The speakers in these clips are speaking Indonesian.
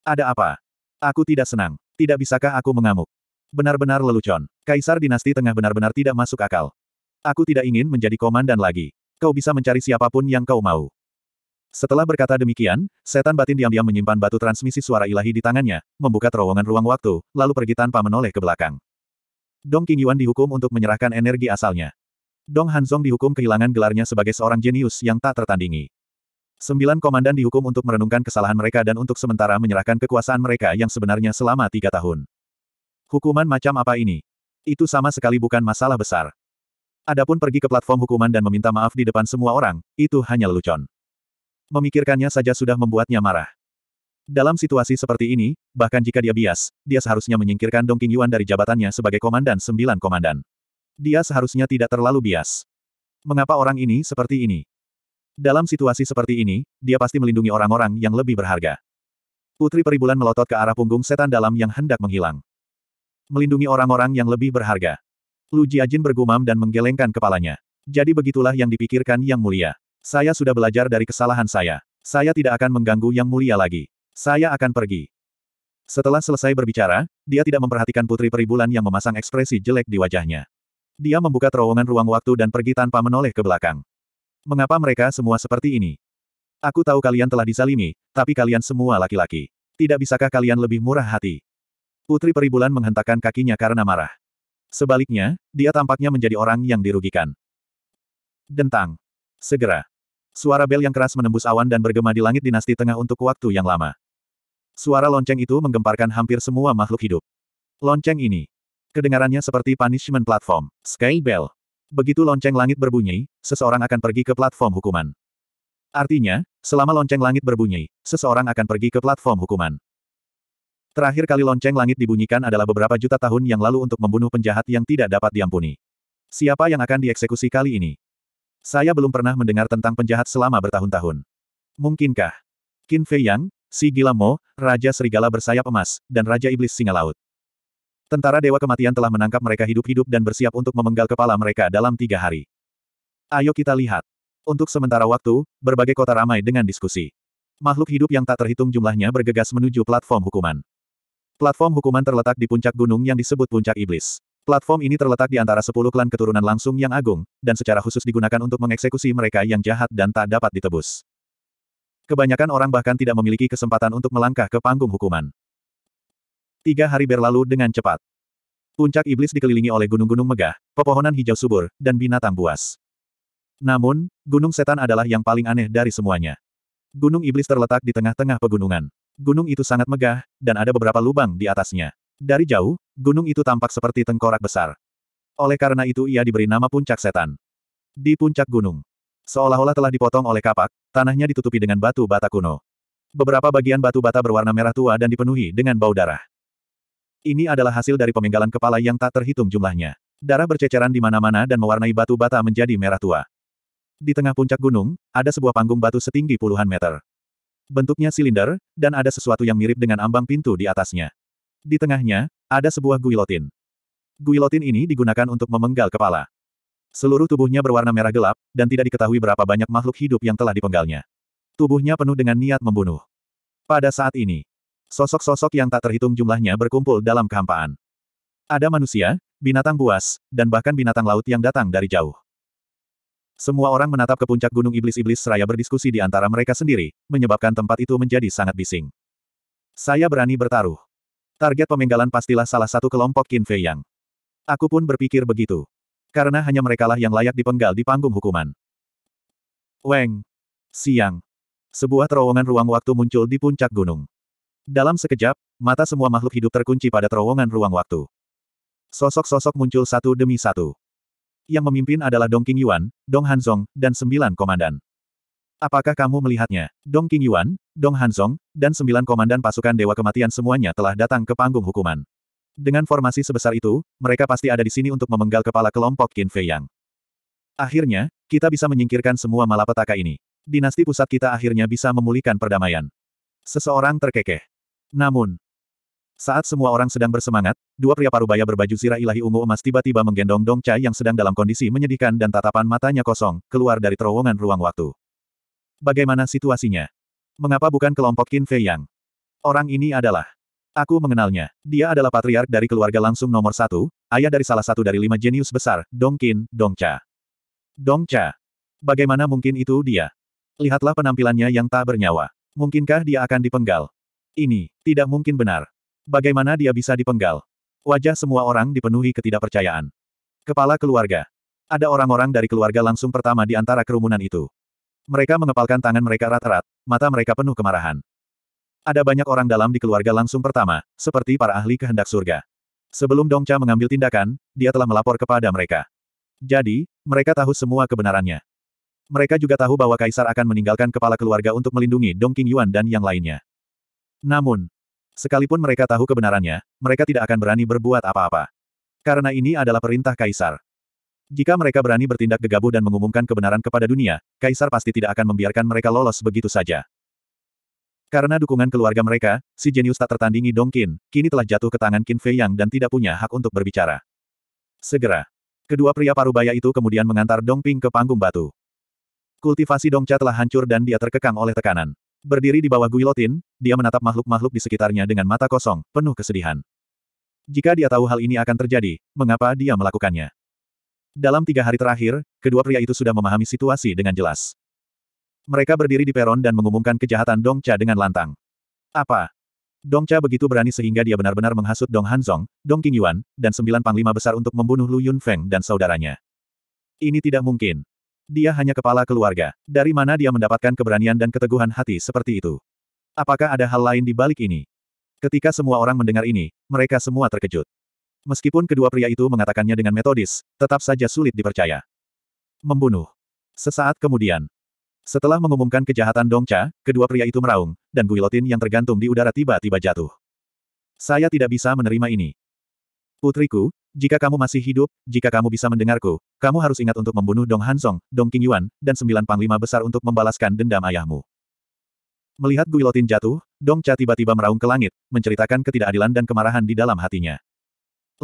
Ada apa? Aku tidak senang. Tidak bisakah aku mengamuk? Benar-benar lelucon. Kaisar dinasti tengah benar-benar tidak masuk akal. Aku tidak ingin menjadi komandan lagi. Kau bisa mencari siapapun yang kau mau. Setelah berkata demikian, setan batin diam-diam menyimpan batu transmisi suara ilahi di tangannya, membuka terowongan ruang waktu, lalu pergi tanpa menoleh ke belakang. Dong Qingyuan dihukum untuk menyerahkan energi asalnya. Dong Hanzong dihukum kehilangan gelarnya sebagai seorang jenius yang tak tertandingi. Sembilan komandan dihukum untuk merenungkan kesalahan mereka dan untuk sementara menyerahkan kekuasaan mereka yang sebenarnya selama tiga tahun. Hukuman macam apa ini? Itu sama sekali bukan masalah besar. Adapun pergi ke platform hukuman dan meminta maaf di depan semua orang, itu hanya lelucon. Memikirkannya saja sudah membuatnya marah. Dalam situasi seperti ini, bahkan jika dia bias, dia seharusnya menyingkirkan Dong Qingyuan dari jabatannya sebagai komandan sembilan komandan. Dia seharusnya tidak terlalu bias. Mengapa orang ini seperti ini? Dalam situasi seperti ini, dia pasti melindungi orang-orang yang lebih berharga. Putri Peribulan melotot ke arah punggung setan dalam yang hendak menghilang. Melindungi orang-orang yang lebih berharga. Lu Jiajin bergumam dan menggelengkan kepalanya. Jadi begitulah yang dipikirkan Yang Mulia. Saya sudah belajar dari kesalahan saya. Saya tidak akan mengganggu Yang Mulia lagi. Saya akan pergi. Setelah selesai berbicara, dia tidak memperhatikan Putri Peribulan yang memasang ekspresi jelek di wajahnya. Dia membuka terowongan ruang waktu dan pergi tanpa menoleh ke belakang. Mengapa mereka semua seperti ini? Aku tahu kalian telah disalimi, tapi kalian semua laki-laki. Tidak bisakah kalian lebih murah hati? Putri Peribulan menghentakkan kakinya karena marah. Sebaliknya, dia tampaknya menjadi orang yang dirugikan. Dentang. Segera. Suara bel yang keras menembus awan dan bergema di langit dinasti tengah untuk waktu yang lama. Suara lonceng itu menggemparkan hampir semua makhluk hidup. Lonceng ini. Kedengarannya seperti punishment platform, Sky Bell. Begitu lonceng langit berbunyi, seseorang akan pergi ke platform hukuman. Artinya, selama lonceng langit berbunyi, seseorang akan pergi ke platform hukuman. Terakhir kali lonceng langit dibunyikan adalah beberapa juta tahun yang lalu untuk membunuh penjahat yang tidak dapat diampuni. Siapa yang akan dieksekusi kali ini? Saya belum pernah mendengar tentang penjahat selama bertahun-tahun. Mungkinkah? Qin Fei Yang, Si Gila Raja Serigala Bersayap Emas, dan Raja Iblis Singa Laut. Tentara Dewa Kematian telah menangkap mereka hidup-hidup dan bersiap untuk memenggal kepala mereka dalam tiga hari. Ayo kita lihat. Untuk sementara waktu, berbagai kota ramai dengan diskusi. Makhluk hidup yang tak terhitung jumlahnya bergegas menuju platform hukuman. Platform hukuman terletak di puncak gunung yang disebut Puncak Iblis. Platform ini terletak di antara sepuluh klan keturunan langsung yang agung, dan secara khusus digunakan untuk mengeksekusi mereka yang jahat dan tak dapat ditebus. Kebanyakan orang bahkan tidak memiliki kesempatan untuk melangkah ke panggung hukuman. Tiga hari berlalu dengan cepat. Puncak iblis dikelilingi oleh gunung-gunung megah, pepohonan hijau subur, dan binatang buas. Namun, gunung setan adalah yang paling aneh dari semuanya. Gunung iblis terletak di tengah-tengah pegunungan. Gunung itu sangat megah, dan ada beberapa lubang di atasnya. Dari jauh, gunung itu tampak seperti tengkorak besar. Oleh karena itu ia diberi nama puncak setan. Di puncak gunung, seolah-olah telah dipotong oleh kapak, tanahnya ditutupi dengan batu bata kuno. Beberapa bagian batu bata berwarna merah tua dan dipenuhi dengan bau darah. Ini adalah hasil dari pemenggalan kepala yang tak terhitung jumlahnya. Darah berceceran di mana-mana dan mewarnai batu bata menjadi merah tua. Di tengah puncak gunung, ada sebuah panggung batu setinggi puluhan meter. Bentuknya silinder, dan ada sesuatu yang mirip dengan ambang pintu di atasnya. Di tengahnya, ada sebuah guilotin. Guilotin ini digunakan untuk memenggal kepala. Seluruh tubuhnya berwarna merah gelap, dan tidak diketahui berapa banyak makhluk hidup yang telah dipenggalnya. Tubuhnya penuh dengan niat membunuh. Pada saat ini, Sosok-sosok yang tak terhitung jumlahnya berkumpul dalam kehampaan. Ada manusia, binatang buas, dan bahkan binatang laut yang datang dari jauh. Semua orang menatap ke puncak gunung iblis-iblis seraya berdiskusi di antara mereka sendiri, menyebabkan tempat itu menjadi sangat bising. Saya berani bertaruh. Target pemenggalan pastilah salah satu kelompok Qin Fei Yang. Aku pun berpikir begitu. Karena hanya merekalah yang layak dipenggal di panggung hukuman. Weng. Siang. Sebuah terowongan ruang waktu muncul di puncak gunung. Dalam sekejap, mata semua makhluk hidup terkunci pada terowongan ruang waktu. Sosok-sosok muncul satu demi satu. Yang memimpin adalah Dong King Yuan, Dong Hanzong, dan sembilan komandan. Apakah kamu melihatnya? Dong King Yuan, Dong Hanzong, dan sembilan komandan pasukan Dewa Kematian semuanya telah datang ke panggung hukuman. Dengan formasi sebesar itu, mereka pasti ada di sini untuk memenggal kepala kelompok Qin Fei Yang. Akhirnya, kita bisa menyingkirkan semua malapetaka ini. Dinasti pusat kita akhirnya bisa memulihkan perdamaian. Seseorang terkekeh. Namun, saat semua orang sedang bersemangat, dua pria parubaya berbaju zirah ilahi ungu emas tiba-tiba menggendong Dong Chai yang sedang dalam kondisi menyedihkan dan tatapan matanya kosong, keluar dari terowongan ruang waktu. Bagaimana situasinya? Mengapa bukan kelompok Qin Fei Yang? Orang ini adalah Aku mengenalnya. Dia adalah patriark dari keluarga langsung nomor satu, ayah dari salah satu dari lima jenius besar, Dong Dong Qin, Cha. Dong Cha. Bagaimana mungkin itu dia? Lihatlah penampilannya yang tak bernyawa. Mungkinkah dia akan dipenggal? Ini, tidak mungkin benar. Bagaimana dia bisa dipenggal? Wajah semua orang dipenuhi ketidakpercayaan. Kepala keluarga. Ada orang-orang dari keluarga langsung pertama di antara kerumunan itu. Mereka mengepalkan tangan mereka rat-rat, mata mereka penuh kemarahan. Ada banyak orang dalam di keluarga langsung pertama, seperti para ahli kehendak surga. Sebelum Dongca mengambil tindakan, dia telah melapor kepada mereka. Jadi, mereka tahu semua kebenarannya. Mereka juga tahu bahwa Kaisar akan meninggalkan kepala keluarga untuk melindungi Dong Yuan dan yang lainnya. Namun, sekalipun mereka tahu kebenarannya, mereka tidak akan berani berbuat apa-apa. Karena ini adalah perintah Kaisar. Jika mereka berani bertindak gegabah dan mengumumkan kebenaran kepada dunia, Kaisar pasti tidak akan membiarkan mereka lolos begitu saja. Karena dukungan keluarga mereka, si jenius tak tertandingi Dong Qin, kini telah jatuh ke tangan Qin Fei Yang dan tidak punya hak untuk berbicara. Segera, kedua pria parubaya itu kemudian mengantar Dong Ping ke panggung batu. Kultivasi Dongca telah hancur dan dia terkekang oleh tekanan. Berdiri di bawah guilotin, dia menatap makhluk-makhluk di sekitarnya dengan mata kosong, penuh kesedihan. Jika dia tahu hal ini akan terjadi, mengapa dia melakukannya? Dalam tiga hari terakhir, kedua pria itu sudah memahami situasi dengan jelas. Mereka berdiri di peron dan mengumumkan kejahatan Dong Cha dengan lantang. Apa? Dong Cha begitu berani sehingga dia benar-benar menghasut Dong Hanzong, Dong Yuan, dan sembilan panglima besar untuk membunuh Lu Yunfeng dan saudaranya. Ini tidak mungkin. Dia hanya kepala keluarga. Dari mana dia mendapatkan keberanian dan keteguhan hati seperti itu? Apakah ada hal lain di balik ini? Ketika semua orang mendengar ini, mereka semua terkejut. Meskipun kedua pria itu mengatakannya dengan metodis, tetap saja sulit dipercaya. Membunuh. Sesaat kemudian. Setelah mengumumkan kejahatan Dongcha, kedua pria itu meraung, dan guillotin yang tergantung di udara tiba-tiba jatuh. Saya tidak bisa menerima ini. Putriku, jika kamu masih hidup, jika kamu bisa mendengarku, kamu harus ingat untuk membunuh Dong Hansong, Dong Qingyuan, dan sembilan panglima besar untuk membalaskan dendam ayahmu. Melihat Guilotin jatuh, Dong Cha tiba-tiba meraung ke langit, menceritakan ketidakadilan dan kemarahan di dalam hatinya.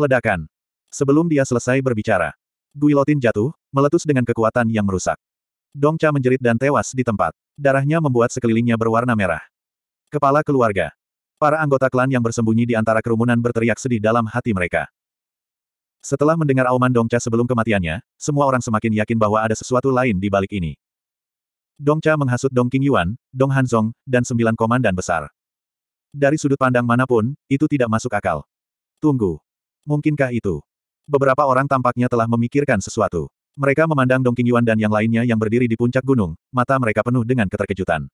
Ledakan. Sebelum dia selesai berbicara, Guilotin jatuh, meletus dengan kekuatan yang merusak. Dong Cha menjerit dan tewas di tempat. Darahnya membuat sekelilingnya berwarna merah. Kepala keluarga. Para anggota klan yang bersembunyi di antara kerumunan berteriak sedih dalam hati mereka. Setelah mendengar auman Dongcha sebelum kematiannya, semua orang semakin yakin bahwa ada sesuatu lain di balik ini. Dongcha menghasut Dong King Yuan, Dong Hanzong, dan sembilan komandan besar. Dari sudut pandang manapun, itu tidak masuk akal. Tunggu. Mungkinkah itu? Beberapa orang tampaknya telah memikirkan sesuatu. Mereka memandang Dong King Yuan dan yang lainnya yang berdiri di puncak gunung, mata mereka penuh dengan keterkejutan.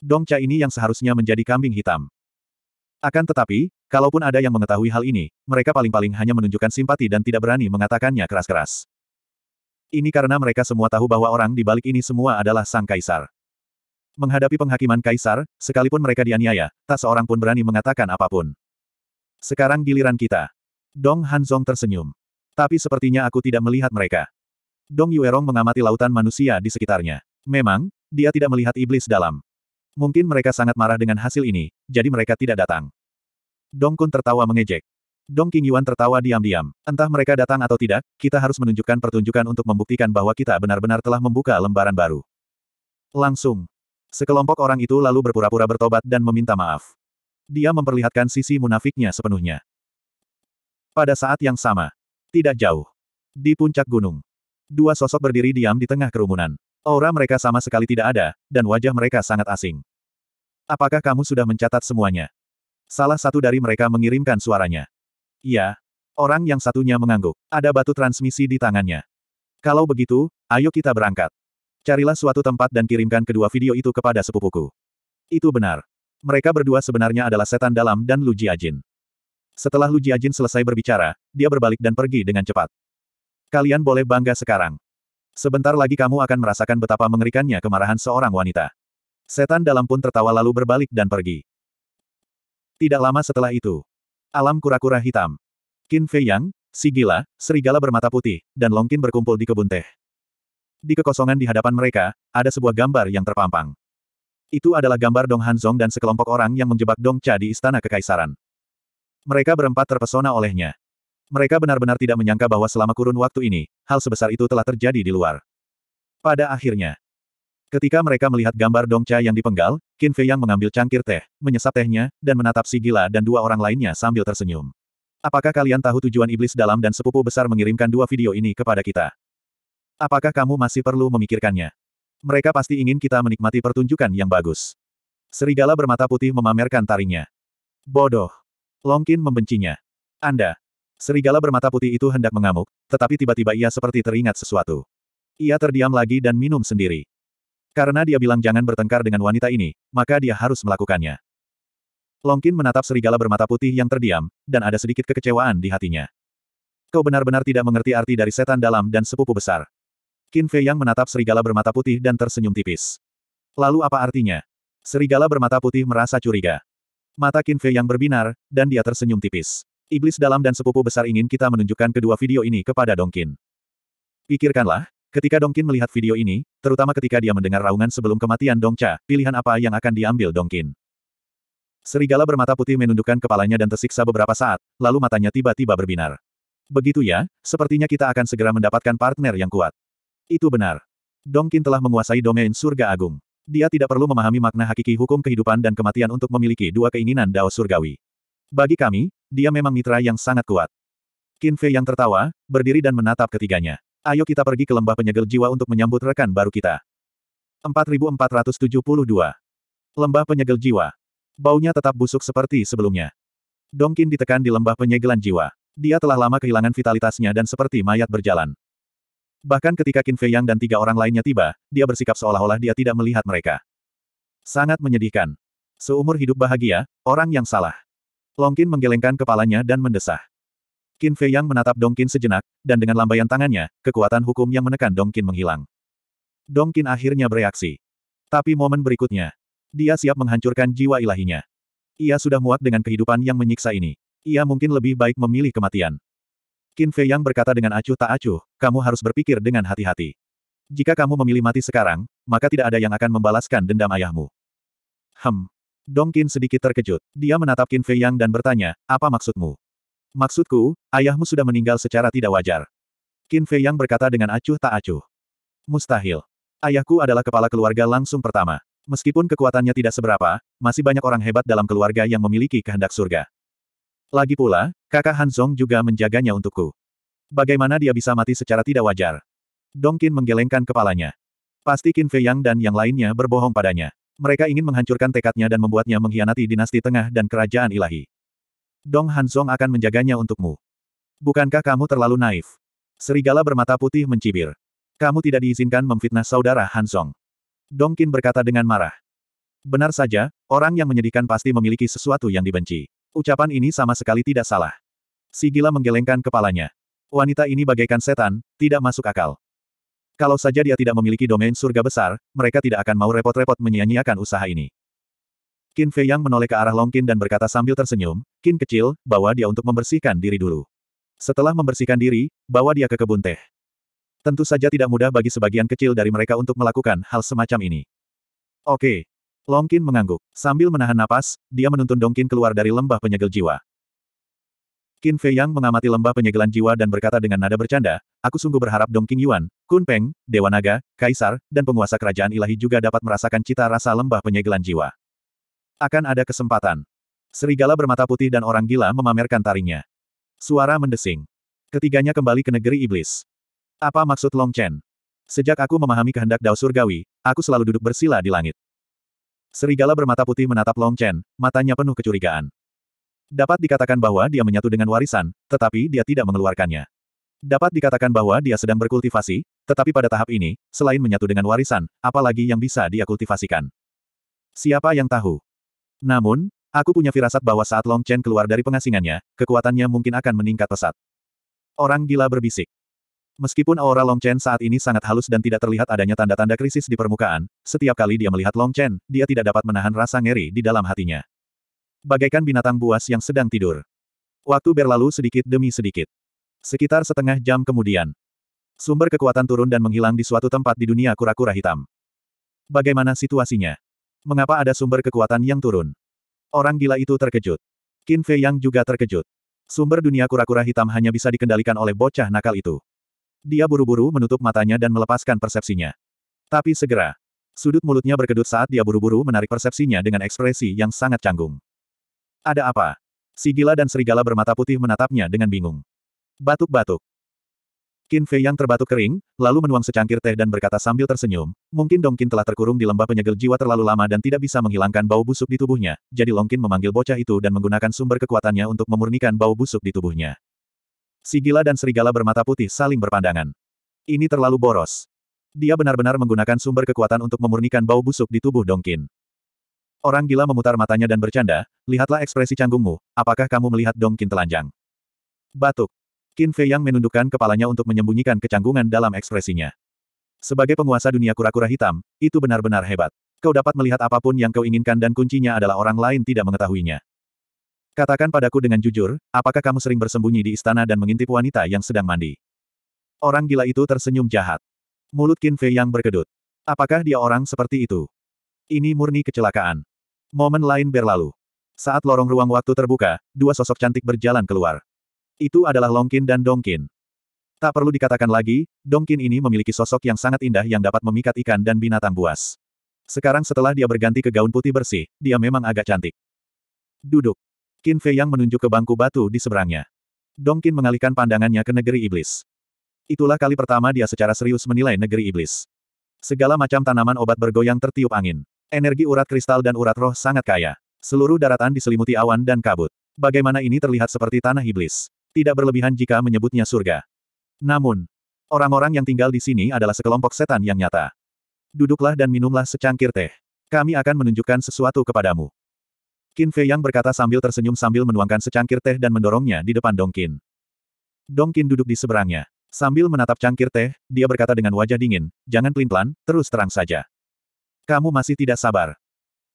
Dongca ini yang seharusnya menjadi kambing hitam. Akan tetapi, kalaupun ada yang mengetahui hal ini, mereka paling-paling hanya menunjukkan simpati dan tidak berani mengatakannya keras-keras. Ini karena mereka semua tahu bahwa orang di balik ini semua adalah sang kaisar. Menghadapi penghakiman kaisar, sekalipun mereka dianiaya, tak seorang pun berani mengatakan apapun. Sekarang giliran kita. Dong Hanzong tersenyum. Tapi sepertinya aku tidak melihat mereka. Dong Yuerong mengamati lautan manusia di sekitarnya. Memang, dia tidak melihat iblis dalam. Mungkin mereka sangat marah dengan hasil ini, jadi mereka tidak datang. Dong Kun tertawa mengejek. Dong King Yuan tertawa diam-diam. Entah mereka datang atau tidak, kita harus menunjukkan pertunjukan untuk membuktikan bahwa kita benar-benar telah membuka lembaran baru. Langsung. Sekelompok orang itu lalu berpura-pura bertobat dan meminta maaf. Dia memperlihatkan sisi munafiknya sepenuhnya. Pada saat yang sama, tidak jauh. Di puncak gunung. Dua sosok berdiri diam di tengah kerumunan. Aura mereka sama sekali tidak ada, dan wajah mereka sangat asing. Apakah kamu sudah mencatat semuanya? Salah satu dari mereka mengirimkan suaranya. Iya. Orang yang satunya mengangguk. Ada batu transmisi di tangannya. Kalau begitu, ayo kita berangkat. Carilah suatu tempat dan kirimkan kedua video itu kepada sepupuku. Itu benar. Mereka berdua sebenarnya adalah setan dalam dan Lu Jiajin. Setelah Lu Jiajin selesai berbicara, dia berbalik dan pergi dengan cepat. Kalian boleh bangga sekarang. Sebentar lagi kamu akan merasakan betapa mengerikannya kemarahan seorang wanita. Setan dalam pun tertawa lalu berbalik dan pergi. Tidak lama setelah itu, alam kura-kura hitam. Qin Fei Yang, si serigala bermata putih, dan Longkin berkumpul di kebun teh. Di kekosongan di hadapan mereka, ada sebuah gambar yang terpampang. Itu adalah gambar Dong Hanzong dan sekelompok orang yang menjebak Dong Cha di istana kekaisaran. Mereka berempat terpesona olehnya. Mereka benar-benar tidak menyangka bahwa selama kurun waktu ini, hal sebesar itu telah terjadi di luar. Pada akhirnya, Ketika mereka melihat gambar Dong Cha yang dipenggal, Qin Fei yang mengambil cangkir teh, menyesap tehnya, dan menatap si gila dan dua orang lainnya sambil tersenyum. Apakah kalian tahu tujuan iblis dalam dan sepupu besar mengirimkan dua video ini kepada kita? Apakah kamu masih perlu memikirkannya? Mereka pasti ingin kita menikmati pertunjukan yang bagus. Serigala bermata putih memamerkan taringnya. Bodoh. Long Qin membencinya. Anda. Serigala bermata putih itu hendak mengamuk, tetapi tiba-tiba ia seperti teringat sesuatu. Ia terdiam lagi dan minum sendiri. Karena dia bilang jangan bertengkar dengan wanita ini, maka dia harus melakukannya. Longkin menatap serigala bermata putih yang terdiam, dan ada sedikit kekecewaan di hatinya. Kau benar-benar tidak mengerti arti dari setan dalam dan sepupu besar. Qin Fei yang menatap serigala bermata putih dan tersenyum tipis. Lalu apa artinya? Serigala bermata putih merasa curiga. Mata Qin Fei yang berbinar, dan dia tersenyum tipis. Iblis dalam dan sepupu besar ingin kita menunjukkan kedua video ini kepada Dongkin. Pikirkanlah, Ketika Dongkin melihat video ini, terutama ketika dia mendengar raungan sebelum kematian Dongcha, pilihan apa yang akan diambil Dongkin? Serigala bermata putih menundukkan kepalanya dan tersiksa beberapa saat, lalu matanya tiba-tiba berbinar. Begitu ya, sepertinya kita akan segera mendapatkan partner yang kuat. Itu benar. Dongkin telah menguasai domain surga agung. Dia tidak perlu memahami makna hakiki hukum kehidupan dan kematian untuk memiliki dua keinginan dao surgawi. Bagi kami, dia memang mitra yang sangat kuat. Qin Fei yang tertawa, berdiri dan menatap ketiganya. Ayo kita pergi ke lembah penyegel jiwa untuk menyambut rekan baru kita. 4472. Lembah penyegel jiwa. Baunya tetap busuk seperti sebelumnya. Dongkin ditekan di lembah penyegelan jiwa. Dia telah lama kehilangan vitalitasnya dan seperti mayat berjalan. Bahkan ketika Qin Fei Yang dan tiga orang lainnya tiba, dia bersikap seolah-olah dia tidak melihat mereka. Sangat menyedihkan. Seumur hidup bahagia, orang yang salah. Longkin menggelengkan kepalanya dan mendesah. Qin Fei Yang menatap Dong Dongkin sejenak, dan dengan lambaian tangannya, kekuatan hukum yang menekan Dong Dongkin menghilang. Dong Dongkin akhirnya bereaksi. Tapi momen berikutnya, dia siap menghancurkan jiwa ilahinya. Ia sudah muak dengan kehidupan yang menyiksa ini. Ia mungkin lebih baik memilih kematian. Qin Fei Yang berkata dengan acuh tak acuh, kamu harus berpikir dengan hati-hati. Jika kamu memilih mati sekarang, maka tidak ada yang akan membalaskan dendam ayahmu. Hem. Dongkin sedikit terkejut. Dia menatap Qin Fei Yang dan bertanya, apa maksudmu? Maksudku, ayahmu sudah meninggal secara tidak wajar. Qin Fei Yang berkata dengan acuh tak acuh. Mustahil. Ayahku adalah kepala keluarga langsung pertama. Meskipun kekuatannya tidak seberapa, masih banyak orang hebat dalam keluarga yang memiliki kehendak surga. Lagi pula, kakak Han Song juga menjaganya untukku. Bagaimana dia bisa mati secara tidak wajar? Dong Qin menggelengkan kepalanya. Pasti Qin Fei Yang dan yang lainnya berbohong padanya. Mereka ingin menghancurkan tekadnya dan membuatnya mengkhianati dinasti tengah dan kerajaan ilahi. Dong Hansong akan menjaganya untukmu. Bukankah kamu terlalu naif? Serigala bermata putih mencibir. Kamu tidak diizinkan memfitnah saudara Hanzong. Dongkin berkata dengan marah. Benar saja, orang yang menyedihkan pasti memiliki sesuatu yang dibenci. Ucapan ini sama sekali tidak salah. Sigila menggelengkan kepalanya. Wanita ini bagaikan setan, tidak masuk akal. Kalau saja dia tidak memiliki domain surga besar, mereka tidak akan mau repot-repot menyia-nyiakan usaha ini. Qin Fei Yang menoleh ke arah Long Qin dan berkata sambil tersenyum, Qin kecil, bawa dia untuk membersihkan diri dulu. Setelah membersihkan diri, bawa dia ke kebun teh. Tentu saja tidak mudah bagi sebagian kecil dari mereka untuk melakukan hal semacam ini. Oke. Long Qin mengangguk. Sambil menahan napas, dia menuntun Dong Qin keluar dari lembah penyegel jiwa. Qin Fei Yang mengamati lembah penyegelan jiwa dan berkata dengan nada bercanda, aku sungguh berharap Dong King Yuan, Kun Peng, Dewa Naga, Kaisar, dan penguasa kerajaan ilahi juga dapat merasakan cita rasa lembah penyegelan jiwa. Akan ada kesempatan. Serigala bermata putih dan orang gila memamerkan taringnya. Suara mendesing. Ketiganya kembali ke negeri iblis. Apa maksud Long Chen? Sejak aku memahami kehendak Dao Surgawi, aku selalu duduk bersila di langit. Serigala bermata putih menatap Long Chen, matanya penuh kecurigaan. Dapat dikatakan bahwa dia menyatu dengan warisan, tetapi dia tidak mengeluarkannya. Dapat dikatakan bahwa dia sedang berkultivasi, tetapi pada tahap ini, selain menyatu dengan warisan, apalagi yang bisa dia kultivasikan. Siapa yang tahu? Namun, aku punya firasat bahwa saat Long Chen keluar dari pengasingannya, kekuatannya mungkin akan meningkat pesat. Orang gila berbisik. Meskipun aura Long Chen saat ini sangat halus dan tidak terlihat adanya tanda-tanda krisis di permukaan, setiap kali dia melihat Long Chen, dia tidak dapat menahan rasa ngeri di dalam hatinya. Bagaikan binatang buas yang sedang tidur. Waktu berlalu sedikit demi sedikit. Sekitar setengah jam kemudian, sumber kekuatan turun dan menghilang di suatu tempat di dunia kura-kura hitam. Bagaimana situasinya? Mengapa ada sumber kekuatan yang turun? Orang gila itu terkejut. Qin Fei Yang juga terkejut. Sumber dunia kura-kura hitam hanya bisa dikendalikan oleh bocah nakal itu. Dia buru-buru menutup matanya dan melepaskan persepsinya. Tapi segera, sudut mulutnya berkedut saat dia buru-buru menarik persepsinya dengan ekspresi yang sangat canggung. Ada apa? Si gila dan serigala bermata putih menatapnya dengan bingung. Batuk-batuk. Qin Fei yang terbatuk kering, lalu menuang secangkir teh dan berkata sambil tersenyum, mungkin Dongkin telah terkurung di lembah penyegel jiwa terlalu lama dan tidak bisa menghilangkan bau busuk di tubuhnya, jadi Longkin memanggil bocah itu dan menggunakan sumber kekuatannya untuk memurnikan bau busuk di tubuhnya. Si gila dan serigala bermata putih saling berpandangan. Ini terlalu boros. Dia benar-benar menggunakan sumber kekuatan untuk memurnikan bau busuk di tubuh Dongkin. Orang gila memutar matanya dan bercanda, lihatlah ekspresi canggungmu, apakah kamu melihat Dongkin telanjang? Batuk. Qin Fei Yang menundukkan kepalanya untuk menyembunyikan kecanggungan dalam ekspresinya. Sebagai penguasa dunia kura-kura hitam, itu benar-benar hebat. Kau dapat melihat apapun yang kau inginkan dan kuncinya adalah orang lain tidak mengetahuinya. Katakan padaku dengan jujur, apakah kamu sering bersembunyi di istana dan mengintip wanita yang sedang mandi? Orang gila itu tersenyum jahat. Mulut Qin Fei Yang berkedut. Apakah dia orang seperti itu? Ini murni kecelakaan. Momen lain berlalu. Saat lorong ruang waktu terbuka, dua sosok cantik berjalan keluar. Itu adalah Longkin dan Dongkin. Tak perlu dikatakan lagi, Dongkin ini memiliki sosok yang sangat indah yang dapat memikat ikan dan binatang buas. Sekarang setelah dia berganti ke gaun putih bersih, dia memang agak cantik. Duduk. Qin Fei Yang menunjuk ke bangku batu di seberangnya. Dongkin mengalihkan pandangannya ke negeri iblis. Itulah kali pertama dia secara serius menilai negeri iblis. Segala macam tanaman obat bergoyang tertiup angin. Energi urat kristal dan urat roh sangat kaya. Seluruh daratan diselimuti awan dan kabut. Bagaimana ini terlihat seperti tanah iblis? Tidak berlebihan jika menyebutnya surga. Namun, orang-orang yang tinggal di sini adalah sekelompok setan yang nyata. Duduklah dan minumlah secangkir teh. Kami akan menunjukkan sesuatu kepadamu. Qin Fei Yang berkata sambil tersenyum sambil menuangkan secangkir teh dan mendorongnya di depan Dong Qin. Dong Qin duduk di seberangnya. Sambil menatap cangkir teh, dia berkata dengan wajah dingin, jangan pelin-pelan, terus terang saja. Kamu masih tidak sabar.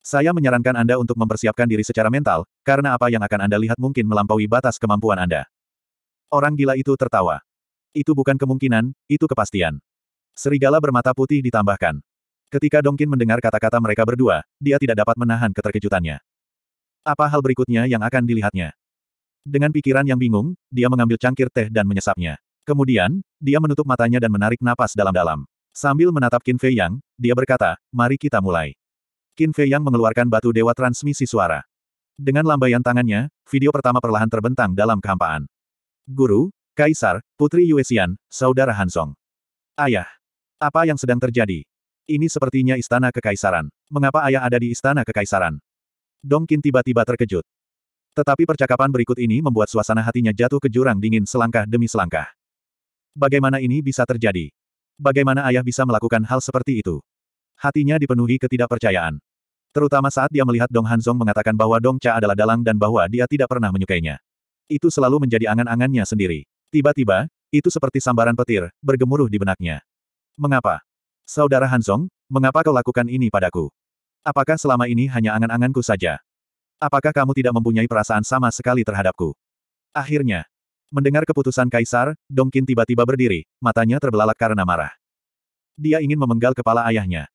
Saya menyarankan Anda untuk mempersiapkan diri secara mental, karena apa yang akan Anda lihat mungkin melampaui batas kemampuan Anda. Orang gila itu tertawa. Itu bukan kemungkinan, itu kepastian. Serigala bermata putih ditambahkan. Ketika Dongkin mendengar kata-kata mereka berdua, dia tidak dapat menahan keterkejutannya. Apa hal berikutnya yang akan dilihatnya? Dengan pikiran yang bingung, dia mengambil cangkir teh dan menyesapnya. Kemudian, dia menutup matanya dan menarik napas dalam-dalam. Sambil menatap Qin Fei Yang, dia berkata, mari kita mulai. Qin Fei Yang mengeluarkan batu dewa transmisi suara. Dengan lambaian tangannya, video pertama perlahan terbentang dalam kehampaan. Guru, Kaisar, Putri Yuesian, Saudara Hansong. Ayah. Apa yang sedang terjadi? Ini sepertinya istana kekaisaran. Mengapa ayah ada di istana kekaisaran? Dongkin tiba-tiba terkejut. Tetapi percakapan berikut ini membuat suasana hatinya jatuh ke jurang dingin selangkah demi selangkah. Bagaimana ini bisa terjadi? Bagaimana ayah bisa melakukan hal seperti itu? Hatinya dipenuhi ketidakpercayaan. Terutama saat dia melihat Dong Hanzong mengatakan bahwa Dong Cha adalah dalang dan bahwa dia tidak pernah menyukainya. Itu selalu menjadi angan-angannya sendiri. Tiba-tiba, itu seperti sambaran petir, bergemuruh di benaknya. Mengapa? Saudara Hansong, mengapa kau lakukan ini padaku? Apakah selama ini hanya angan-anganku saja? Apakah kamu tidak mempunyai perasaan sama sekali terhadapku? Akhirnya, mendengar keputusan Kaisar, Dongkin tiba-tiba berdiri, matanya terbelalak karena marah. Dia ingin memenggal kepala ayahnya.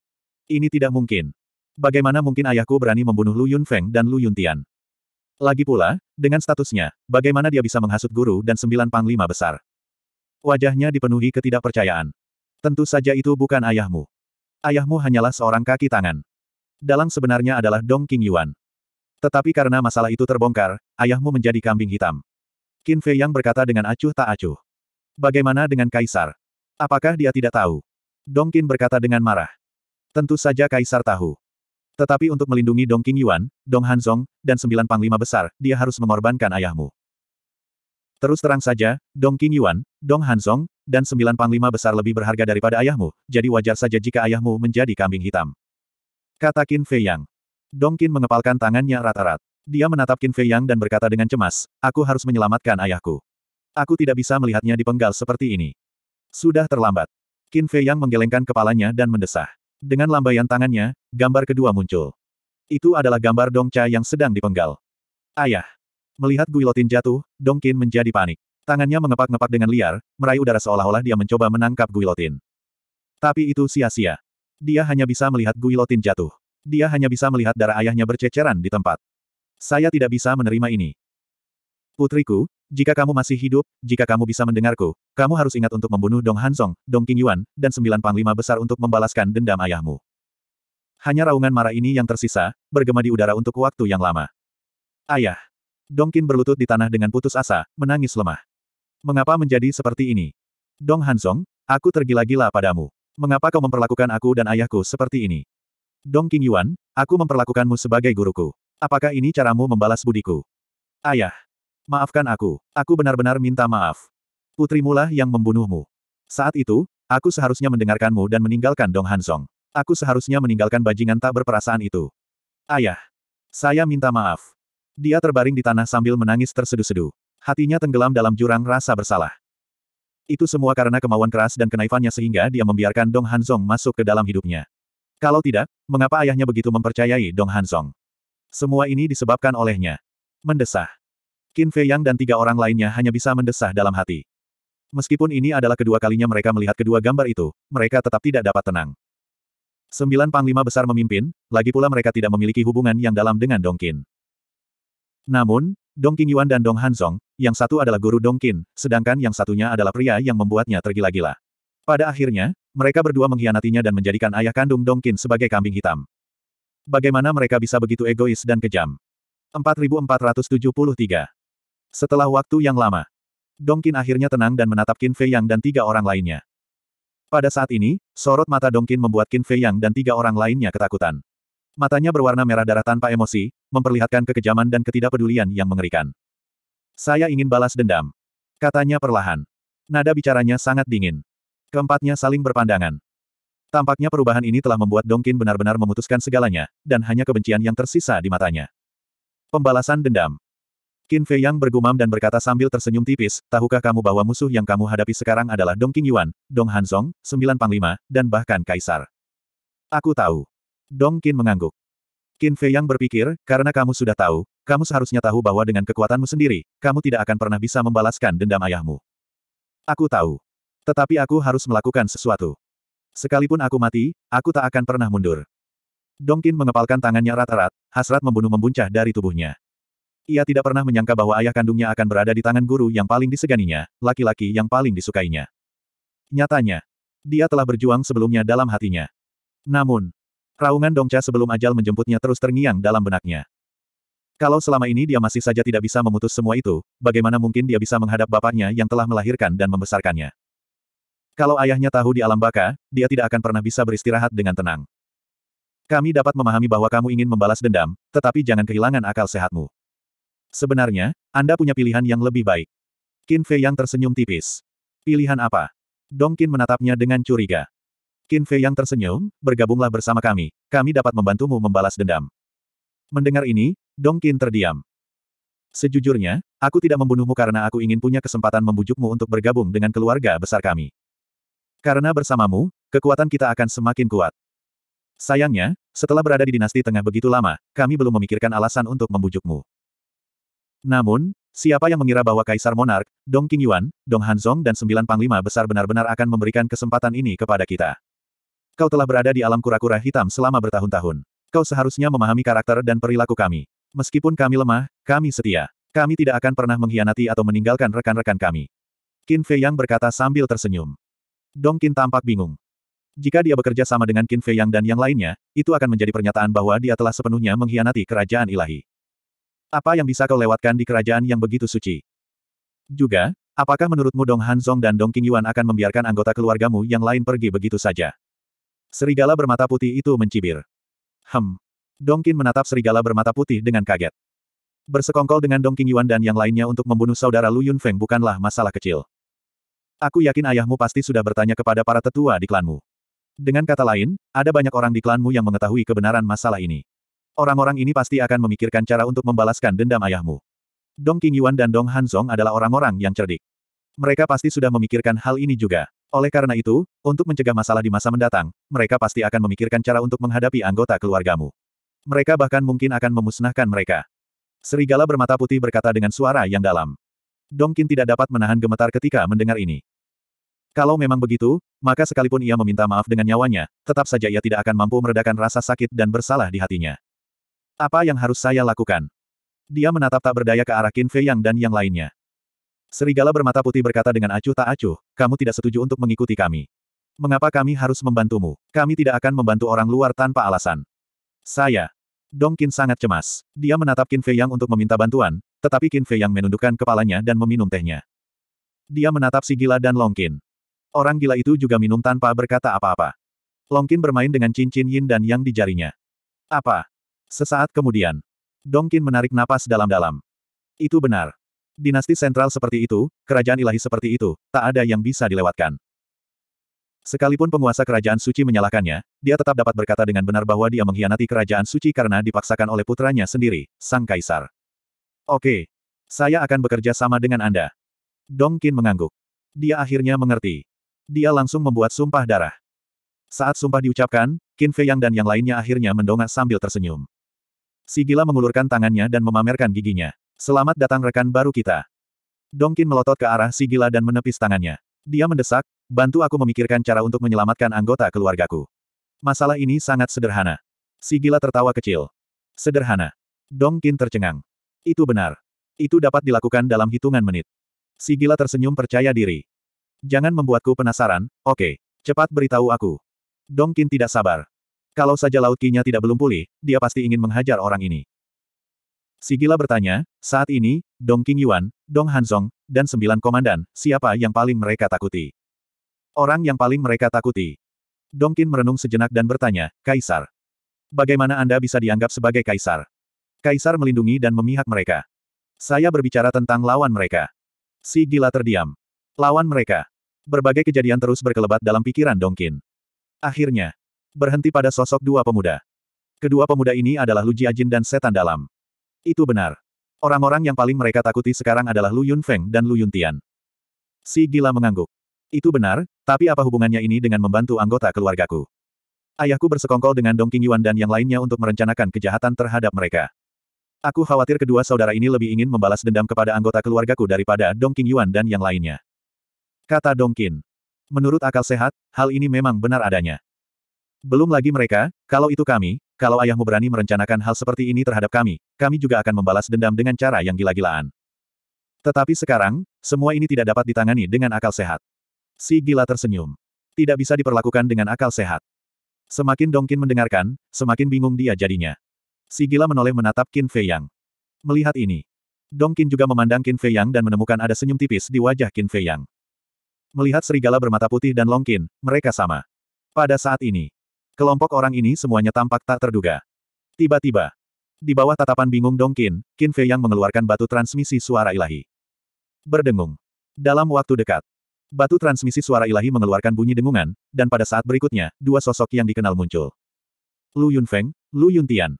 Ini tidak mungkin. Bagaimana mungkin ayahku berani membunuh Lu Yunfeng dan Lu Yuntian? Lagi pula, dengan statusnya, bagaimana dia bisa menghasut guru dan sembilan panglima besar? Wajahnya dipenuhi ketidakpercayaan. Tentu saja itu bukan ayahmu. Ayahmu hanyalah seorang kaki tangan. Dalang sebenarnya adalah Dong King Yuan. Tetapi karena masalah itu terbongkar, ayahmu menjadi kambing hitam. Qin Fei Yang berkata dengan acuh tak acuh. Bagaimana dengan Kaisar? Apakah dia tidak tahu? Dong Qin berkata dengan marah. Tentu saja Kaisar tahu. Tetapi untuk melindungi Dong King Yuan, Dong Hanzong, dan sembilan panglima besar, dia harus mengorbankan ayahmu. Terus terang saja, Dong King Yuan, Dong Hanzong, dan sembilan panglima besar lebih berharga daripada ayahmu, jadi wajar saja jika ayahmu menjadi kambing hitam. Kata Qin Fei Yang. Dong Qin mengepalkan tangannya rata-rat. Dia menatap Qin Fei Yang dan berkata dengan cemas, aku harus menyelamatkan ayahku. Aku tidak bisa melihatnya dipenggal seperti ini. Sudah terlambat. Qin Fei Yang menggelengkan kepalanya dan mendesah. Dengan lambaian tangannya, gambar kedua muncul. Itu adalah gambar Dongcha yang sedang dipenggal. Ayah. Melihat Guilotin jatuh, Dongkin menjadi panik. Tangannya mengepak-ngepak dengan liar, meraih udara seolah-olah dia mencoba menangkap Guilotin. Tapi itu sia-sia. Dia hanya bisa melihat Guilotin jatuh. Dia hanya bisa melihat darah ayahnya berceceran di tempat. Saya tidak bisa menerima ini. Putriku, jika kamu masih hidup, jika kamu bisa mendengarku, kamu harus ingat untuk membunuh Dong Hansong, Dong Yuan, dan sembilan panglima besar untuk membalaskan dendam ayahmu. Hanya raungan marah ini yang tersisa, bergema di udara untuk waktu yang lama. Ayah! Dong Qin berlutut di tanah dengan putus asa, menangis lemah. Mengapa menjadi seperti ini? Dong Hansong, aku tergila-gila padamu. Mengapa kau memperlakukan aku dan ayahku seperti ini? Dong Yuan? aku memperlakukanmu sebagai guruku. Apakah ini caramu membalas budiku? Ayah! Maafkan aku. Aku benar-benar minta maaf. Putrimulah yang membunuhmu. Saat itu, aku seharusnya mendengarkanmu dan meninggalkan Dong Hansong. Aku seharusnya meninggalkan bajingan tak berperasaan itu. Ayah. Saya minta maaf. Dia terbaring di tanah sambil menangis tersedu-sedu. Hatinya tenggelam dalam jurang rasa bersalah. Itu semua karena kemauan keras dan kenaifannya sehingga dia membiarkan Dong Hansong masuk ke dalam hidupnya. Kalau tidak, mengapa ayahnya begitu mempercayai Dong Hansong? Semua ini disebabkan olehnya. Mendesah. Qin Fei Yang dan tiga orang lainnya hanya bisa mendesah dalam hati. Meskipun ini adalah kedua kalinya mereka melihat kedua gambar itu, mereka tetap tidak dapat tenang. Sembilan panglima besar memimpin, lagi pula mereka tidak memiliki hubungan yang dalam dengan Dongkin. Namun, Dong Yuan dan Dong Hanzong, yang satu adalah guru Dongkin, sedangkan yang satunya adalah pria yang membuatnya tergila-gila. Pada akhirnya, mereka berdua mengkhianatinya dan menjadikan ayah kandung Dongkin sebagai kambing hitam. Bagaimana mereka bisa begitu egois dan kejam? 4473 setelah waktu yang lama, Dongkin akhirnya tenang dan menatap Qin Fei Yang dan tiga orang lainnya. Pada saat ini, sorot mata Dongkin membuat Qin Fei Yang dan tiga orang lainnya ketakutan. Matanya berwarna merah darah tanpa emosi, memperlihatkan kekejaman dan ketidakpedulian yang mengerikan. Saya ingin balas dendam. Katanya perlahan. Nada bicaranya sangat dingin. Keempatnya saling berpandangan. Tampaknya perubahan ini telah membuat Dongkin benar-benar memutuskan segalanya, dan hanya kebencian yang tersisa di matanya. Pembalasan dendam. Qin Fei Yang bergumam dan berkata sambil tersenyum tipis, tahukah kamu bahwa musuh yang kamu hadapi sekarang adalah Dong Yuan, Dong Hanzong, Sembilan Panglima, dan bahkan Kaisar. Aku tahu. Dong Qin mengangguk. Qin Fei Yang berpikir, karena kamu sudah tahu, kamu seharusnya tahu bahwa dengan kekuatanmu sendiri, kamu tidak akan pernah bisa membalaskan dendam ayahmu. Aku tahu. Tetapi aku harus melakukan sesuatu. Sekalipun aku mati, aku tak akan pernah mundur. Dong Qin mengepalkan tangannya rata rata hasrat membunuh membuncah dari tubuhnya. Ia tidak pernah menyangka bahwa ayah kandungnya akan berada di tangan guru yang paling diseganinya, laki-laki yang paling disukainya. Nyatanya, dia telah berjuang sebelumnya dalam hatinya. Namun, raungan Dongca sebelum ajal menjemputnya terus terngiang dalam benaknya. Kalau selama ini dia masih saja tidak bisa memutus semua itu, bagaimana mungkin dia bisa menghadap bapaknya yang telah melahirkan dan membesarkannya? Kalau ayahnya tahu di alam baka, dia tidak akan pernah bisa beristirahat dengan tenang. Kami dapat memahami bahwa kamu ingin membalas dendam, tetapi jangan kehilangan akal sehatmu. Sebenarnya, Anda punya pilihan yang lebih baik. Qin Fei yang tersenyum tipis. Pilihan apa? Dong Qin menatapnya dengan curiga. Qin Fei yang tersenyum, bergabunglah bersama kami. Kami dapat membantumu membalas dendam. Mendengar ini, Dong Qin terdiam. Sejujurnya, aku tidak membunuhmu karena aku ingin punya kesempatan membujukmu untuk bergabung dengan keluarga besar kami. Karena bersamamu, kekuatan kita akan semakin kuat. Sayangnya, setelah berada di dinasti tengah begitu lama, kami belum memikirkan alasan untuk membujukmu. Namun, siapa yang mengira bahwa Kaisar Monark, Dong Yuan, Dong Hanzong dan sembilan panglima besar benar-benar akan memberikan kesempatan ini kepada kita. Kau telah berada di alam kura-kura hitam selama bertahun-tahun. Kau seharusnya memahami karakter dan perilaku kami. Meskipun kami lemah, kami setia. Kami tidak akan pernah mengkhianati atau meninggalkan rekan-rekan kami. Qin Fei Yang berkata sambil tersenyum. Dong Qin tampak bingung. Jika dia bekerja sama dengan Qin Fei Yang dan yang lainnya, itu akan menjadi pernyataan bahwa dia telah sepenuhnya mengkhianati kerajaan ilahi. Apa yang bisa kau lewatkan di kerajaan yang begitu suci? Juga, apakah menurutmu Dong Hanzong dan Dong King Yuan akan membiarkan anggota keluargamu yang lain pergi begitu saja? Serigala bermata putih itu mencibir. Hem. Dong Qin menatap serigala bermata putih dengan kaget. Bersekongkol dengan Dong King Yuan dan yang lainnya untuk membunuh saudara Lu Yun Feng bukanlah masalah kecil. Aku yakin ayahmu pasti sudah bertanya kepada para tetua di klanmu. Dengan kata lain, ada banyak orang di klanmu yang mengetahui kebenaran masalah ini. Orang-orang ini pasti akan memikirkan cara untuk membalaskan dendam ayahmu. Dong King Yuan dan Dong Hanzong adalah orang-orang yang cerdik. Mereka pasti sudah memikirkan hal ini juga. Oleh karena itu, untuk mencegah masalah di masa mendatang, mereka pasti akan memikirkan cara untuk menghadapi anggota keluargamu. Mereka bahkan mungkin akan memusnahkan mereka. Serigala bermata putih berkata dengan suara yang dalam. Dong Qin tidak dapat menahan gemetar ketika mendengar ini. Kalau memang begitu, maka sekalipun ia meminta maaf dengan nyawanya, tetap saja ia tidak akan mampu meredakan rasa sakit dan bersalah di hatinya. Apa yang harus saya lakukan? Dia menatap tak berdaya ke arah Qin Fei Yang dan yang lainnya. Serigala bermata putih berkata dengan acuh tak acuh, kamu tidak setuju untuk mengikuti kami. Mengapa kami harus membantumu? Kami tidak akan membantu orang luar tanpa alasan. Saya. Dong Qin sangat cemas. Dia menatap Qin Fei Yang untuk meminta bantuan, tetapi Qin Fei Yang menundukkan kepalanya dan meminum tehnya. Dia menatap si gila dan Long Qin. Orang gila itu juga minum tanpa berkata apa-apa. Long Qin bermain dengan cincin yin dan yang di jarinya. Apa? Sesaat kemudian, Dongkin menarik napas dalam-dalam. Itu benar. Dinasti sentral seperti itu, kerajaan ilahi seperti itu, tak ada yang bisa dilewatkan. Sekalipun penguasa kerajaan suci menyalahkannya, dia tetap dapat berkata dengan benar bahwa dia mengkhianati kerajaan suci karena dipaksakan oleh putranya sendiri, sang kaisar. Oke. Saya akan bekerja sama dengan Anda. Dongkin mengangguk. Dia akhirnya mengerti. Dia langsung membuat sumpah darah. Saat sumpah diucapkan, Qin Fei Yang dan yang lainnya akhirnya mendongak sambil tersenyum. Sigila mengulurkan tangannya dan memamerkan giginya. Selamat datang rekan baru kita. Dongkin melotot ke arah Sigila dan menepis tangannya. Dia mendesak, bantu aku memikirkan cara untuk menyelamatkan anggota keluargaku. Masalah ini sangat sederhana. Sigila tertawa kecil. Sederhana. Dongkin tercengang. Itu benar. Itu dapat dilakukan dalam hitungan menit. Sigila tersenyum percaya diri. Jangan membuatku penasaran, oke. Okay. Cepat beritahu aku. Dongkin tidak sabar. Kalau saja laut kinya tidak belum pulih, dia pasti ingin menghajar orang ini. Sigila bertanya, saat ini, Dong King Yuan, Dong Hanzong, dan sembilan komandan, siapa yang paling mereka takuti? Orang yang paling mereka takuti. Dong Dongkin merenung sejenak dan bertanya, Kaisar. Bagaimana Anda bisa dianggap sebagai Kaisar? Kaisar melindungi dan memihak mereka. Saya berbicara tentang lawan mereka. Si gila terdiam. Lawan mereka. Berbagai kejadian terus berkelebat dalam pikiran Dong Dongkin. Akhirnya, Berhenti pada sosok dua pemuda. Kedua pemuda ini adalah Lu Jiajin dan Setan Dalam. Itu benar. Orang-orang yang paling mereka takuti sekarang adalah Lu Yunfeng dan Lu Yuntian. Si gila mengangguk. Itu benar, tapi apa hubungannya ini dengan membantu anggota keluargaku? Ayahku bersekongkol dengan Dong Yuan dan yang lainnya untuk merencanakan kejahatan terhadap mereka. Aku khawatir kedua saudara ini lebih ingin membalas dendam kepada anggota keluargaku daripada Dong Yuan dan yang lainnya. Kata Dong Qin. Menurut akal sehat, hal ini memang benar adanya. Belum lagi mereka, kalau itu kami, kalau ayahmu berani merencanakan hal seperti ini terhadap kami, kami juga akan membalas dendam dengan cara yang gila-gilaan. Tetapi sekarang, semua ini tidak dapat ditangani dengan akal sehat. Si gila tersenyum. Tidak bisa diperlakukan dengan akal sehat. Semakin Dongkin mendengarkan, semakin bingung dia jadinya. Si gila menoleh menatap Qin Fei Yang. Melihat ini, Dongkin juga memandang Qin Fei Yang dan menemukan ada senyum tipis di wajah Qin Fei Yang. Melihat serigala bermata putih dan Longkin, mereka sama. Pada saat ini, Kelompok orang ini semuanya tampak tak terduga. Tiba-tiba, di bawah tatapan bingung Dong Qin Qin Fei yang mengeluarkan batu transmisi suara ilahi. Berdengung. Dalam waktu dekat, batu transmisi suara ilahi mengeluarkan bunyi dengungan, dan pada saat berikutnya, dua sosok yang dikenal muncul. Lu Yunfeng, Lu Yuntian.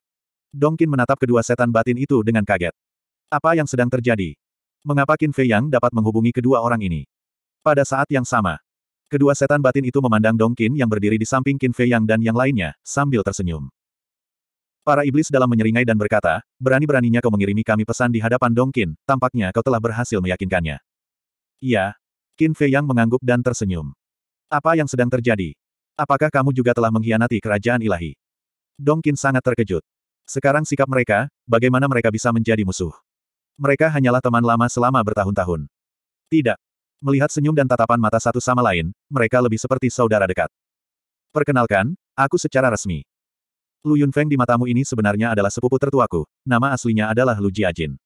Qin menatap kedua setan batin itu dengan kaget. Apa yang sedang terjadi? Mengapa Qin Fei Yang dapat menghubungi kedua orang ini? Pada saat yang sama, Kedua setan batin itu memandang Dong Qin yang berdiri di samping Qin Fei Yang dan yang lainnya, sambil tersenyum. Para iblis dalam menyeringai dan berkata, berani-beraninya kau mengirimi kami pesan di hadapan Dong Qin? tampaknya kau telah berhasil meyakinkannya. Iya. Qin Fei Yang mengangguk dan tersenyum. Apa yang sedang terjadi? Apakah kamu juga telah mengkhianati kerajaan ilahi? Dong Qin sangat terkejut. Sekarang sikap mereka, bagaimana mereka bisa menjadi musuh? Mereka hanyalah teman lama selama bertahun-tahun. Tidak, Melihat senyum dan tatapan mata satu sama lain, mereka lebih seperti saudara dekat. Perkenalkan, aku secara resmi. Lu Yunfeng di matamu ini sebenarnya adalah sepupu tertuaku, nama aslinya adalah Lu Jiajin.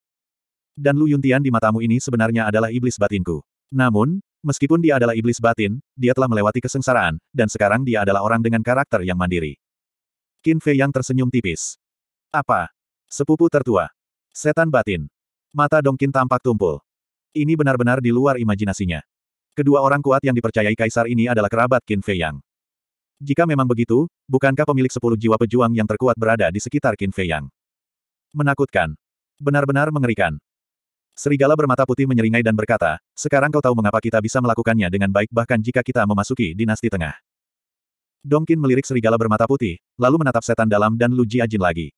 Dan Lu Yuntian di matamu ini sebenarnya adalah iblis batinku. Namun, meskipun dia adalah iblis batin, dia telah melewati kesengsaraan, dan sekarang dia adalah orang dengan karakter yang mandiri. Qin Fei yang tersenyum tipis. Apa? Sepupu tertua. Setan batin. Mata Dongkin tampak tumpul. Ini benar-benar di luar imajinasinya. Kedua orang kuat yang dipercayai kaisar ini adalah kerabat Qin Fei Yang. Jika memang begitu, bukankah pemilik sepuluh jiwa pejuang yang terkuat berada di sekitar Qin Fei Yang? Menakutkan. Benar-benar mengerikan. Serigala bermata putih menyeringai dan berkata, sekarang kau tahu mengapa kita bisa melakukannya dengan baik bahkan jika kita memasuki dinasti tengah. Dongkin melirik serigala bermata putih, lalu menatap setan dalam dan Lu Jiajin lagi.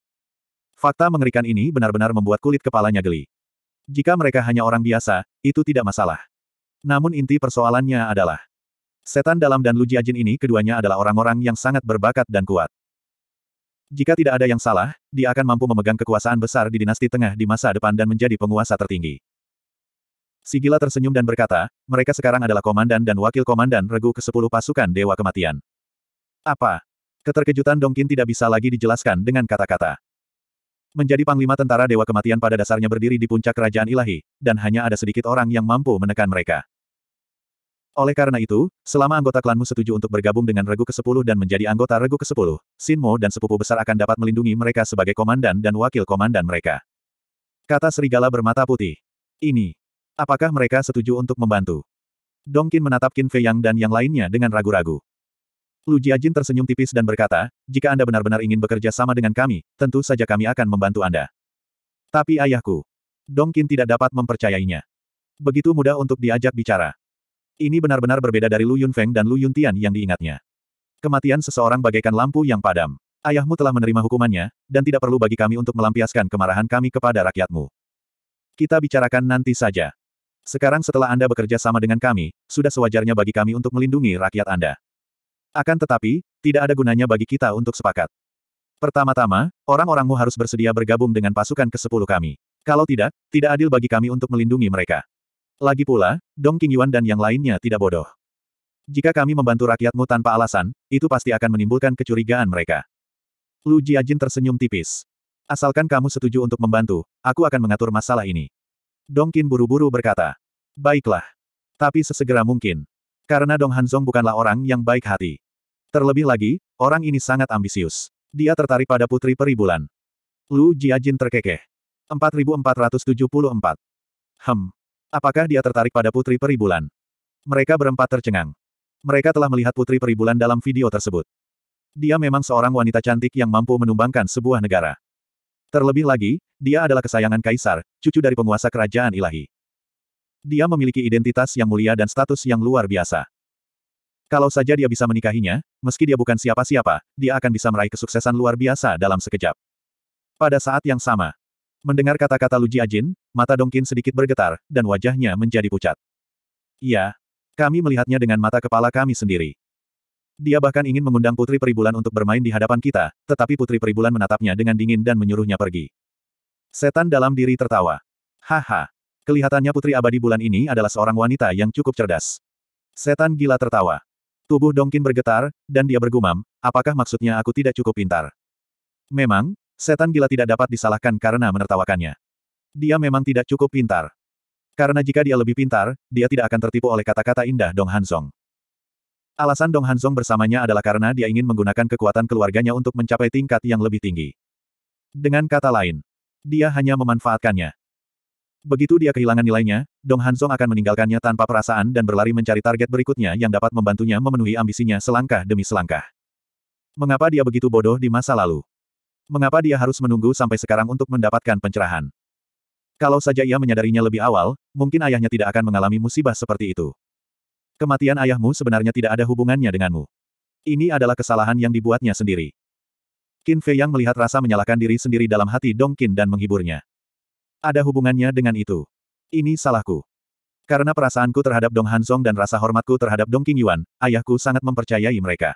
Fakta mengerikan ini benar-benar membuat kulit kepalanya geli. Jika mereka hanya orang biasa, itu tidak masalah. Namun inti persoalannya adalah, setan dalam dan Luji Jiajin ini keduanya adalah orang-orang yang sangat berbakat dan kuat. Jika tidak ada yang salah, dia akan mampu memegang kekuasaan besar di dinasti tengah di masa depan dan menjadi penguasa tertinggi. Sigila tersenyum dan berkata, mereka sekarang adalah komandan dan wakil komandan regu ke-10 pasukan Dewa Kematian. Apa? Keterkejutan Dongkin tidak bisa lagi dijelaskan dengan kata-kata. Menjadi panglima tentara Dewa Kematian pada dasarnya berdiri di puncak kerajaan ilahi, dan hanya ada sedikit orang yang mampu menekan mereka. Oleh karena itu, selama anggota klanmu setuju untuk bergabung dengan Regu ke-10 dan menjadi anggota Regu ke-10, Sinmo dan sepupu besar akan dapat melindungi mereka sebagai komandan dan wakil komandan mereka. Kata serigala bermata putih. Ini. Apakah mereka setuju untuk membantu? Dongkin menatap Qin Fei Yang dan yang lainnya dengan ragu-ragu. Lu Jiajin tersenyum tipis dan berkata, jika Anda benar-benar ingin bekerja sama dengan kami, tentu saja kami akan membantu Anda. Tapi ayahku. Dong Qin tidak dapat mempercayainya. Begitu mudah untuk diajak bicara. Ini benar-benar berbeda dari Lu Yunfeng dan Lu Yuntian yang diingatnya. Kematian seseorang bagaikan lampu yang padam. Ayahmu telah menerima hukumannya, dan tidak perlu bagi kami untuk melampiaskan kemarahan kami kepada rakyatmu. Kita bicarakan nanti saja. Sekarang setelah Anda bekerja sama dengan kami, sudah sewajarnya bagi kami untuk melindungi rakyat Anda. Akan tetapi, tidak ada gunanya bagi kita untuk sepakat. Pertama-tama, orang-orangmu harus bersedia bergabung dengan pasukan ke-10 kami. Kalau tidak, tidak adil bagi kami untuk melindungi mereka. Lagi pula, Dong King Yuan dan yang lainnya tidak bodoh. Jika kami membantu rakyatmu tanpa alasan, itu pasti akan menimbulkan kecurigaan mereka. Lu Jiajin tersenyum tipis. Asalkan kamu setuju untuk membantu, aku akan mengatur masalah ini. Dong Qin buru-buru berkata. Baiklah. Tapi sesegera mungkin. Karena Dong Hanzong bukanlah orang yang baik hati. Terlebih lagi, orang ini sangat ambisius. Dia tertarik pada putri peribulan. Lu Jiajin terkekeh. 4474. Hem. Apakah dia tertarik pada putri peribulan? Mereka berempat tercengang. Mereka telah melihat putri peribulan dalam video tersebut. Dia memang seorang wanita cantik yang mampu menumbangkan sebuah negara. Terlebih lagi, dia adalah kesayangan kaisar, cucu dari penguasa kerajaan ilahi. Dia memiliki identitas yang mulia dan status yang luar biasa. Kalau saja dia bisa menikahinya, meski dia bukan siapa-siapa, dia akan bisa meraih kesuksesan luar biasa dalam sekejap. Pada saat yang sama, mendengar kata-kata Lu Jiajin, mata Dongkin sedikit bergetar, dan wajahnya menjadi pucat. Iya, kami melihatnya dengan mata kepala kami sendiri. Dia bahkan ingin mengundang Putri Peribulan untuk bermain di hadapan kita, tetapi Putri Peribulan menatapnya dengan dingin dan menyuruhnya pergi. Setan dalam diri tertawa. Haha. Kelihatannya Putri Abadi Bulan ini adalah seorang wanita yang cukup cerdas. Setan gila tertawa. Tubuh Dongkin bergetar, dan dia bergumam, apakah maksudnya aku tidak cukup pintar? Memang, setan gila tidak dapat disalahkan karena menertawakannya. Dia memang tidak cukup pintar. Karena jika dia lebih pintar, dia tidak akan tertipu oleh kata-kata indah Dong Hansong. Alasan Dong Hansong bersamanya adalah karena dia ingin menggunakan kekuatan keluarganya untuk mencapai tingkat yang lebih tinggi. Dengan kata lain, dia hanya memanfaatkannya. Begitu dia kehilangan nilainya, Dong Hansong akan meninggalkannya tanpa perasaan dan berlari mencari target berikutnya yang dapat membantunya memenuhi ambisinya selangkah demi selangkah. Mengapa dia begitu bodoh di masa lalu? Mengapa dia harus menunggu sampai sekarang untuk mendapatkan pencerahan? Kalau saja ia menyadarinya lebih awal, mungkin ayahnya tidak akan mengalami musibah seperti itu. Kematian ayahmu sebenarnya tidak ada hubungannya denganmu. Ini adalah kesalahan yang dibuatnya sendiri. Qin Fei yang melihat rasa menyalahkan diri sendiri dalam hati Dong Qin dan menghiburnya. Ada hubungannya dengan itu. Ini salahku. Karena perasaanku terhadap Dong Hansong dan rasa hormatku terhadap Dong King Yuan, ayahku sangat mempercayai mereka.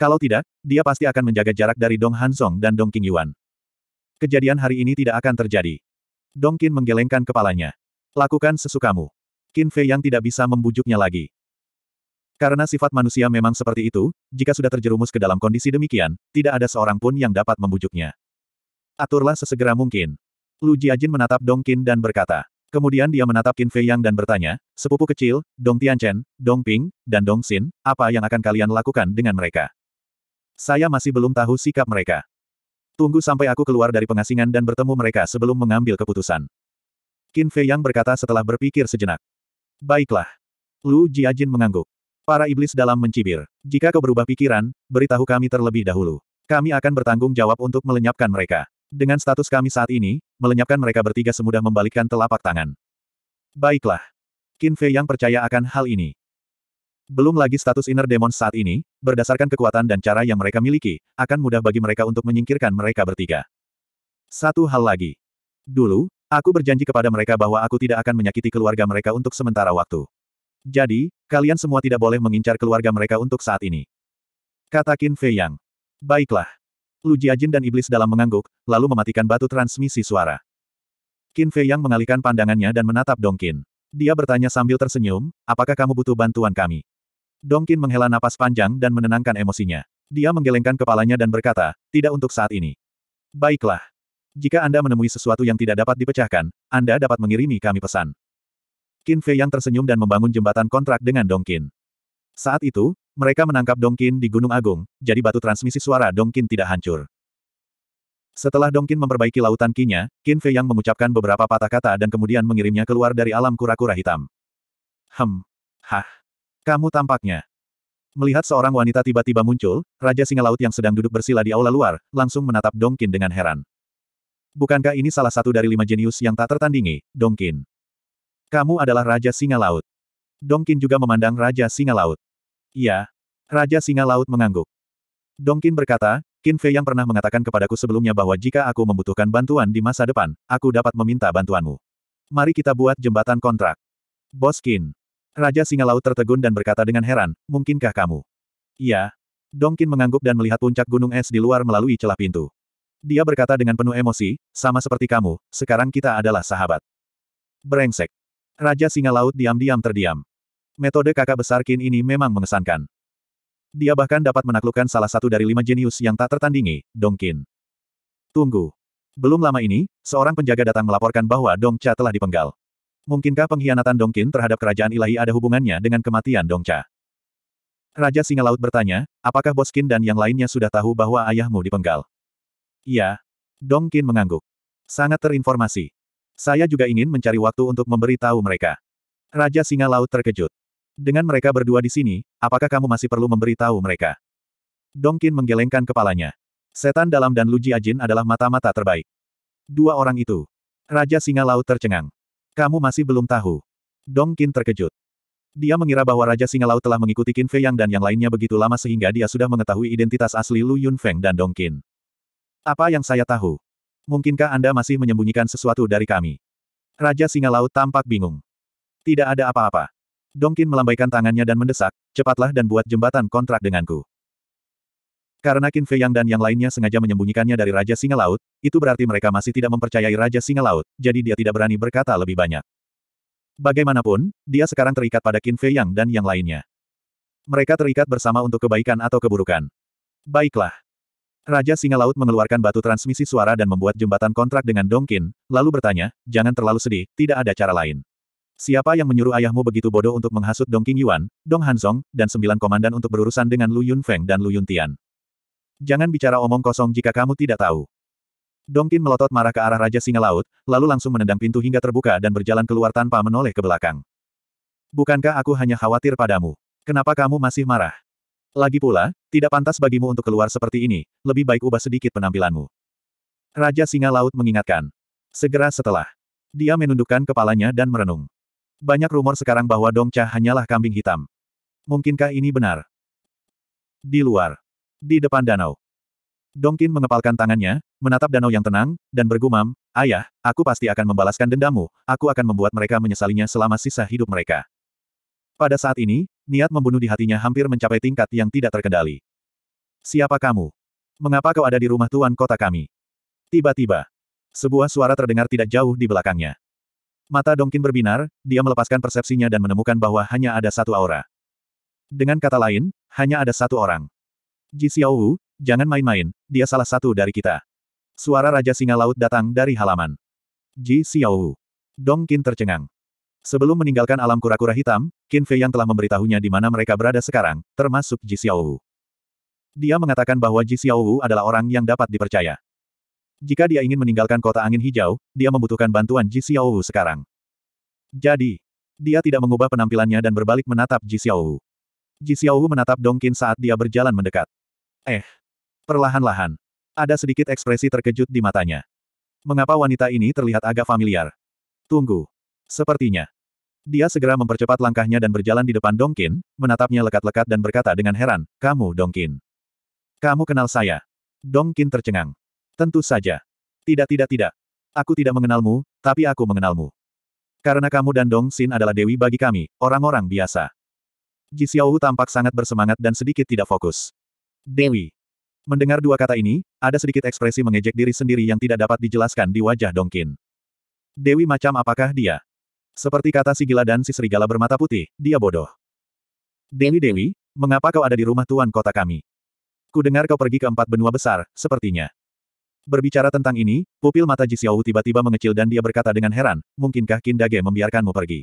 Kalau tidak, dia pasti akan menjaga jarak dari Dong Hansong dan Dong King Yuan. Kejadian hari ini tidak akan terjadi. Dong Qin menggelengkan kepalanya. Lakukan sesukamu. Qin Fei yang tidak bisa membujuknya lagi. Karena sifat manusia memang seperti itu, jika sudah terjerumus ke dalam kondisi demikian, tidak ada seorang pun yang dapat membujuknya. Aturlah sesegera mungkin. Lu Jiajin menatap Dong Qin dan berkata. Kemudian dia menatap Qin Fei Yang dan bertanya, sepupu kecil, Dong Tianchen, Dong Ping, dan Dong Xin, apa yang akan kalian lakukan dengan mereka? Saya masih belum tahu sikap mereka. Tunggu sampai aku keluar dari pengasingan dan bertemu mereka sebelum mengambil keputusan. Qin Fei Yang berkata setelah berpikir sejenak. Baiklah. Lu Jiajin mengangguk. Para iblis dalam mencibir. Jika kau berubah pikiran, beritahu kami terlebih dahulu. Kami akan bertanggung jawab untuk melenyapkan mereka. Dengan status kami saat ini, melenyapkan mereka bertiga semudah membalikkan telapak tangan. Baiklah. Qin Fei yang percaya akan hal ini. Belum lagi status inner demon saat ini, berdasarkan kekuatan dan cara yang mereka miliki, akan mudah bagi mereka untuk menyingkirkan mereka bertiga. Satu hal lagi. Dulu, aku berjanji kepada mereka bahwa aku tidak akan menyakiti keluarga mereka untuk sementara waktu. Jadi, kalian semua tidak boleh mengincar keluarga mereka untuk saat ini. Kata Qin Fei Yang. Baiklah. Lu Jiajin dan iblis dalam mengangguk, lalu mematikan batu transmisi suara. Qin Fei Yang mengalihkan pandangannya dan menatap Dong Qin. Dia bertanya sambil tersenyum, apakah kamu butuh bantuan kami? Dong Qin menghela napas panjang dan menenangkan emosinya. Dia menggelengkan kepalanya dan berkata, tidak untuk saat ini. Baiklah. Jika Anda menemui sesuatu yang tidak dapat dipecahkan, Anda dapat mengirimi kami pesan. Qin Fei Yang tersenyum dan membangun jembatan kontrak dengan Dong Qin. Saat itu, mereka menangkap Dongkin di Gunung Agung, jadi batu transmisi suara Dongkin tidak hancur. Setelah Dongkin memperbaiki lautan kinya, Qin Fei Yang mengucapkan beberapa patah kata dan kemudian mengirimnya keluar dari alam kura-kura hitam. Hem. Hah. Kamu tampaknya. Melihat seorang wanita tiba-tiba muncul, Raja Singa Laut yang sedang duduk bersila di aula luar, langsung menatap Dongkin dengan heran. Bukankah ini salah satu dari lima jenius yang tak tertandingi, Dongkin? Kamu adalah Raja Singa Laut. Dongkin juga memandang Raja Singa Laut. Iya. Raja Singa Laut mengangguk. Dongkin berkata, Qin Fei yang pernah mengatakan kepadaku sebelumnya bahwa jika aku membutuhkan bantuan di masa depan, aku dapat meminta bantuanmu. Mari kita buat jembatan kontrak. Bos Qin. Raja Singa Laut tertegun dan berkata dengan heran, mungkinkah kamu? Iya. Dongkin mengangguk dan melihat puncak gunung es di luar melalui celah pintu. Dia berkata dengan penuh emosi, sama seperti kamu, sekarang kita adalah sahabat. Berengsek. Raja Singa Laut diam-diam terdiam. Metode kakak besar Kin ini memang mengesankan. Dia bahkan dapat menaklukkan salah satu dari lima jenius yang tak tertandingi, Dong Qin. Tunggu. Belum lama ini, seorang penjaga datang melaporkan bahwa Dong Cha telah dipenggal. Mungkinkah pengkhianatan Dong Qin terhadap kerajaan ilahi ada hubungannya dengan kematian Dong Cha? Raja Singa Laut bertanya, apakah Bos Qin dan yang lainnya sudah tahu bahwa ayahmu dipenggal? Iya. Dong Qin mengangguk. Sangat terinformasi. Saya juga ingin mencari waktu untuk memberi tahu mereka. Raja Singa Laut terkejut. Dengan mereka berdua di sini, apakah kamu masih perlu memberitahu mereka? Dongkin menggelengkan kepalanya. Setan dalam dan Luji Ajin adalah mata-mata terbaik. Dua orang itu. Raja Singa Laut tercengang. Kamu masih belum tahu. Dongkin terkejut. Dia mengira bahwa Raja Singa Laut telah mengikuti Qin Fei Yang dan yang lainnya begitu lama sehingga dia sudah mengetahui identitas asli Lu Feng dan Dongkin. Apa yang saya tahu? Mungkinkah Anda masih menyembunyikan sesuatu dari kami? Raja Singa Laut tampak bingung. Tidak ada apa-apa. Dongkin melambaikan tangannya dan mendesak, cepatlah dan buat jembatan kontrak denganku. Karena Qin Fei Yang dan yang lainnya sengaja menyembunyikannya dari Raja Singa Laut, itu berarti mereka masih tidak mempercayai Raja Singa Laut, jadi dia tidak berani berkata lebih banyak. Bagaimanapun, dia sekarang terikat pada Qin Fei Yang dan yang lainnya. Mereka terikat bersama untuk kebaikan atau keburukan. Baiklah. Raja Singa Laut mengeluarkan batu transmisi suara dan membuat jembatan kontrak dengan Dongkin, lalu bertanya, jangan terlalu sedih, tidak ada cara lain. Siapa yang menyuruh ayahmu begitu bodoh untuk menghasut Dong King Yuan, Dong Hansong, dan sembilan komandan untuk berurusan dengan Lu Yun Feng dan Lu Yun Tian? Jangan bicara omong kosong jika kamu tidak tahu. Dong Qin melotot marah ke arah Raja Singa Laut, lalu langsung menendang pintu hingga terbuka dan berjalan keluar tanpa menoleh ke belakang. Bukankah aku hanya khawatir padamu? Kenapa kamu masih marah? Lagi pula, tidak pantas bagimu untuk keluar seperti ini, lebih baik ubah sedikit penampilanmu. Raja Singa Laut mengingatkan. Segera setelah, dia menundukkan kepalanya dan merenung. Banyak rumor sekarang bahwa Dongcha hanyalah kambing hitam. Mungkinkah ini benar? Di luar. Di depan danau. Dongkin mengepalkan tangannya, menatap danau yang tenang, dan bergumam, Ayah, aku pasti akan membalaskan dendammu, aku akan membuat mereka menyesalinya selama sisa hidup mereka. Pada saat ini, niat membunuh di hatinya hampir mencapai tingkat yang tidak terkendali. Siapa kamu? Mengapa kau ada di rumah tuan kota kami? Tiba-tiba, sebuah suara terdengar tidak jauh di belakangnya. Mata Dongkin berbinar, dia melepaskan persepsinya dan menemukan bahwa hanya ada satu aura. Dengan kata lain, hanya ada satu orang. Ji Xiaowu, jangan main-main, dia salah satu dari kita. Suara Raja Singa Laut datang dari halaman. Ji Xiaowu. Dongkin tercengang. Sebelum meninggalkan alam kura-kura hitam, Qin Fei yang telah memberitahunya di mana mereka berada sekarang, termasuk Ji Xiaowu. Dia mengatakan bahwa Ji Xiaowu adalah orang yang dapat dipercaya. Jika dia ingin meninggalkan kota angin hijau, dia membutuhkan bantuan Ji Xiaowu sekarang. Jadi, dia tidak mengubah penampilannya dan berbalik menatap Ji Xiaowu. Ji Xiaowu menatap Dongkin saat dia berjalan mendekat. Eh, perlahan-lahan, ada sedikit ekspresi terkejut di matanya. Mengapa wanita ini terlihat agak familiar? Tunggu. Sepertinya. Dia segera mempercepat langkahnya dan berjalan di depan Dongkin, menatapnya lekat-lekat dan berkata dengan heran, Kamu Dongkin. Kamu kenal saya. Dongkin tercengang. Tentu saja. Tidak tidak tidak. Aku tidak mengenalmu, tapi aku mengenalmu. Karena kamu dan Dong Xin adalah dewi bagi kami, orang-orang biasa. Ji Xiaohu tampak sangat bersemangat dan sedikit tidak fokus. Dewi. Mendengar dua kata ini, ada sedikit ekspresi mengejek diri sendiri yang tidak dapat dijelaskan di wajah Dong Qin. Dewi macam apakah dia? Seperti kata si gila dan si serigala bermata putih, dia bodoh. Dewi-dewi, mengapa kau ada di rumah tuan kota kami? Ku dengar kau pergi ke empat benua besar, sepertinya. Berbicara tentang ini, pupil mata Ji tiba-tiba mengecil dan dia berkata dengan heran, mungkinkah Qin Dage membiarkanmu pergi?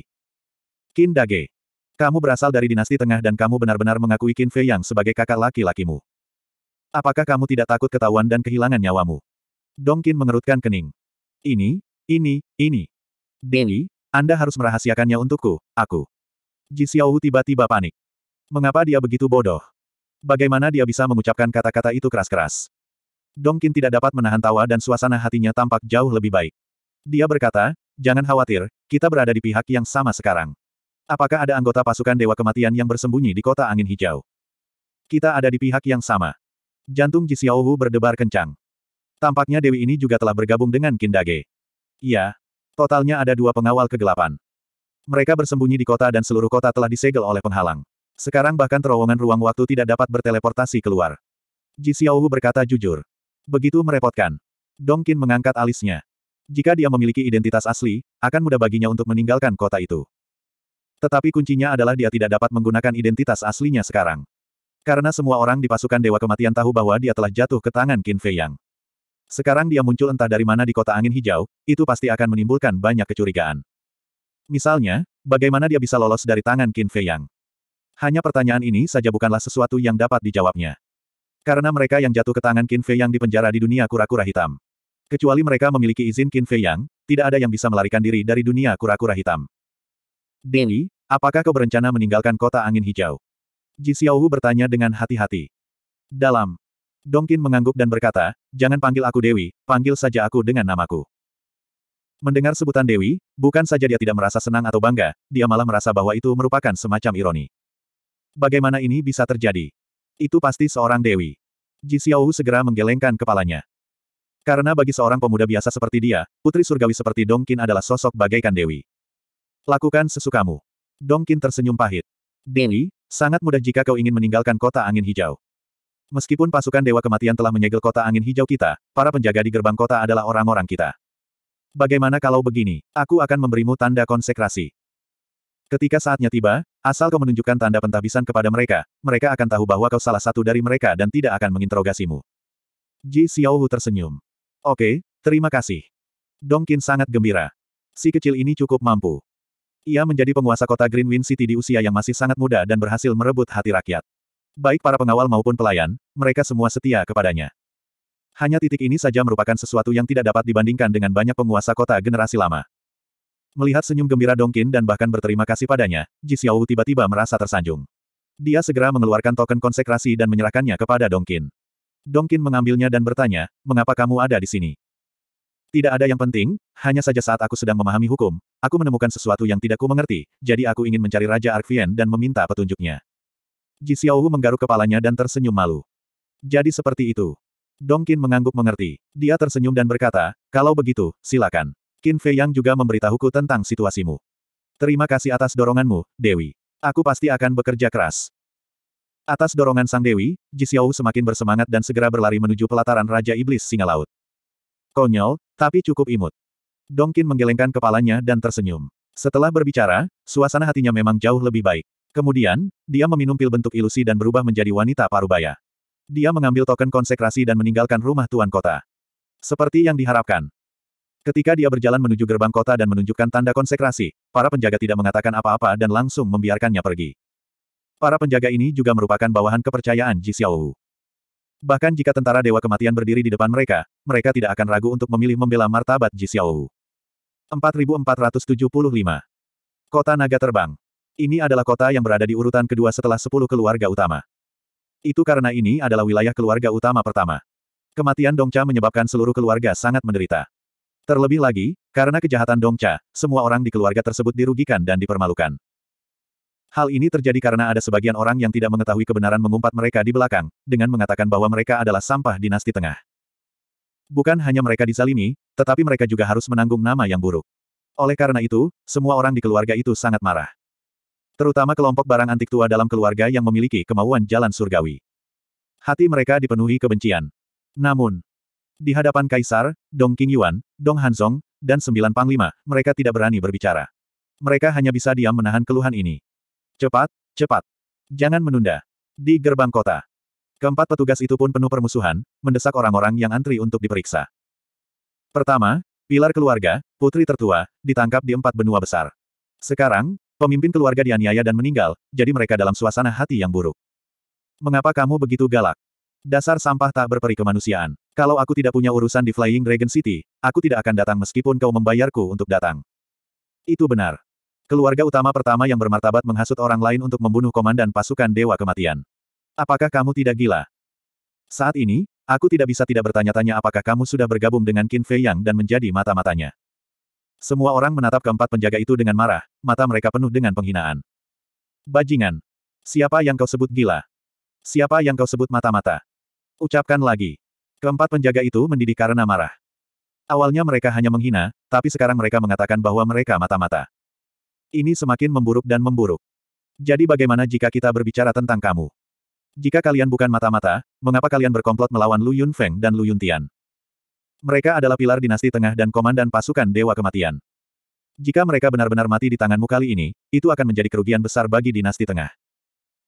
Qin Dage. Kamu berasal dari dinasti tengah dan kamu benar-benar mengakui Qin Fei Yang sebagai kakak laki-lakimu. Apakah kamu tidak takut ketahuan dan kehilangan nyawamu? Dong Qin mengerutkan kening. Ini, ini, ini. Dewi, Anda harus merahasiakannya untukku, aku. Ji Xiaohu tiba-tiba panik. Mengapa dia begitu bodoh? Bagaimana dia bisa mengucapkan kata-kata itu keras-keras? Dongkin tidak dapat menahan tawa dan suasana hatinya tampak jauh lebih baik. Dia berkata, jangan khawatir, kita berada di pihak yang sama sekarang. Apakah ada anggota pasukan Dewa Kematian yang bersembunyi di kota angin hijau? Kita ada di pihak yang sama. Jantung Ji Xiaohu berdebar kencang. Tampaknya Dewi ini juga telah bergabung dengan Kindage. Iya. Totalnya ada dua pengawal kegelapan. Mereka bersembunyi di kota dan seluruh kota telah disegel oleh penghalang. Sekarang bahkan terowongan ruang waktu tidak dapat berteleportasi keluar. Ji Xiaohu berkata jujur. Begitu merepotkan. Dongkin mengangkat alisnya. Jika dia memiliki identitas asli, akan mudah baginya untuk meninggalkan kota itu. Tetapi kuncinya adalah dia tidak dapat menggunakan identitas aslinya sekarang. Karena semua orang di pasukan Dewa Kematian tahu bahwa dia telah jatuh ke tangan Qin Fei Yang. Sekarang dia muncul entah dari mana di kota angin hijau, itu pasti akan menimbulkan banyak kecurigaan. Misalnya, bagaimana dia bisa lolos dari tangan Qin Fei Yang? Hanya pertanyaan ini saja bukanlah sesuatu yang dapat dijawabnya. Karena mereka yang jatuh ke tangan Qin Fei yang dipenjara di dunia kura-kura hitam. Kecuali mereka memiliki izin Qin Fei yang, tidak ada yang bisa melarikan diri dari dunia kura-kura hitam. Dewi, apakah kau berencana meninggalkan kota angin hijau? Ji Xiaohu bertanya dengan hati-hati. Dalam. Dong Qin mengangguk dan berkata, jangan panggil aku Dewi, panggil saja aku dengan namaku. Mendengar sebutan Dewi, bukan saja dia tidak merasa senang atau bangga, dia malah merasa bahwa itu merupakan semacam ironi. Bagaimana ini bisa terjadi? Itu pasti seorang dewi. Ji Xiaohu segera menggelengkan kepalanya. Karena bagi seorang pemuda biasa seperti dia, putri surgawi seperti Dong Qin adalah sosok bagaikan dewi. Lakukan sesukamu. Dong Qin tersenyum pahit. Dewi, sangat mudah jika kau ingin meninggalkan kota angin hijau. Meskipun pasukan Dewa Kematian telah menyegel kota angin hijau kita, para penjaga di gerbang kota adalah orang-orang kita. Bagaimana kalau begini? Aku akan memberimu tanda konsekrasi. Ketika saatnya tiba, asal kau menunjukkan tanda pentabisan kepada mereka, mereka akan tahu bahwa kau salah satu dari mereka dan tidak akan menginterogasimu. Ji Xiaohu tersenyum. Oke, terima kasih. Dongkin sangat gembira. Si kecil ini cukup mampu. Ia menjadi penguasa kota Greenwind City di usia yang masih sangat muda dan berhasil merebut hati rakyat. Baik para pengawal maupun pelayan, mereka semua setia kepadanya. Hanya titik ini saja merupakan sesuatu yang tidak dapat dibandingkan dengan banyak penguasa kota generasi lama. Melihat senyum gembira Dongkin dan bahkan berterima kasih padanya, Ji Xiaowu tiba-tiba merasa tersanjung. Dia segera mengeluarkan token konsekrasi dan menyerahkannya kepada Dongkin. Dongkin mengambilnya dan bertanya, mengapa kamu ada di sini? Tidak ada yang penting, hanya saja saat aku sedang memahami hukum, aku menemukan sesuatu yang tidak ku mengerti, jadi aku ingin mencari Raja Arkvien dan meminta petunjuknya. Ji Xiaowu menggaruk kepalanya dan tersenyum malu. Jadi seperti itu. Dongkin mengangguk mengerti. Dia tersenyum dan berkata, kalau begitu, silakan. Qin Fei Yang juga memberitahuku tentang situasimu. Terima kasih atas doronganmu, Dewi. Aku pasti akan bekerja keras. Atas dorongan Sang Dewi, Ji Xiao semakin bersemangat dan segera berlari menuju pelataran Raja Iblis Singa Laut. Konyol, tapi cukup imut. Dong Qin menggelengkan kepalanya dan tersenyum. Setelah berbicara, suasana hatinya memang jauh lebih baik. Kemudian, dia meminum pil bentuk ilusi dan berubah menjadi wanita parubaya. Dia mengambil token konsekrasi dan meninggalkan rumah tuan kota. Seperti yang diharapkan, Ketika dia berjalan menuju gerbang kota dan menunjukkan tanda konsekrasi, para penjaga tidak mengatakan apa-apa dan langsung membiarkannya pergi. Para penjaga ini juga merupakan bawahan kepercayaan Ji Xiaowu. Bahkan jika tentara Dewa Kematian berdiri di depan mereka, mereka tidak akan ragu untuk memilih membela martabat Ji Xiaowu. 4475. Kota Naga Terbang. Ini adalah kota yang berada di urutan kedua setelah sepuluh keluarga utama. Itu karena ini adalah wilayah keluarga utama pertama. Kematian Dongcha menyebabkan seluruh keluarga sangat menderita. Terlebih lagi, karena kejahatan Dongcha, semua orang di keluarga tersebut dirugikan dan dipermalukan. Hal ini terjadi karena ada sebagian orang yang tidak mengetahui kebenaran mengumpat mereka di belakang, dengan mengatakan bahwa mereka adalah sampah dinasti tengah. Bukan hanya mereka disalimi, tetapi mereka juga harus menanggung nama yang buruk. Oleh karena itu, semua orang di keluarga itu sangat marah. Terutama kelompok barang antik tua dalam keluarga yang memiliki kemauan jalan surgawi. Hati mereka dipenuhi kebencian. Namun, di hadapan Kaisar, Dong Yuan, Dong Hanzong, dan sembilan panglima, mereka tidak berani berbicara. Mereka hanya bisa diam menahan keluhan ini. Cepat, cepat. Jangan menunda. Di gerbang kota. Keempat petugas itu pun penuh permusuhan, mendesak orang-orang yang antri untuk diperiksa. Pertama, pilar keluarga, putri tertua, ditangkap di empat benua besar. Sekarang, pemimpin keluarga dianiaya dan meninggal, jadi mereka dalam suasana hati yang buruk. Mengapa kamu begitu galak? Dasar sampah tak berperi kemanusiaan. Kalau aku tidak punya urusan di Flying Dragon City, aku tidak akan datang meskipun kau membayarku untuk datang. Itu benar. Keluarga utama pertama yang bermartabat menghasut orang lain untuk membunuh komandan pasukan Dewa Kematian. Apakah kamu tidak gila? Saat ini, aku tidak bisa tidak bertanya-tanya apakah kamu sudah bergabung dengan Qin Fei Yang dan menjadi mata-matanya. Semua orang menatap keempat penjaga itu dengan marah, mata mereka penuh dengan penghinaan. Bajingan! Siapa yang kau sebut gila? Siapa yang kau sebut mata-mata? Ucapkan lagi. Keempat penjaga itu mendidih karena marah. Awalnya mereka hanya menghina, tapi sekarang mereka mengatakan bahwa mereka mata-mata. Ini semakin memburuk dan memburuk. Jadi bagaimana jika kita berbicara tentang kamu? Jika kalian bukan mata-mata, mengapa kalian berkomplot melawan Lu Yun Feng dan Lu Yun Mereka adalah pilar dinasti tengah dan komandan pasukan Dewa Kematian. Jika mereka benar-benar mati di tanganmu kali ini, itu akan menjadi kerugian besar bagi dinasti tengah.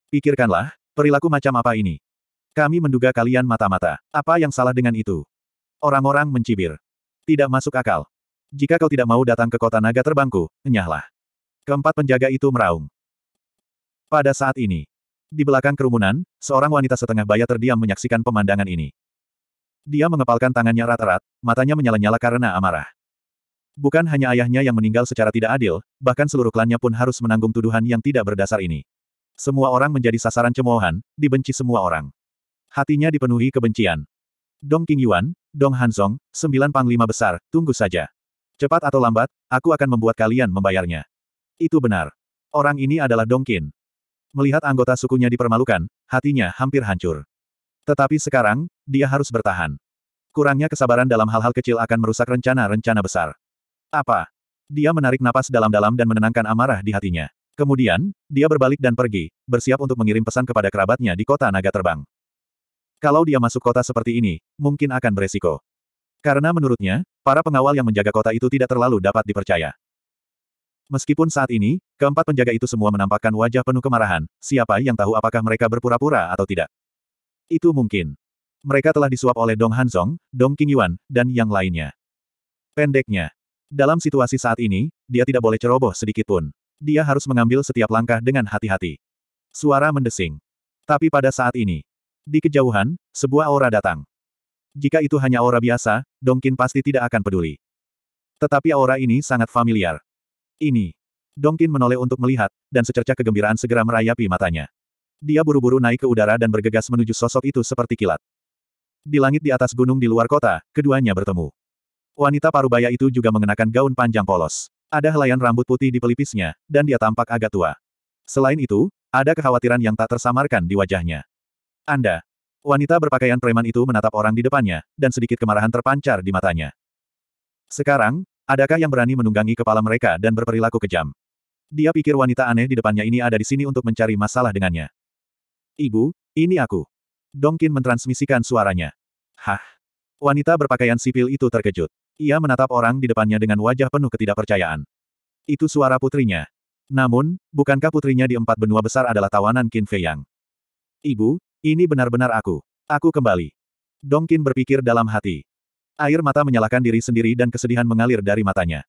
Pikirkanlah, perilaku macam apa ini? Kami menduga kalian mata-mata. Apa yang salah dengan itu? Orang-orang mencibir. Tidak masuk akal. Jika kau tidak mau datang ke kota naga terbangku, nyahlah. Keempat penjaga itu meraung. Pada saat ini, di belakang kerumunan, seorang wanita setengah baya terdiam menyaksikan pemandangan ini. Dia mengepalkan tangannya rat-rat, matanya menyala-nyala karena amarah. Bukan hanya ayahnya yang meninggal secara tidak adil, bahkan seluruh klannya pun harus menanggung tuduhan yang tidak berdasar ini. Semua orang menjadi sasaran cemoohan, dibenci semua orang. Hatinya dipenuhi kebencian. Dong King Yuan, Dong Hansong, sembilan panglima besar, tunggu saja. Cepat atau lambat, aku akan membuat kalian membayarnya. Itu benar. Orang ini adalah Dong Qin. Melihat anggota sukunya dipermalukan, hatinya hampir hancur. Tetapi sekarang, dia harus bertahan. Kurangnya kesabaran dalam hal-hal kecil akan merusak rencana-rencana besar. Apa? Dia menarik napas dalam-dalam dan menenangkan amarah di hatinya. Kemudian, dia berbalik dan pergi, bersiap untuk mengirim pesan kepada kerabatnya di kota naga terbang. Kalau dia masuk kota seperti ini, mungkin akan beresiko. Karena menurutnya, para pengawal yang menjaga kota itu tidak terlalu dapat dipercaya. Meskipun saat ini, keempat penjaga itu semua menampakkan wajah penuh kemarahan, siapa yang tahu apakah mereka berpura-pura atau tidak. Itu mungkin. Mereka telah disuap oleh Dong Hanzong, Dong Qingyuan, dan yang lainnya. Pendeknya. Dalam situasi saat ini, dia tidak boleh ceroboh sedikitpun. Dia harus mengambil setiap langkah dengan hati-hati. Suara mendesing. Tapi pada saat ini, di kejauhan, sebuah aura datang. Jika itu hanya aura biasa, Dongkin pasti tidak akan peduli. Tetapi aura ini sangat familiar. Ini. Dongkin menoleh untuk melihat, dan secercah kegembiraan segera merayapi matanya. Dia buru-buru naik ke udara dan bergegas menuju sosok itu seperti kilat. Di langit di atas gunung di luar kota, keduanya bertemu. Wanita parubaya itu juga mengenakan gaun panjang polos. Ada helaian rambut putih di pelipisnya, dan dia tampak agak tua. Selain itu, ada kekhawatiran yang tak tersamarkan di wajahnya. Anda. Wanita berpakaian preman itu menatap orang di depannya, dan sedikit kemarahan terpancar di matanya. Sekarang, adakah yang berani menunggangi kepala mereka dan berperilaku kejam? Dia pikir wanita aneh di depannya ini ada di sini untuk mencari masalah dengannya. Ibu, ini aku. Dongkin mentransmisikan suaranya. Hah. Wanita berpakaian sipil itu terkejut. Ia menatap orang di depannya dengan wajah penuh ketidakpercayaan. Itu suara putrinya. Namun, bukankah putrinya di empat benua besar adalah tawanan Qin Fei Yang? Ibu, ini benar-benar aku. Aku kembali. Dongkin berpikir dalam hati. Air mata menyalakan diri sendiri dan kesedihan mengalir dari matanya.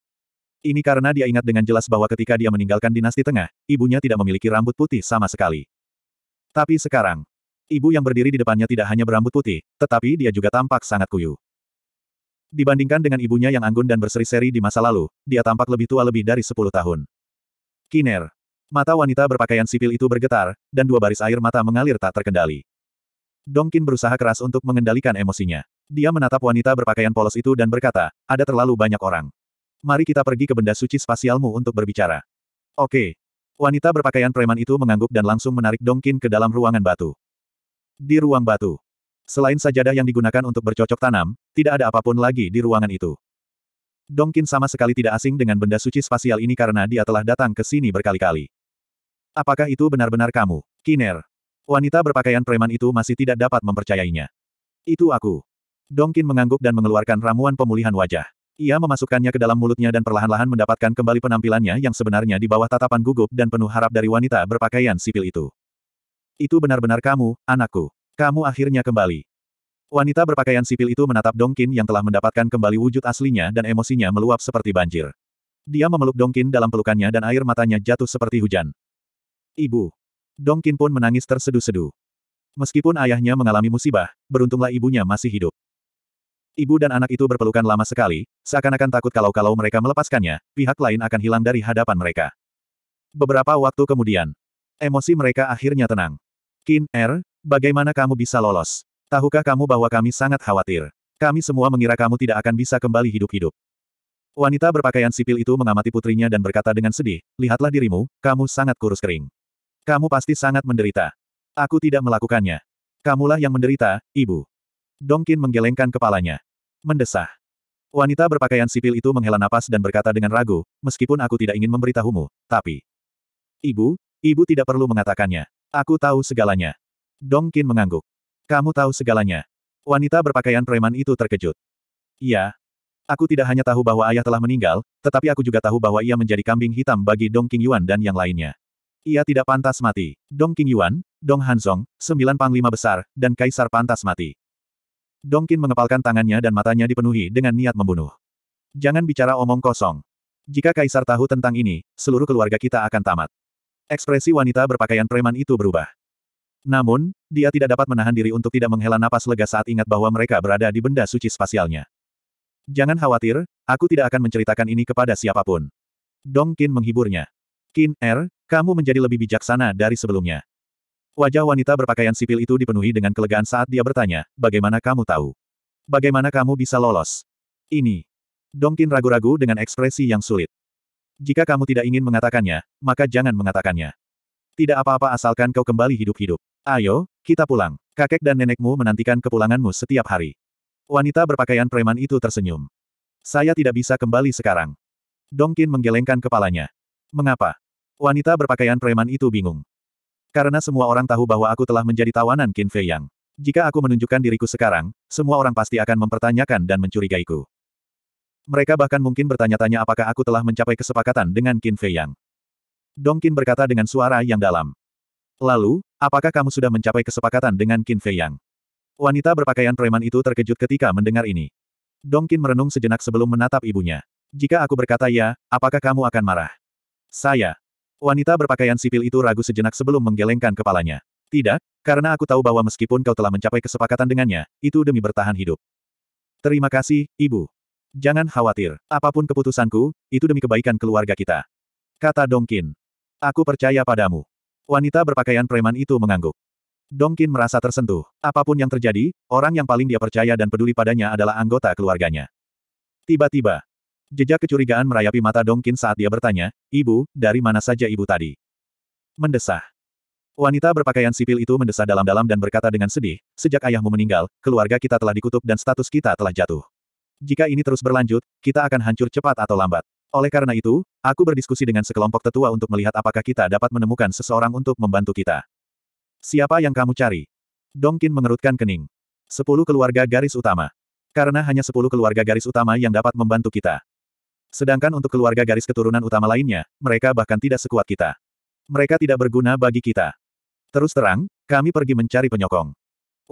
Ini karena dia ingat dengan jelas bahwa ketika dia meninggalkan dinasti tengah, ibunya tidak memiliki rambut putih sama sekali. Tapi sekarang, ibu yang berdiri di depannya tidak hanya berambut putih, tetapi dia juga tampak sangat kuyu. Dibandingkan dengan ibunya yang anggun dan berseri-seri di masa lalu, dia tampak lebih tua lebih dari 10 tahun. Kiner, Mata wanita berpakaian sipil itu bergetar, dan dua baris air mata mengalir tak terkendali. Dongkin berusaha keras untuk mengendalikan emosinya. Dia menatap wanita berpakaian polos itu dan berkata, ada terlalu banyak orang. Mari kita pergi ke benda suci spasialmu untuk berbicara. Oke. Wanita berpakaian preman itu mengangguk dan langsung menarik Dongkin ke dalam ruangan batu. Di ruang batu. Selain sajadah yang digunakan untuk bercocok tanam, tidak ada apapun lagi di ruangan itu. Dongkin sama sekali tidak asing dengan benda suci spasial ini karena dia telah datang ke sini berkali-kali. Apakah itu benar-benar kamu? Kiner. Wanita berpakaian preman itu masih tidak dapat mempercayainya. Itu aku. Dongkin mengangguk dan mengeluarkan ramuan pemulihan wajah. Ia memasukkannya ke dalam mulutnya dan perlahan-lahan mendapatkan kembali penampilannya yang sebenarnya di bawah tatapan gugup dan penuh harap dari wanita berpakaian sipil itu. Itu benar-benar kamu, anakku. Kamu akhirnya kembali. Wanita berpakaian sipil itu menatap Dongkin yang telah mendapatkan kembali wujud aslinya dan emosinya meluap seperti banjir. Dia memeluk Dongkin dalam pelukannya dan air matanya jatuh seperti hujan. Ibu. Dong Qin pun menangis terseduh sedu Meskipun ayahnya mengalami musibah, beruntunglah ibunya masih hidup. Ibu dan anak itu berpelukan lama sekali, seakan-akan takut kalau-kalau mereka melepaskannya, pihak lain akan hilang dari hadapan mereka. Beberapa waktu kemudian, emosi mereka akhirnya tenang. Qin, Er, bagaimana kamu bisa lolos? Tahukah kamu bahwa kami sangat khawatir? Kami semua mengira kamu tidak akan bisa kembali hidup-hidup. Wanita berpakaian sipil itu mengamati putrinya dan berkata dengan sedih, lihatlah dirimu, kamu sangat kurus kering. Kamu pasti sangat menderita. Aku tidak melakukannya. Kamulah yang menderita, ibu. Dongkin menggelengkan kepalanya. Mendesah. Wanita berpakaian sipil itu menghela napas dan berkata dengan ragu, meskipun aku tidak ingin memberitahumu, tapi... Ibu, ibu tidak perlu mengatakannya. Aku tahu segalanya. Dongkin mengangguk. Kamu tahu segalanya. Wanita berpakaian preman itu terkejut. Iya. Aku tidak hanya tahu bahwa ayah telah meninggal, tetapi aku juga tahu bahwa ia menjadi kambing hitam bagi Dong Yuan dan yang lainnya. Ia tidak pantas mati. Dong King Yuan, Dong Hanzong, sembilan panglima besar, dan kaisar pantas mati. Dong Qin mengepalkan tangannya dan matanya dipenuhi dengan niat membunuh. Jangan bicara omong kosong. Jika kaisar tahu tentang ini, seluruh keluarga kita akan tamat. Ekspresi wanita berpakaian preman itu berubah. Namun, dia tidak dapat menahan diri untuk tidak menghela napas lega saat ingat bahwa mereka berada di benda suci spasialnya. Jangan khawatir, aku tidak akan menceritakan ini kepada siapapun. Dong Qin menghiburnya. Qin Er, kamu menjadi lebih bijaksana dari sebelumnya. Wajah wanita berpakaian sipil itu dipenuhi dengan kelegaan saat dia bertanya, bagaimana kamu tahu? Bagaimana kamu bisa lolos? Ini. Dongkin ragu-ragu dengan ekspresi yang sulit. Jika kamu tidak ingin mengatakannya, maka jangan mengatakannya. Tidak apa-apa asalkan kau kembali hidup-hidup. Ayo, kita pulang. Kakek dan nenekmu menantikan kepulanganmu setiap hari. Wanita berpakaian preman itu tersenyum. Saya tidak bisa kembali sekarang. Dongkin menggelengkan kepalanya. Mengapa? Wanita berpakaian preman itu bingung. Karena semua orang tahu bahwa aku telah menjadi tawanan Qin Fei Yang. Jika aku menunjukkan diriku sekarang, semua orang pasti akan mempertanyakan dan mencurigaiku. Mereka bahkan mungkin bertanya-tanya apakah aku telah mencapai kesepakatan dengan Qin Fei Yang. Dong Qin berkata dengan suara yang dalam. Lalu, apakah kamu sudah mencapai kesepakatan dengan Qin Fei Yang? Wanita berpakaian preman itu terkejut ketika mendengar ini. Dong Qin merenung sejenak sebelum menatap ibunya. Jika aku berkata ya, apakah kamu akan marah? Saya, Wanita berpakaian sipil itu ragu sejenak sebelum menggelengkan kepalanya. Tidak, karena aku tahu bahwa meskipun kau telah mencapai kesepakatan dengannya, itu demi bertahan hidup. Terima kasih, Ibu. Jangan khawatir, apapun keputusanku, itu demi kebaikan keluarga kita. Kata Dongkin. Aku percaya padamu. Wanita berpakaian preman itu mengangguk. Dongkin merasa tersentuh. Apapun yang terjadi, orang yang paling dia percaya dan peduli padanya adalah anggota keluarganya. Tiba-tiba, Jejak kecurigaan merayapi mata Dongkin saat dia bertanya, Ibu, dari mana saja ibu tadi? Mendesah. Wanita berpakaian sipil itu mendesah dalam-dalam dan berkata dengan sedih, sejak ayahmu meninggal, keluarga kita telah dikutuk dan status kita telah jatuh. Jika ini terus berlanjut, kita akan hancur cepat atau lambat. Oleh karena itu, aku berdiskusi dengan sekelompok tetua untuk melihat apakah kita dapat menemukan seseorang untuk membantu kita. Siapa yang kamu cari? Dongkin mengerutkan kening. Sepuluh keluarga garis utama. Karena hanya sepuluh keluarga garis utama yang dapat membantu kita. Sedangkan untuk keluarga garis keturunan utama lainnya, mereka bahkan tidak sekuat kita. Mereka tidak berguna bagi kita. Terus terang, kami pergi mencari penyokong.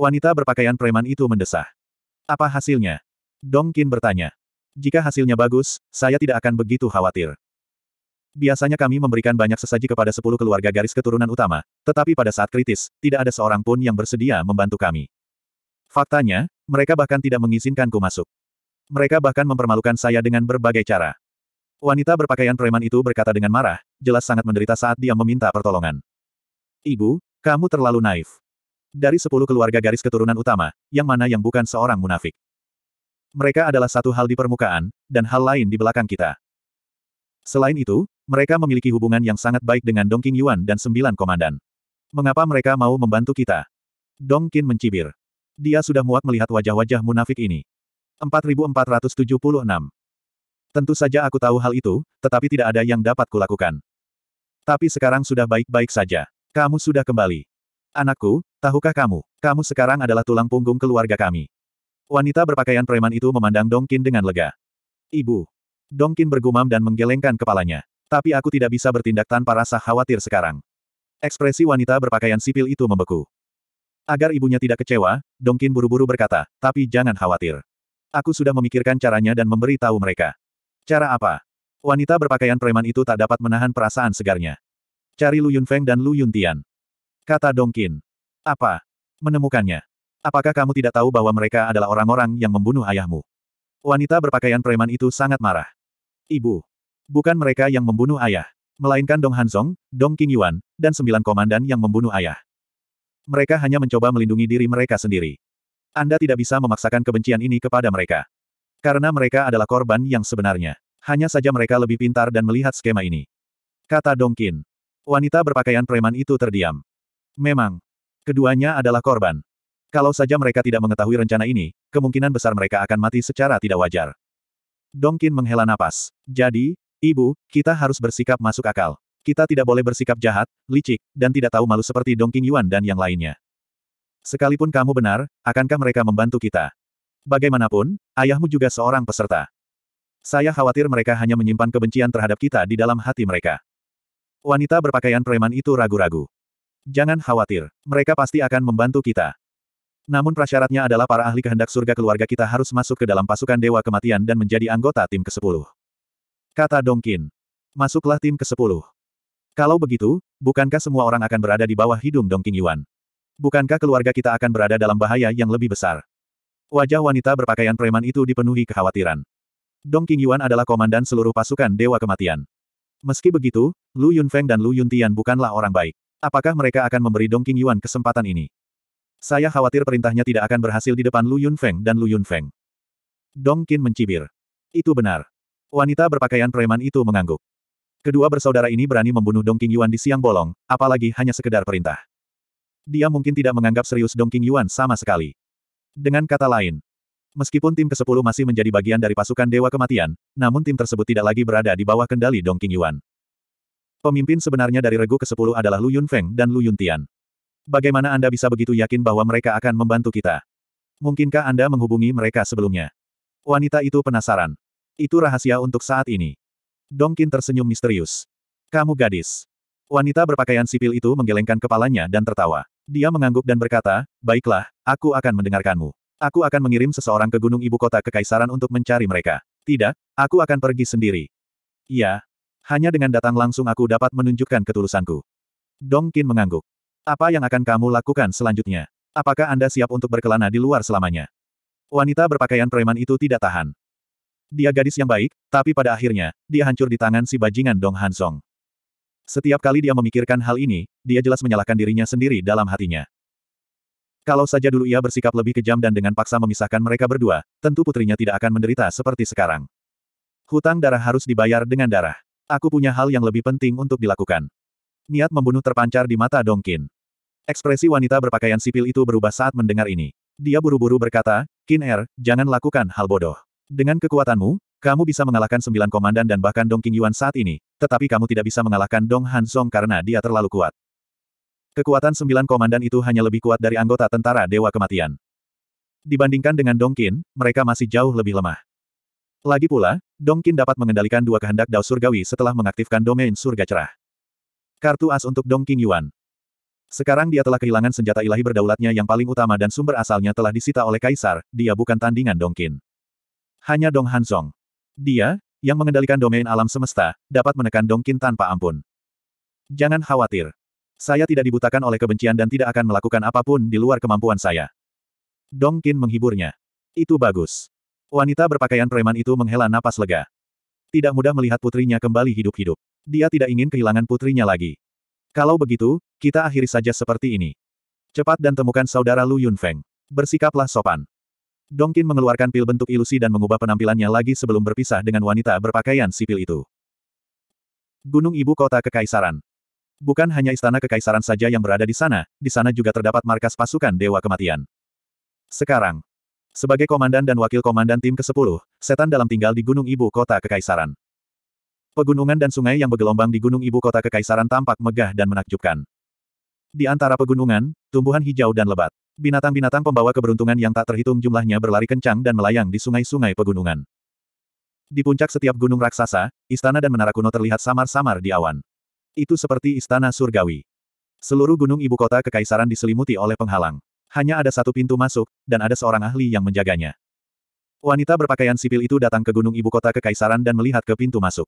Wanita berpakaian preman itu mendesah. Apa hasilnya? Dongkin bertanya. Jika hasilnya bagus, saya tidak akan begitu khawatir. Biasanya kami memberikan banyak sesaji kepada sepuluh keluarga garis keturunan utama, tetapi pada saat kritis, tidak ada seorang pun yang bersedia membantu kami. Faktanya, mereka bahkan tidak mengizinkanku masuk. Mereka bahkan mempermalukan saya dengan berbagai cara. Wanita berpakaian preman itu berkata dengan marah, jelas sangat menderita saat dia meminta pertolongan. Ibu, kamu terlalu naif. Dari sepuluh keluarga garis keturunan utama, yang mana yang bukan seorang munafik. Mereka adalah satu hal di permukaan, dan hal lain di belakang kita. Selain itu, mereka memiliki hubungan yang sangat baik dengan Dong King Yuan dan sembilan komandan. Mengapa mereka mau membantu kita? Dong Qin mencibir. Dia sudah muak melihat wajah-wajah munafik ini. 4476. Tentu saja aku tahu hal itu, tetapi tidak ada yang dapat kulakukan. Tapi sekarang sudah baik-baik saja. Kamu sudah kembali. Anakku, tahukah kamu, kamu sekarang adalah tulang punggung keluarga kami. Wanita berpakaian preman itu memandang Dongkin dengan lega. Ibu. Dongkin bergumam dan menggelengkan kepalanya. Tapi aku tidak bisa bertindak tanpa rasa khawatir sekarang. Ekspresi wanita berpakaian sipil itu membeku. Agar ibunya tidak kecewa, Dongkin buru-buru berkata, tapi jangan khawatir. Aku sudah memikirkan caranya dan memberi tahu mereka. Cara apa? Wanita berpakaian preman itu tak dapat menahan perasaan segarnya. Cari Lu Yunfeng dan Lu Yuntian. Kata Dong Dongkin. Apa? Menemukannya. Apakah kamu tidak tahu bahwa mereka adalah orang-orang yang membunuh ayahmu? Wanita berpakaian preman itu sangat marah. Ibu. Bukan mereka yang membunuh ayah. Melainkan Dong Hanzong, Dong Yuan, dan sembilan komandan yang membunuh ayah. Mereka hanya mencoba melindungi diri mereka sendiri. Anda tidak bisa memaksakan kebencian ini kepada mereka. Karena mereka adalah korban yang sebenarnya. Hanya saja mereka lebih pintar dan melihat skema ini. Kata Dongkin. Wanita berpakaian preman itu terdiam. Memang. Keduanya adalah korban. Kalau saja mereka tidak mengetahui rencana ini, kemungkinan besar mereka akan mati secara tidak wajar. Dongkin menghela napas. Jadi, ibu, kita harus bersikap masuk akal. Kita tidak boleh bersikap jahat, licik, dan tidak tahu malu seperti Dongkin Yuan dan yang lainnya. Sekalipun kamu benar, akankah mereka membantu kita? Bagaimanapun, ayahmu juga seorang peserta. Saya khawatir mereka hanya menyimpan kebencian terhadap kita di dalam hati mereka. Wanita berpakaian preman itu ragu-ragu. Jangan khawatir, mereka pasti akan membantu kita. Namun prasyaratnya adalah para ahli kehendak surga keluarga kita harus masuk ke dalam pasukan Dewa Kematian dan menjadi anggota tim ke-10. Kata Dongkin. Masuklah tim ke-10. Kalau begitu, bukankah semua orang akan berada di bawah hidung Dongkin Yuan? Bukankah keluarga kita akan berada dalam bahaya yang lebih besar? Wajah wanita berpakaian preman itu dipenuhi kekhawatiran. Dong King Yuan adalah komandan seluruh pasukan Dewa Kematian. Meski begitu, Lu Yunfeng dan Lu Yuntian bukanlah orang baik. Apakah mereka akan memberi Dong King Yuan kesempatan ini? Saya khawatir perintahnya tidak akan berhasil di depan Lu Yunfeng dan Lu Yunfeng. Dong Qin mencibir. Itu benar. Wanita berpakaian preman itu mengangguk. Kedua bersaudara ini berani membunuh Dong King Yuan di siang bolong, apalagi hanya sekedar perintah. Dia mungkin tidak menganggap serius Dong King Yuan sama sekali. Dengan kata lain, meskipun tim ke-10 masih menjadi bagian dari pasukan Dewa Kematian, namun tim tersebut tidak lagi berada di bawah kendali Dong King Yuan. Pemimpin sebenarnya dari regu ke-10 adalah Lu Yunfeng dan Lu Yuntian. Bagaimana Anda bisa begitu yakin bahwa mereka akan membantu kita? Mungkinkah Anda menghubungi mereka sebelumnya? Wanita itu penasaran. Itu rahasia untuk saat ini. Dongkin tersenyum misterius. Kamu gadis. Wanita berpakaian sipil itu menggelengkan kepalanya dan tertawa. Dia mengangguk dan berkata, baiklah, aku akan mendengarkanmu. Aku akan mengirim seseorang ke gunung ibu kota kekaisaran untuk mencari mereka. Tidak, aku akan pergi sendiri. Iya. Hanya dengan datang langsung aku dapat menunjukkan ketulusanku. Dong Qin mengangguk. Apa yang akan kamu lakukan selanjutnya? Apakah Anda siap untuk berkelana di luar selamanya? Wanita berpakaian preman itu tidak tahan. Dia gadis yang baik, tapi pada akhirnya, dia hancur di tangan si bajingan Dong Hansong. Setiap kali dia memikirkan hal ini, dia jelas menyalahkan dirinya sendiri dalam hatinya. Kalau saja dulu ia bersikap lebih kejam dan dengan paksa memisahkan mereka berdua, tentu putrinya tidak akan menderita seperti sekarang. Hutang darah harus dibayar dengan darah. Aku punya hal yang lebih penting untuk dilakukan. Niat membunuh terpancar di mata Dongkin. Ekspresi wanita berpakaian sipil itu berubah saat mendengar ini. Dia buru-buru berkata, Kin Er, jangan lakukan hal bodoh. Dengan kekuatanmu, kamu bisa mengalahkan sembilan komandan dan bahkan Dong Yuan saat ini, tetapi kamu tidak bisa mengalahkan Dong Song karena dia terlalu kuat. Kekuatan sembilan komandan itu hanya lebih kuat dari anggota tentara Dewa Kematian. Dibandingkan dengan Dong Qin, mereka masih jauh lebih lemah. Lagi pula, Dong Qin dapat mengendalikan dua kehendak Dao Surgawi setelah mengaktifkan domain surga cerah. Kartu as untuk Dong Yuan. Sekarang dia telah kehilangan senjata ilahi berdaulatnya yang paling utama dan sumber asalnya telah disita oleh Kaisar, dia bukan tandingan Dong Qin. Hanya Dong Hanzong. Dia, yang mengendalikan domain alam semesta, dapat menekan Dongkin tanpa ampun. Jangan khawatir. Saya tidak dibutakan oleh kebencian dan tidak akan melakukan apapun di luar kemampuan saya. Dongkin menghiburnya. Itu bagus. Wanita berpakaian preman itu menghela napas lega. Tidak mudah melihat putrinya kembali hidup-hidup. Dia tidak ingin kehilangan putrinya lagi. Kalau begitu, kita akhiri saja seperti ini. Cepat dan temukan saudara Lu Yunfeng. Bersikaplah sopan. Dongkin mengeluarkan pil bentuk ilusi dan mengubah penampilannya lagi sebelum berpisah dengan wanita berpakaian sipil itu. Gunung Ibu Kota Kekaisaran Bukan hanya istana kekaisaran saja yang berada di sana, di sana juga terdapat markas pasukan Dewa Kematian. Sekarang, sebagai komandan dan wakil komandan tim ke-10, setan dalam tinggal di Gunung Ibu Kota Kekaisaran. Pegunungan dan sungai yang bergelombang di Gunung Ibu Kota Kekaisaran tampak megah dan menakjubkan. Di antara pegunungan, tumbuhan hijau dan lebat. Binatang-binatang pembawa keberuntungan yang tak terhitung jumlahnya berlari kencang dan melayang di sungai-sungai pegunungan. Di puncak setiap gunung raksasa, istana dan menara kuno terlihat samar-samar di awan. Itu seperti istana surgawi. Seluruh gunung ibu kota kekaisaran diselimuti oleh penghalang. Hanya ada satu pintu masuk, dan ada seorang ahli yang menjaganya. Wanita berpakaian sipil itu datang ke gunung ibu kota kekaisaran dan melihat ke pintu masuk.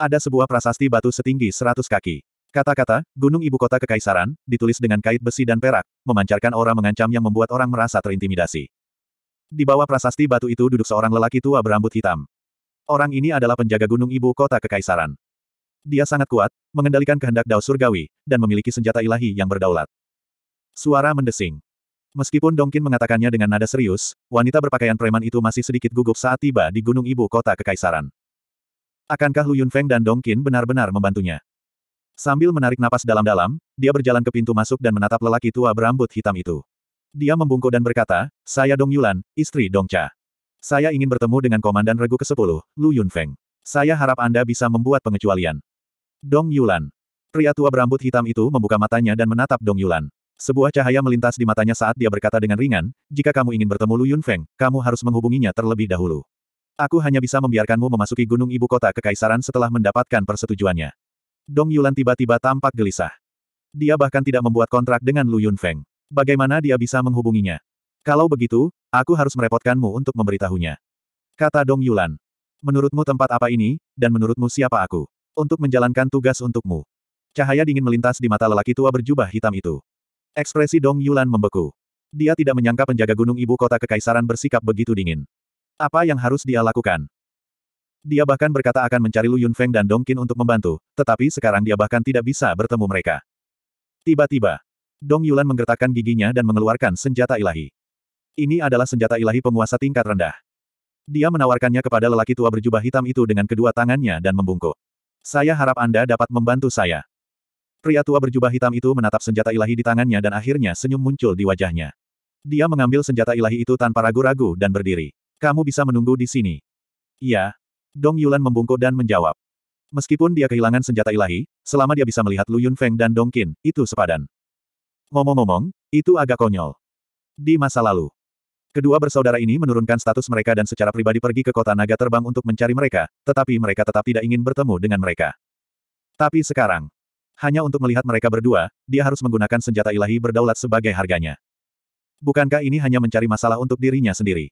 Ada sebuah prasasti batu setinggi seratus kaki. Kata-kata, Gunung Ibu Kota Kekaisaran, ditulis dengan kait besi dan perak, memancarkan aura mengancam yang membuat orang merasa terintimidasi. Di bawah prasasti batu itu duduk seorang lelaki tua berambut hitam. Orang ini adalah penjaga Gunung Ibu Kota Kekaisaran. Dia sangat kuat, mengendalikan kehendak Dao Surgawi, dan memiliki senjata ilahi yang berdaulat. Suara mendesing. Meskipun Dongkin mengatakannya dengan nada serius, wanita berpakaian preman itu masih sedikit gugup saat tiba di Gunung Ibu Kota Kekaisaran. Akankah Lu Yunfeng dan Dongkin benar-benar membantunya? Sambil menarik napas dalam-dalam, dia berjalan ke pintu masuk dan menatap lelaki tua berambut hitam itu. Dia membungkuk dan berkata, saya Dong Yulan, istri Dong Cha. Saya ingin bertemu dengan Komandan Regu ke-10, Lu Yunfeng. Saya harap Anda bisa membuat pengecualian. Dong Yulan. Pria tua berambut hitam itu membuka matanya dan menatap Dong Yulan. Sebuah cahaya melintas di matanya saat dia berkata dengan ringan, jika kamu ingin bertemu Lu Yunfeng, kamu harus menghubunginya terlebih dahulu. Aku hanya bisa membiarkanmu memasuki gunung ibu kota kekaisaran setelah mendapatkan persetujuannya. Dong Yulan tiba-tiba tampak gelisah. Dia bahkan tidak membuat kontrak dengan Lu Yunfeng. Bagaimana dia bisa menghubunginya? Kalau begitu, aku harus merepotkanmu untuk memberitahunya. Kata Dong Yulan. Menurutmu tempat apa ini, dan menurutmu siapa aku? Untuk menjalankan tugas untukmu. Cahaya dingin melintas di mata lelaki tua berjubah hitam itu. Ekspresi Dong Yulan membeku. Dia tidak menyangka penjaga gunung ibu kota kekaisaran bersikap begitu dingin. Apa yang harus dia lakukan? Dia bahkan berkata akan mencari Lu Yunfeng dan Dong Qin untuk membantu, tetapi sekarang dia bahkan tidak bisa bertemu mereka. Tiba-tiba, Dong Yulan menggertakkan giginya dan mengeluarkan senjata ilahi. Ini adalah senjata ilahi penguasa tingkat rendah. Dia menawarkannya kepada lelaki tua berjubah hitam itu dengan kedua tangannya dan membungkuk. Saya harap Anda dapat membantu saya. Pria tua berjubah hitam itu menatap senjata ilahi di tangannya dan akhirnya senyum muncul di wajahnya. Dia mengambil senjata ilahi itu tanpa ragu-ragu dan berdiri. Kamu bisa menunggu di sini. Ya. Dong Yulan membungkuk dan menjawab. Meskipun dia kehilangan senjata ilahi, selama dia bisa melihat Lu Yunfeng dan Dong Qin, itu sepadan. Ngomong-ngomong, itu agak konyol. Di masa lalu, kedua bersaudara ini menurunkan status mereka dan secara pribadi pergi ke kota naga terbang untuk mencari mereka, tetapi mereka tetap tidak ingin bertemu dengan mereka. Tapi sekarang, hanya untuk melihat mereka berdua, dia harus menggunakan senjata ilahi berdaulat sebagai harganya. Bukankah ini hanya mencari masalah untuk dirinya sendiri?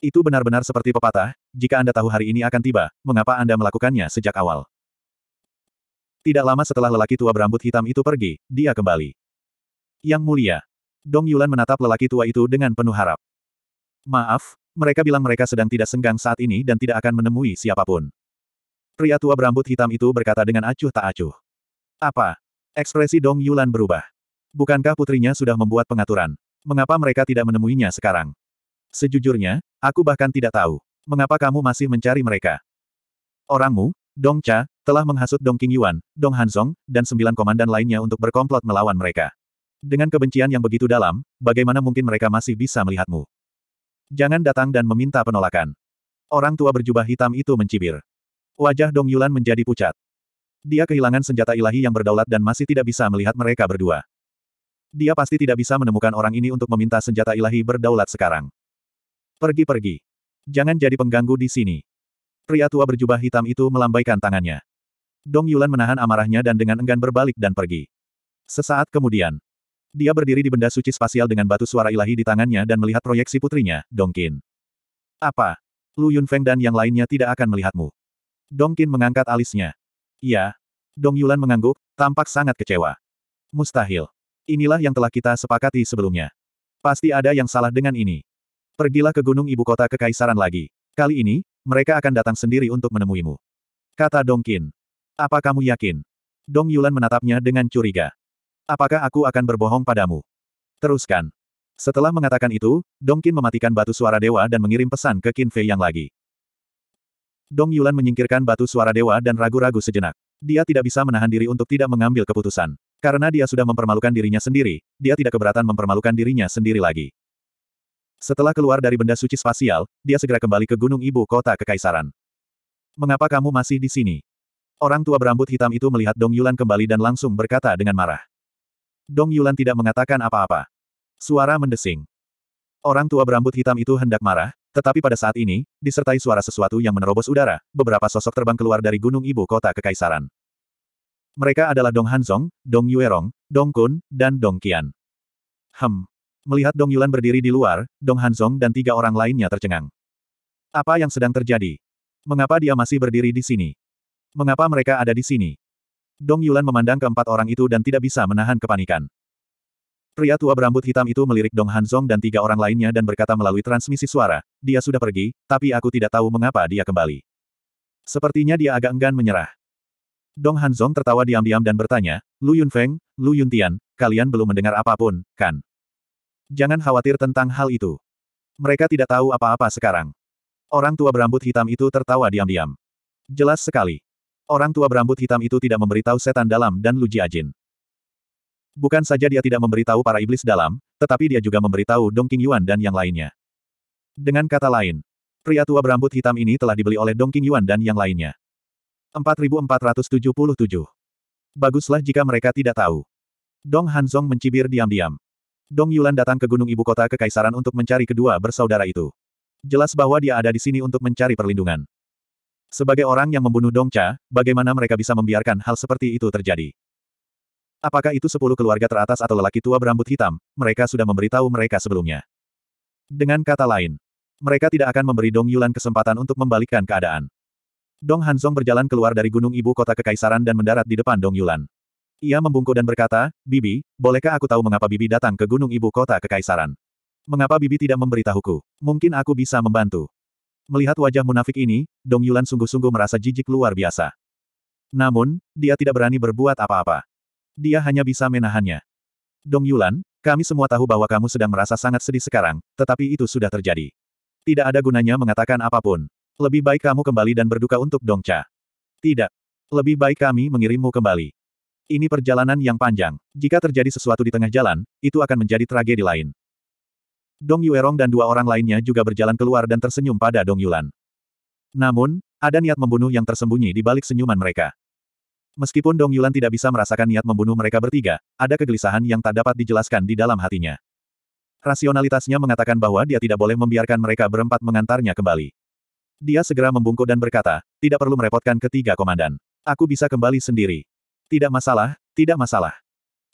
Itu benar-benar seperti pepatah, jika Anda tahu hari ini akan tiba, mengapa Anda melakukannya sejak awal? Tidak lama setelah lelaki tua berambut hitam itu pergi, dia kembali. Yang mulia. Dong Yulan menatap lelaki tua itu dengan penuh harap. Maaf, mereka bilang mereka sedang tidak senggang saat ini dan tidak akan menemui siapapun. Pria tua berambut hitam itu berkata dengan acuh tak acuh. Apa? Ekspresi Dong Yulan berubah. Bukankah putrinya sudah membuat pengaturan? Mengapa mereka tidak menemuinya sekarang? Sejujurnya, aku bahkan tidak tahu. Mengapa kamu masih mencari mereka? Orangmu, Dong Cha, telah menghasut Dong King Yuan, Dong Hanzong, dan sembilan komandan lainnya untuk berkomplot melawan mereka. Dengan kebencian yang begitu dalam, bagaimana mungkin mereka masih bisa melihatmu? Jangan datang dan meminta penolakan. Orang tua berjubah hitam itu mencibir. Wajah Dong Yulan menjadi pucat. Dia kehilangan senjata ilahi yang berdaulat dan masih tidak bisa melihat mereka berdua. Dia pasti tidak bisa menemukan orang ini untuk meminta senjata ilahi berdaulat sekarang. Pergi-pergi. Jangan jadi pengganggu di sini. Pria tua berjubah hitam itu melambaikan tangannya. Dong Yulan menahan amarahnya dan dengan enggan berbalik dan pergi. Sesaat kemudian, dia berdiri di benda suci spasial dengan batu suara ilahi di tangannya dan melihat proyeksi putrinya, dong Qin. Apa? Lu Yunfeng dan yang lainnya tidak akan melihatmu. dong Qin mengangkat alisnya. ya. Dong Yulan mengangguk, tampak sangat kecewa. Mustahil. Inilah yang telah kita sepakati sebelumnya. Pasti ada yang salah dengan ini. Pergilah ke gunung ibu kota kekaisaran lagi. Kali ini, mereka akan datang sendiri untuk menemuimu. Kata Dong Qin. Apa kamu yakin? Dong Yulan menatapnya dengan curiga. Apakah aku akan berbohong padamu? Teruskan. Setelah mengatakan itu, Dong Qin mematikan batu suara dewa dan mengirim pesan ke Qin Fei Yang lagi. Dong Yulan menyingkirkan batu suara dewa dan ragu-ragu sejenak. Dia tidak bisa menahan diri untuk tidak mengambil keputusan. Karena dia sudah mempermalukan dirinya sendiri, dia tidak keberatan mempermalukan dirinya sendiri lagi. Setelah keluar dari benda suci spasial, dia segera kembali ke gunung ibu kota kekaisaran. Mengapa kamu masih di sini? Orang tua berambut hitam itu melihat Dong Yulan kembali dan langsung berkata dengan marah. Dong Yulan tidak mengatakan apa-apa. Suara mendesing. Orang tua berambut hitam itu hendak marah, tetapi pada saat ini, disertai suara sesuatu yang menerobos udara, beberapa sosok terbang keluar dari gunung ibu kota kekaisaran. Mereka adalah Dong Hanzong, Dong Yuerong, Dong Kun, dan Dong Qian. Hmm. Melihat Dong Yulan berdiri di luar, Dong Hanzong dan tiga orang lainnya tercengang. Apa yang sedang terjadi? Mengapa dia masih berdiri di sini? Mengapa mereka ada di sini? Dong Yulan memandang keempat orang itu dan tidak bisa menahan kepanikan. Pria tua berambut hitam itu melirik Dong Hanzong dan tiga orang lainnya dan berkata melalui transmisi suara, dia sudah pergi, tapi aku tidak tahu mengapa dia kembali. Sepertinya dia agak enggan menyerah. Dong Hanzong tertawa diam-diam dan bertanya, Lu Yunfeng, Lu Yuntian, kalian belum mendengar apapun, kan? Jangan khawatir tentang hal itu. Mereka tidak tahu apa-apa sekarang. Orang tua berambut hitam itu tertawa diam-diam. Jelas sekali. Orang tua berambut hitam itu tidak memberitahu setan dalam dan Luji Ajin. Bukan saja dia tidak memberitahu para iblis dalam, tetapi dia juga memberitahu Dong King Yuan dan yang lainnya. Dengan kata lain, pria tua berambut hitam ini telah dibeli oleh Dong King Yuan dan yang lainnya. 4477. Baguslah jika mereka tidak tahu. Dong Hanzong mencibir diam-diam. Dong Yulan datang ke Gunung Ibu Kota Kekaisaran untuk mencari kedua bersaudara itu. Jelas bahwa dia ada di sini untuk mencari perlindungan. Sebagai orang yang membunuh Dong Cha, bagaimana mereka bisa membiarkan hal seperti itu terjadi? Apakah itu sepuluh keluarga teratas atau lelaki tua berambut hitam, mereka sudah memberitahu mereka sebelumnya. Dengan kata lain, mereka tidak akan memberi Dong Yulan kesempatan untuk membalikkan keadaan. Dong Hanzong berjalan keluar dari gunung ibu kota kekaisaran dan mendarat di depan Dong Yulan. Ia membungkuk dan berkata, Bibi, bolehkah aku tahu mengapa Bibi datang ke gunung ibu kota kekaisaran? Mengapa Bibi tidak memberitahuku? Mungkin aku bisa membantu. Melihat wajah munafik ini, Dong Yulan sungguh-sungguh merasa jijik luar biasa. Namun, dia tidak berani berbuat apa-apa. Dia hanya bisa menahannya. Dong Yulan, kami semua tahu bahwa kamu sedang merasa sangat sedih sekarang, tetapi itu sudah terjadi. Tidak ada gunanya mengatakan apapun. Lebih baik kamu kembali dan berduka untuk dong cha. Tidak. Lebih baik kami mengirimmu kembali. Ini perjalanan yang panjang. Jika terjadi sesuatu di tengah jalan, itu akan menjadi tragedi lain. Dong Yuerong dan dua orang lainnya juga berjalan keluar dan tersenyum pada Dong Yulan. Namun, ada niat membunuh yang tersembunyi di balik senyuman mereka. Meskipun Dong Yulan tidak bisa merasakan niat membunuh mereka bertiga, ada kegelisahan yang tak dapat dijelaskan di dalam hatinya. Rasionalitasnya mengatakan bahwa dia tidak boleh membiarkan mereka berempat mengantarnya kembali. Dia segera membungkuk dan berkata, tidak perlu merepotkan ketiga komandan. Aku bisa kembali sendiri. Tidak masalah, tidak masalah.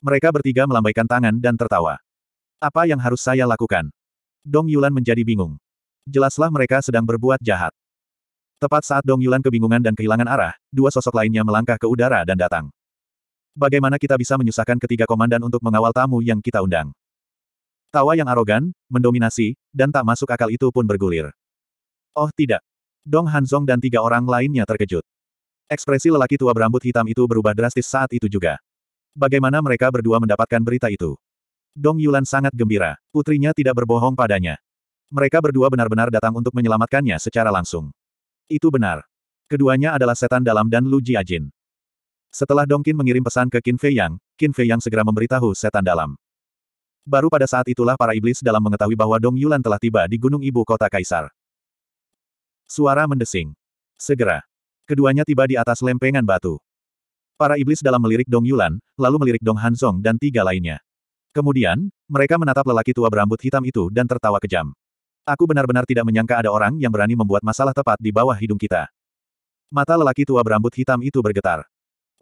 Mereka bertiga melambaikan tangan dan tertawa. Apa yang harus saya lakukan? Dong Yulan menjadi bingung. Jelaslah mereka sedang berbuat jahat. Tepat saat Dong Yulan kebingungan dan kehilangan arah, dua sosok lainnya melangkah ke udara dan datang. Bagaimana kita bisa menyusahkan ketiga komandan untuk mengawal tamu yang kita undang? Tawa yang arogan, mendominasi, dan tak masuk akal itu pun bergulir. Oh tidak. Dong Hanzong dan tiga orang lainnya terkejut. Ekspresi lelaki tua berambut hitam itu berubah drastis saat itu juga. Bagaimana mereka berdua mendapatkan berita itu? Dong Yulan sangat gembira. Putrinya tidak berbohong padanya. Mereka berdua benar-benar datang untuk menyelamatkannya secara langsung. Itu benar. Keduanya adalah setan dalam dan Lu Jiajin. Setelah Dong Qin mengirim pesan ke Qin Fei Yang, Qin Fei Yang segera memberitahu setan dalam. Baru pada saat itulah para iblis dalam mengetahui bahwa Dong Yulan telah tiba di gunung ibu kota Kaisar. Suara mendesing. Segera, Keduanya tiba di atas lempengan batu. Para iblis dalam melirik Dong Yulan, lalu melirik Dong Hansong dan tiga lainnya. Kemudian, mereka menatap lelaki tua berambut hitam itu dan tertawa kejam. Aku benar-benar tidak menyangka ada orang yang berani membuat masalah tepat di bawah hidung kita. Mata lelaki tua berambut hitam itu bergetar.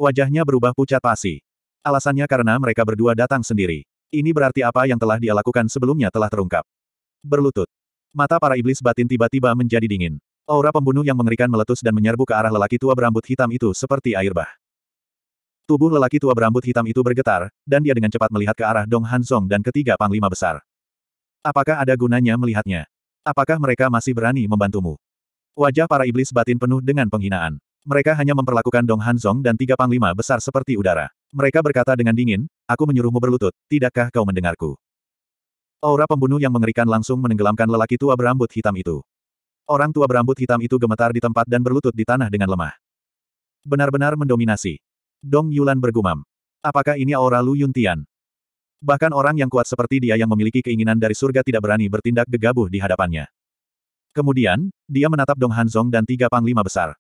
Wajahnya berubah pucat pasi. Alasannya karena mereka berdua datang sendiri. Ini berarti apa yang telah dia lakukan sebelumnya telah terungkap. Berlutut. Mata para iblis batin tiba-tiba menjadi dingin. Aura pembunuh yang mengerikan meletus dan menyerbu ke arah lelaki tua berambut hitam itu seperti air bah. Tubuh lelaki tua berambut hitam itu bergetar, dan dia dengan cepat melihat ke arah Dong Hansong dan ketiga panglima besar. Apakah ada gunanya melihatnya? Apakah mereka masih berani membantumu? Wajah para iblis batin penuh dengan penghinaan. Mereka hanya memperlakukan Dong Hansong dan tiga panglima besar seperti udara. Mereka berkata dengan dingin, aku menyuruhmu berlutut, tidakkah kau mendengarku? Aura pembunuh yang mengerikan langsung menenggelamkan lelaki tua berambut hitam itu. Orang tua berambut hitam itu gemetar di tempat dan berlutut di tanah dengan lemah. Benar-benar mendominasi. Dong Yulan bergumam. Apakah ini aura Lu Yuntian? Bahkan orang yang kuat seperti dia yang memiliki keinginan dari surga tidak berani bertindak gegabah di hadapannya. Kemudian, dia menatap Dong Hanzong dan tiga panglima besar.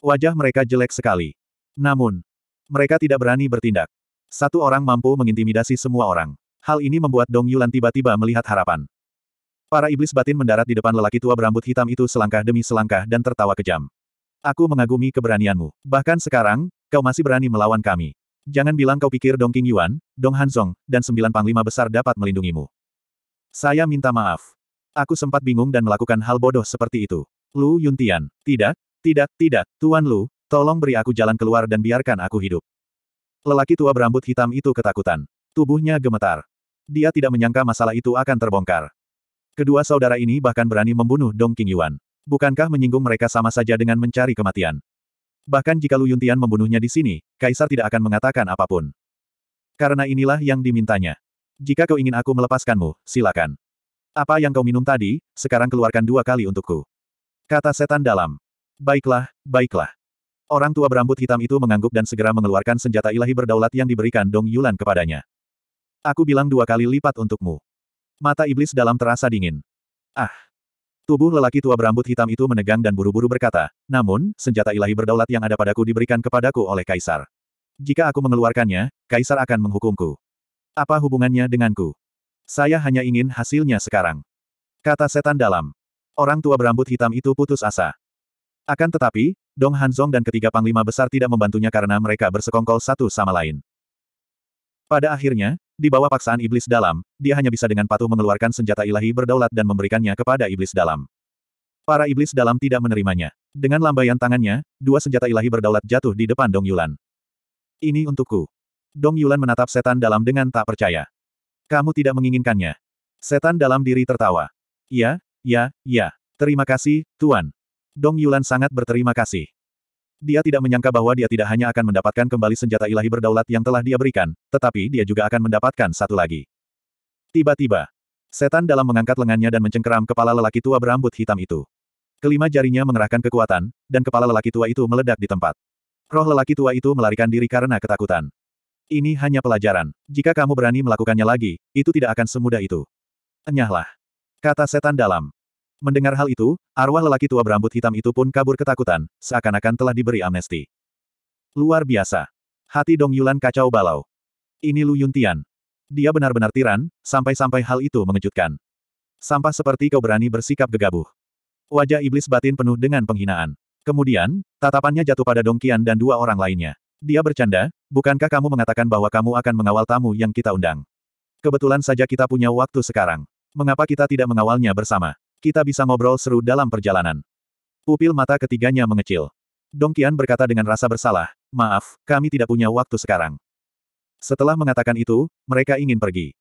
Wajah mereka jelek sekali. Namun, mereka tidak berani bertindak. Satu orang mampu mengintimidasi semua orang. Hal ini membuat Dong Yulan tiba-tiba melihat harapan. Para iblis batin mendarat di depan lelaki tua berambut hitam itu selangkah demi selangkah dan tertawa kejam. Aku mengagumi keberanianmu. Bahkan sekarang, kau masih berani melawan kami. Jangan bilang kau pikir Dong King Yuan, Dong Hanzong, dan sembilan panglima besar dapat melindungimu. Saya minta maaf. Aku sempat bingung dan melakukan hal bodoh seperti itu. Lu Yuntian, tidak, tidak, tidak, Tuan Lu, tolong beri aku jalan keluar dan biarkan aku hidup. Lelaki tua berambut hitam itu ketakutan. Tubuhnya gemetar. Dia tidak menyangka masalah itu akan terbongkar. Kedua saudara ini bahkan berani membunuh Dong King Yuan. Bukankah menyinggung mereka sama saja dengan mencari kematian? Bahkan jika Lu Yuntian membunuhnya di sini, Kaisar tidak akan mengatakan apapun. Karena inilah yang dimintanya. Jika kau ingin aku melepaskanmu, silakan. Apa yang kau minum tadi, sekarang keluarkan dua kali untukku. Kata setan dalam. Baiklah, baiklah. Orang tua berambut hitam itu mengangguk dan segera mengeluarkan senjata ilahi berdaulat yang diberikan Dong Yulan kepadanya. Aku bilang dua kali lipat untukmu. Mata iblis dalam terasa dingin. Ah! Tubuh lelaki tua berambut hitam itu menegang dan buru-buru berkata, namun, senjata ilahi berdaulat yang ada padaku diberikan kepadaku oleh Kaisar. Jika aku mengeluarkannya, Kaisar akan menghukumku. Apa hubungannya denganku? Saya hanya ingin hasilnya sekarang. Kata setan dalam. Orang tua berambut hitam itu putus asa. Akan tetapi, Dong Hanzong dan ketiga panglima besar tidak membantunya karena mereka bersekongkol satu sama lain. Pada akhirnya, di bawah paksaan iblis dalam, dia hanya bisa dengan patuh mengeluarkan senjata ilahi berdaulat dan memberikannya kepada iblis dalam. Para iblis dalam tidak menerimanya. Dengan lambaian tangannya, dua senjata ilahi berdaulat jatuh di depan Dong Yulan. Ini untukku. Dong Yulan menatap setan dalam dengan tak percaya. Kamu tidak menginginkannya. Setan dalam diri tertawa. Ya, ya, ya. Terima kasih, Tuan. Dong Yulan sangat berterima kasih. Dia tidak menyangka bahwa dia tidak hanya akan mendapatkan kembali senjata ilahi berdaulat yang telah dia berikan, tetapi dia juga akan mendapatkan satu lagi. Tiba-tiba, setan dalam mengangkat lengannya dan mencengkeram kepala lelaki tua berambut hitam itu. Kelima jarinya mengerahkan kekuatan, dan kepala lelaki tua itu meledak di tempat. Roh lelaki tua itu melarikan diri karena ketakutan. Ini hanya pelajaran. Jika kamu berani melakukannya lagi, itu tidak akan semudah itu. Enyahlah. Kata setan dalam. Mendengar hal itu, arwah lelaki tua berambut hitam itu pun kabur ketakutan, seakan-akan telah diberi amnesti. Luar biasa. Hati Dong Yulan kacau balau. Ini Lu Yuntian. Dia benar-benar tiran, sampai-sampai hal itu mengejutkan. Sampah seperti kau berani bersikap gegabah. Wajah iblis batin penuh dengan penghinaan. Kemudian, tatapannya jatuh pada Dong Qian dan dua orang lainnya. Dia bercanda, bukankah kamu mengatakan bahwa kamu akan mengawal tamu yang kita undang? Kebetulan saja kita punya waktu sekarang. Mengapa kita tidak mengawalnya bersama? Kita bisa ngobrol seru dalam perjalanan. Pupil mata ketiganya mengecil. Dongkian berkata dengan rasa bersalah, maaf, kami tidak punya waktu sekarang. Setelah mengatakan itu, mereka ingin pergi.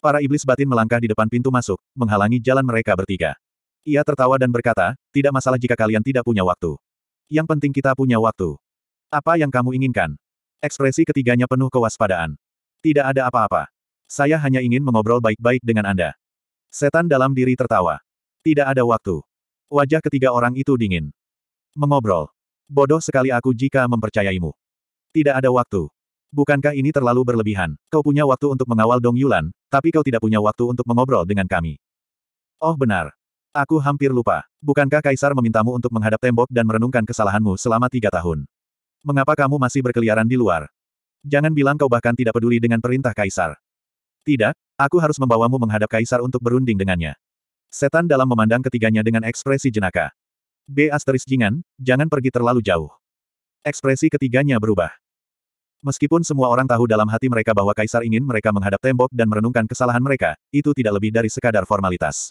Para iblis batin melangkah di depan pintu masuk, menghalangi jalan mereka bertiga. Ia tertawa dan berkata, tidak masalah jika kalian tidak punya waktu. Yang penting kita punya waktu. Apa yang kamu inginkan? Ekspresi ketiganya penuh kewaspadaan. Tidak ada apa-apa. Saya hanya ingin mengobrol baik-baik dengan Anda. Setan dalam diri tertawa. Tidak ada waktu. Wajah ketiga orang itu dingin. Mengobrol. Bodoh sekali aku jika mempercayaimu. Tidak ada waktu. Bukankah ini terlalu berlebihan? Kau punya waktu untuk mengawal Dong Yulan, tapi kau tidak punya waktu untuk mengobrol dengan kami. Oh benar. Aku hampir lupa. Bukankah Kaisar memintamu untuk menghadap tembok dan merenungkan kesalahanmu selama tiga tahun? Mengapa kamu masih berkeliaran di luar? Jangan bilang kau bahkan tidak peduli dengan perintah Kaisar. Tidak, aku harus membawamu menghadap Kaisar untuk berunding dengannya. Setan dalam memandang ketiganya dengan ekspresi jenaka. B asteris jingan, jangan pergi terlalu jauh. Ekspresi ketiganya berubah. Meskipun semua orang tahu dalam hati mereka bahwa kaisar ingin mereka menghadap tembok dan merenungkan kesalahan mereka, itu tidak lebih dari sekadar formalitas.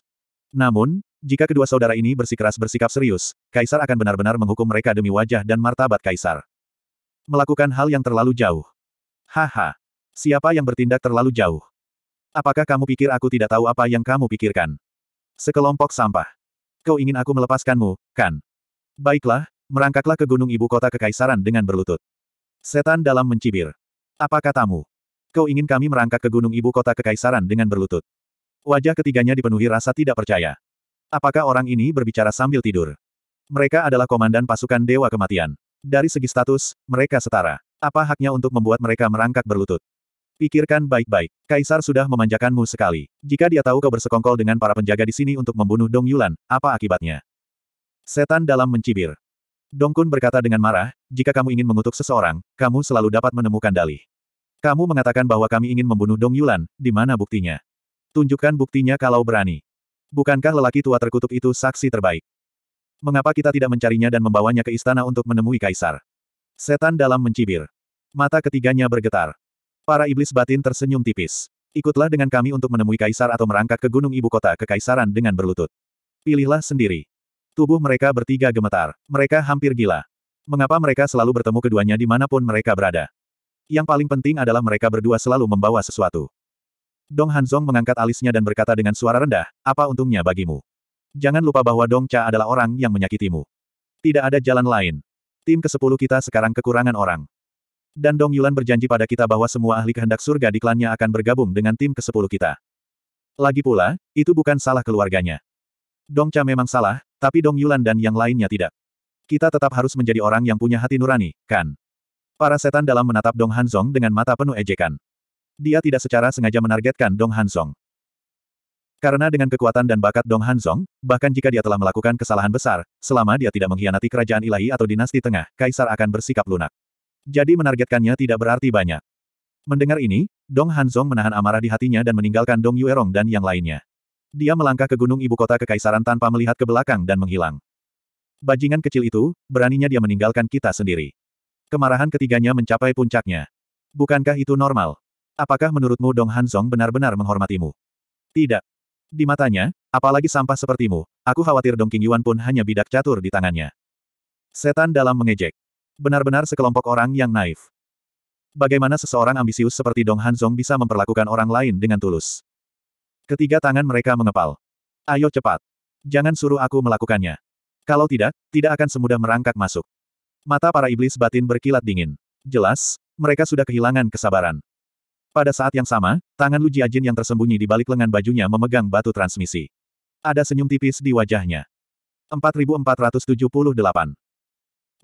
Namun, jika kedua saudara ini bersikeras bersikap serius, kaisar akan benar-benar menghukum mereka demi wajah dan martabat kaisar. Melakukan hal yang terlalu jauh. Haha. Siapa yang bertindak terlalu jauh? Apakah kamu pikir aku tidak tahu apa yang kamu pikirkan? Sekelompok sampah. Kau ingin aku melepaskanmu, kan? Baiklah, merangkaklah ke gunung ibu kota kekaisaran dengan berlutut. Setan dalam mencibir. Apa katamu? Kau ingin kami merangkak ke gunung ibu kota kekaisaran dengan berlutut. Wajah ketiganya dipenuhi rasa tidak percaya. Apakah orang ini berbicara sambil tidur? Mereka adalah komandan pasukan Dewa Kematian. Dari segi status, mereka setara. Apa haknya untuk membuat mereka merangkak berlutut? Pikirkan baik-baik. Kaisar sudah memanjakanmu sekali. Jika dia tahu kau bersekongkol dengan para penjaga di sini untuk membunuh Dong Yulan, apa akibatnya? Setan dalam mencibir. Dong Kun berkata dengan marah, jika kamu ingin mengutuk seseorang, kamu selalu dapat menemukan dalih. Kamu mengatakan bahwa kami ingin membunuh Dong Yulan, di mana buktinya? Tunjukkan buktinya kalau berani. Bukankah lelaki tua terkutuk itu saksi terbaik? Mengapa kita tidak mencarinya dan membawanya ke istana untuk menemui kaisar? Setan dalam mencibir. Mata ketiganya bergetar. Para iblis batin tersenyum tipis. Ikutlah dengan kami untuk menemui kaisar atau merangkak ke gunung ibu kota kekaisaran dengan berlutut. Pilihlah sendiri. Tubuh mereka bertiga gemetar. Mereka hampir gila. Mengapa mereka selalu bertemu keduanya dimanapun mereka berada? Yang paling penting adalah mereka berdua selalu membawa sesuatu. Dong Hanzong mengangkat alisnya dan berkata dengan suara rendah, apa untungnya bagimu? Jangan lupa bahwa Dong Cha adalah orang yang menyakitimu. Tidak ada jalan lain. Tim ke-10 kita sekarang kekurangan orang. Dan Dong Yulan berjanji pada kita bahwa semua ahli kehendak surga di klannya akan bergabung dengan tim ke-10 kita. Lagi pula, itu bukan salah keluarganya. Dong Cha memang salah, tapi Dong Yulan dan yang lainnya tidak. Kita tetap harus menjadi orang yang punya hati nurani, kan? Para setan dalam menatap Dong Hanzong dengan mata penuh ejekan. Dia tidak secara sengaja menargetkan Dong Hanzong. Karena dengan kekuatan dan bakat Dong Hanzong, bahkan jika dia telah melakukan kesalahan besar, selama dia tidak mengkhianati kerajaan ilahi atau dinasti tengah, kaisar akan bersikap lunak. Jadi menargetkannya tidak berarti banyak. Mendengar ini, Dong Hanzong menahan amarah di hatinya dan meninggalkan Dong Yuerong dan yang lainnya. Dia melangkah ke gunung ibu kota kekaisaran tanpa melihat ke belakang dan menghilang. Bajingan kecil itu, beraninya dia meninggalkan kita sendiri. Kemarahan ketiganya mencapai puncaknya. Bukankah itu normal? Apakah menurutmu Dong Hanzong benar-benar menghormatimu? Tidak. Di matanya, apalagi sampah sepertimu, aku khawatir Dong Qingyuan pun hanya bidak catur di tangannya. Setan dalam mengejek. Benar-benar sekelompok orang yang naif. Bagaimana seseorang ambisius seperti Dong Hanzong bisa memperlakukan orang lain dengan tulus? Ketiga tangan mereka mengepal. Ayo cepat. Jangan suruh aku melakukannya. Kalau tidak, tidak akan semudah merangkak masuk. Mata para iblis batin berkilat dingin. Jelas, mereka sudah kehilangan kesabaran. Pada saat yang sama, tangan Lu Jiajin yang tersembunyi di balik lengan bajunya memegang batu transmisi. Ada senyum tipis di wajahnya. 4478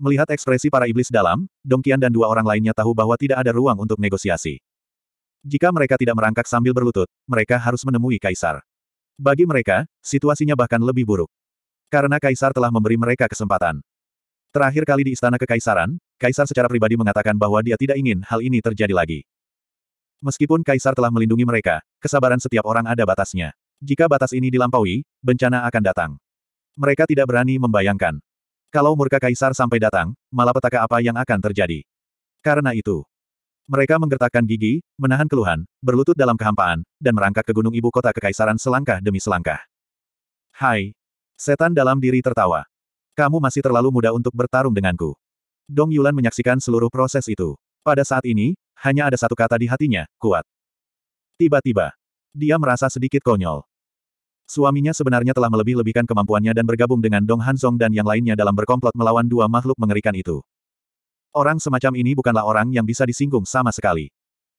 Melihat ekspresi para iblis dalam, Dong Qian dan dua orang lainnya tahu bahwa tidak ada ruang untuk negosiasi. Jika mereka tidak merangkak sambil berlutut, mereka harus menemui Kaisar. Bagi mereka, situasinya bahkan lebih buruk. Karena Kaisar telah memberi mereka kesempatan. Terakhir kali di Istana Kekaisaran, Kaisar secara pribadi mengatakan bahwa dia tidak ingin hal ini terjadi lagi. Meskipun Kaisar telah melindungi mereka, kesabaran setiap orang ada batasnya. Jika batas ini dilampaui, bencana akan datang. Mereka tidak berani membayangkan. Kalau murka kaisar sampai datang, malapetaka apa yang akan terjadi? Karena itu, mereka menggertakkan gigi, menahan keluhan, berlutut dalam kehampaan, dan merangkak ke gunung ibu kota kekaisaran selangkah demi selangkah. Hai! Setan dalam diri tertawa. Kamu masih terlalu muda untuk bertarung denganku. Dong Yulan menyaksikan seluruh proses itu. Pada saat ini, hanya ada satu kata di hatinya, kuat. Tiba-tiba, dia merasa sedikit konyol. Suaminya sebenarnya telah melebih-lebihkan kemampuannya dan bergabung dengan Dong Hansong dan yang lainnya dalam berkomplot melawan dua makhluk mengerikan itu. Orang semacam ini bukanlah orang yang bisa disinggung sama sekali.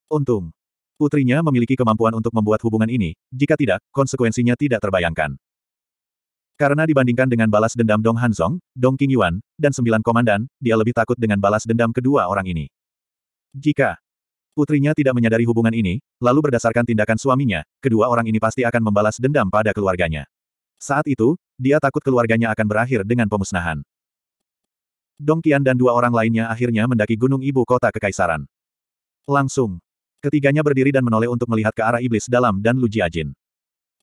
Untung, putrinya memiliki kemampuan untuk membuat hubungan ini, jika tidak, konsekuensinya tidak terbayangkan. Karena dibandingkan dengan balas dendam Dong Hansong, Dong Qingyuan, dan sembilan komandan, dia lebih takut dengan balas dendam kedua orang ini. Jika Putrinya tidak menyadari hubungan ini, lalu berdasarkan tindakan suaminya, kedua orang ini pasti akan membalas dendam pada keluarganya. Saat itu, dia takut keluarganya akan berakhir dengan pemusnahan. Dong Qian dan dua orang lainnya akhirnya mendaki gunung ibu kota kekaisaran. Langsung. Ketiganya berdiri dan menoleh untuk melihat ke arah iblis dalam dan Lu Jiajin.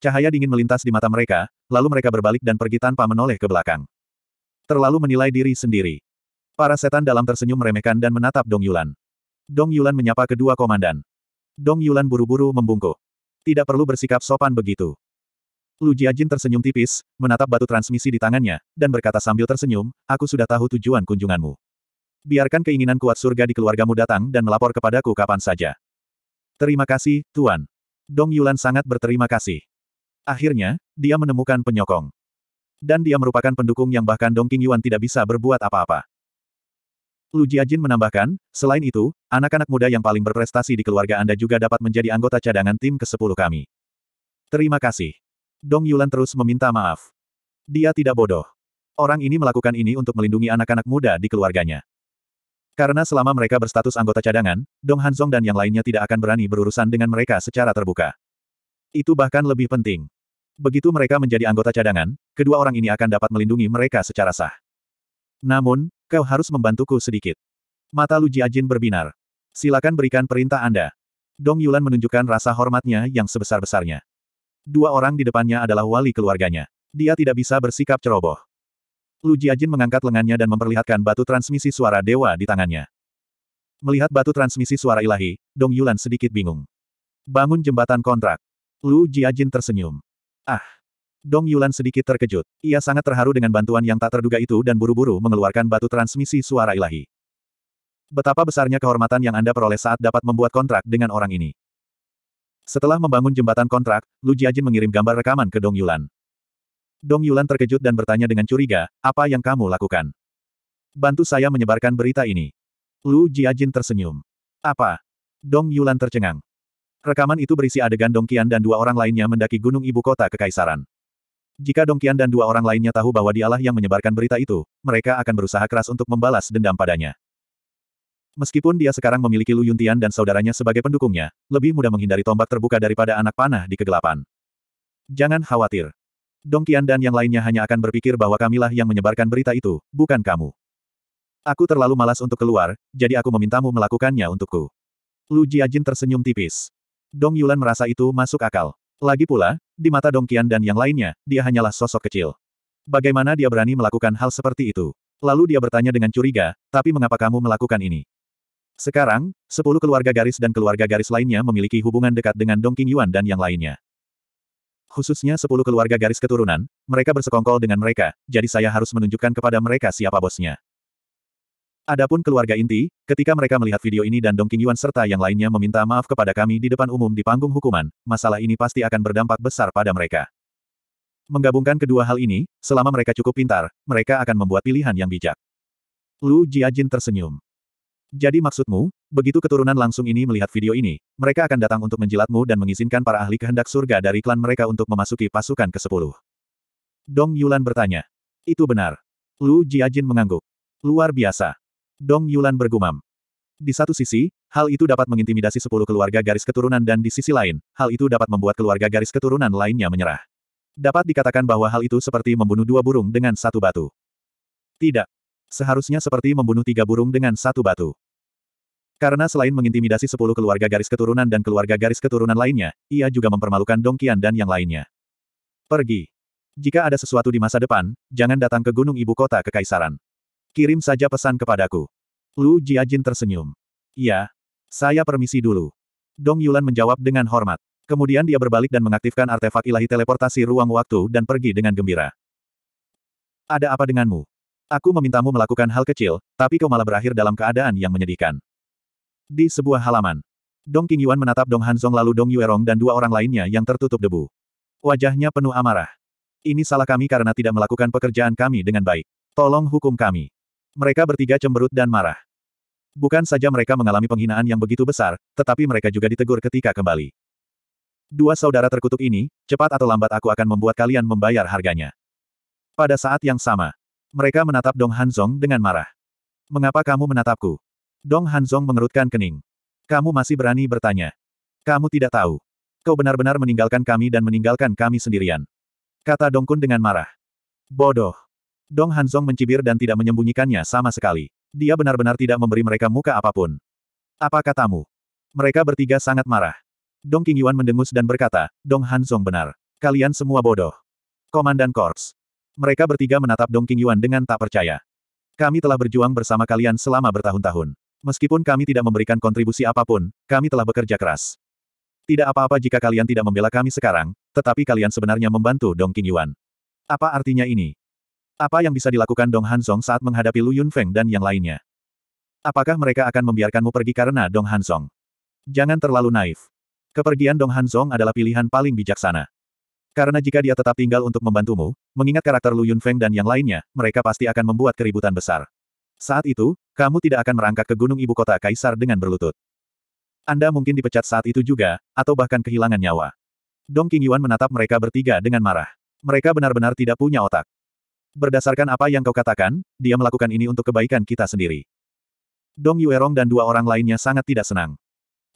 Cahaya dingin melintas di mata mereka, lalu mereka berbalik dan pergi tanpa menoleh ke belakang. Terlalu menilai diri sendiri. Para setan dalam tersenyum meremehkan dan menatap Dong Yulan. Dong Yulan menyapa kedua komandan. Dong Yulan buru-buru membungkuk. Tidak perlu bersikap sopan begitu. Lu Jiajin tersenyum tipis, menatap batu transmisi di tangannya, dan berkata sambil tersenyum, aku sudah tahu tujuan kunjunganmu. Biarkan keinginan kuat surga di keluargamu datang dan melapor kepadaku kapan saja. Terima kasih, Tuan. Dong Yulan sangat berterima kasih. Akhirnya, dia menemukan penyokong. Dan dia merupakan pendukung yang bahkan Dong King Yuan tidak bisa berbuat apa-apa. Lu Jiajin menambahkan, selain itu, anak-anak muda yang paling berprestasi di keluarga Anda juga dapat menjadi anggota cadangan tim ke-10 kami. Terima kasih. Dong Yulan terus meminta maaf. Dia tidak bodoh. Orang ini melakukan ini untuk melindungi anak-anak muda di keluarganya. Karena selama mereka berstatus anggota cadangan, Dong Hanzong dan yang lainnya tidak akan berani berurusan dengan mereka secara terbuka. Itu bahkan lebih penting. Begitu mereka menjadi anggota cadangan, kedua orang ini akan dapat melindungi mereka secara sah. Namun, Kau harus membantuku sedikit. Mata Lu Jiajin berbinar. Silakan berikan perintah Anda. Dong Yulan menunjukkan rasa hormatnya yang sebesar-besarnya. Dua orang di depannya adalah wali keluarganya. Dia tidak bisa bersikap ceroboh. Lu Jiajin mengangkat lengannya dan memperlihatkan batu transmisi suara dewa di tangannya. Melihat batu transmisi suara ilahi, Dong Yulan sedikit bingung. Bangun jembatan kontrak. Lu Jiajin tersenyum. Ah, Dong Yulan sedikit terkejut. Ia sangat terharu dengan bantuan yang tak terduga itu dan buru-buru mengeluarkan batu transmisi suara ilahi. Betapa besarnya kehormatan yang Anda peroleh saat dapat membuat kontrak dengan orang ini. Setelah membangun jembatan kontrak, Lu Jiajin mengirim gambar rekaman ke Dong Yulan. Dong Yulan terkejut dan bertanya dengan curiga, apa yang kamu lakukan? Bantu saya menyebarkan berita ini. Lu Jiajin tersenyum. Apa? Dong Yulan tercengang. Rekaman itu berisi adegan Dong Qian dan dua orang lainnya mendaki gunung ibu kota kekaisaran. Jika Dong Qian dan dua orang lainnya tahu bahwa dialah yang menyebarkan berita itu, mereka akan berusaha keras untuk membalas dendam padanya. Meskipun dia sekarang memiliki Lu Yuntian dan saudaranya sebagai pendukungnya, lebih mudah menghindari tombak terbuka daripada anak panah di kegelapan. Jangan khawatir. Dong Qian dan yang lainnya hanya akan berpikir bahwa kamilah yang menyebarkan berita itu, bukan kamu. Aku terlalu malas untuk keluar, jadi aku memintamu melakukannya untukku. Lu Jiajin tersenyum tipis. Dong Yulan merasa itu masuk akal. Lagi pula, di mata Dongkian dan yang lainnya, dia hanyalah sosok kecil. Bagaimana dia berani melakukan hal seperti itu? Lalu dia bertanya dengan curiga, tapi mengapa kamu melakukan ini? Sekarang, sepuluh keluarga garis dan keluarga garis lainnya memiliki hubungan dekat dengan Dongking Yuan dan yang lainnya. Khususnya sepuluh keluarga garis keturunan, mereka bersekongkol dengan mereka, jadi saya harus menunjukkan kepada mereka siapa bosnya. Adapun keluarga inti, ketika mereka melihat video ini dan Dong Qingyuan serta yang lainnya meminta maaf kepada kami di depan umum di panggung hukuman, masalah ini pasti akan berdampak besar pada mereka. Menggabungkan kedua hal ini, selama mereka cukup pintar, mereka akan membuat pilihan yang bijak. Lu Jiajin tersenyum. Jadi maksudmu, begitu keturunan langsung ini melihat video ini, mereka akan datang untuk menjilatmu dan mengizinkan para ahli kehendak surga dari klan mereka untuk memasuki pasukan ke-10. Dong Yulan bertanya. Itu benar. Lu Jiajin mengangguk. Luar biasa. Dong Yulan bergumam. Di satu sisi, hal itu dapat mengintimidasi sepuluh keluarga garis keturunan dan di sisi lain, hal itu dapat membuat keluarga garis keturunan lainnya menyerah. Dapat dikatakan bahwa hal itu seperti membunuh dua burung dengan satu batu. Tidak. Seharusnya seperti membunuh tiga burung dengan satu batu. Karena selain mengintimidasi sepuluh keluarga garis keturunan dan keluarga garis keturunan lainnya, ia juga mempermalukan Dong Qian dan yang lainnya. Pergi. Jika ada sesuatu di masa depan, jangan datang ke Gunung Ibu Kota Kekaisaran. Kirim saja pesan kepadaku. Lu Jiajin tersenyum. Ya, Saya permisi dulu. Dong Yulan menjawab dengan hormat. Kemudian dia berbalik dan mengaktifkan artefak ilahi teleportasi ruang waktu dan pergi dengan gembira. Ada apa denganmu? Aku memintamu melakukan hal kecil, tapi kau malah berakhir dalam keadaan yang menyedihkan. Di sebuah halaman, Dong Qingyuan menatap Dong Hanzong lalu Dong Yuerong dan dua orang lainnya yang tertutup debu. Wajahnya penuh amarah. Ini salah kami karena tidak melakukan pekerjaan kami dengan baik. Tolong hukum kami. Mereka bertiga cemberut dan marah. Bukan saja mereka mengalami penghinaan yang begitu besar, tetapi mereka juga ditegur ketika kembali. Dua saudara terkutuk ini, cepat atau lambat aku akan membuat kalian membayar harganya. Pada saat yang sama, mereka menatap Dong Hanzong dengan marah. Mengapa kamu menatapku? Dong Hanzong mengerutkan kening. Kamu masih berani bertanya. Kamu tidak tahu. Kau benar-benar meninggalkan kami dan meninggalkan kami sendirian. Kata Dong Kun dengan marah. Bodoh. Dong Hanzong mencibir dan tidak menyembunyikannya sama sekali. Dia benar-benar tidak memberi mereka muka apapun. Apa katamu? Mereka bertiga sangat marah. Dong Qingyuan mendengus dan berkata, Dong Hanzong benar. Kalian semua bodoh. Komandan Korps. Mereka bertiga menatap Dong Qingyuan dengan tak percaya. Kami telah berjuang bersama kalian selama bertahun-tahun. Meskipun kami tidak memberikan kontribusi apapun, kami telah bekerja keras. Tidak apa-apa jika kalian tidak membela kami sekarang, tetapi kalian sebenarnya membantu Dong Qingyuan. Apa artinya ini? Apa yang bisa dilakukan Dong Hansong saat menghadapi Lu Yunfeng dan yang lainnya? Apakah mereka akan membiarkanmu pergi karena Dong Hansong? Jangan terlalu naif. Kepergian Dong Hansong adalah pilihan paling bijaksana. Karena jika dia tetap tinggal untuk membantumu, mengingat karakter Lu Yunfeng dan yang lainnya, mereka pasti akan membuat keributan besar. Saat itu, kamu tidak akan merangkak ke gunung ibu kota Kaisar dengan berlutut. Anda mungkin dipecat saat itu juga, atau bahkan kehilangan nyawa. Dong Qingyuan menatap mereka bertiga dengan marah. Mereka benar-benar tidak punya otak berdasarkan apa yang kau katakan, dia melakukan ini untuk kebaikan kita sendiri. Dong Yuerong dan dua orang lainnya sangat tidak senang.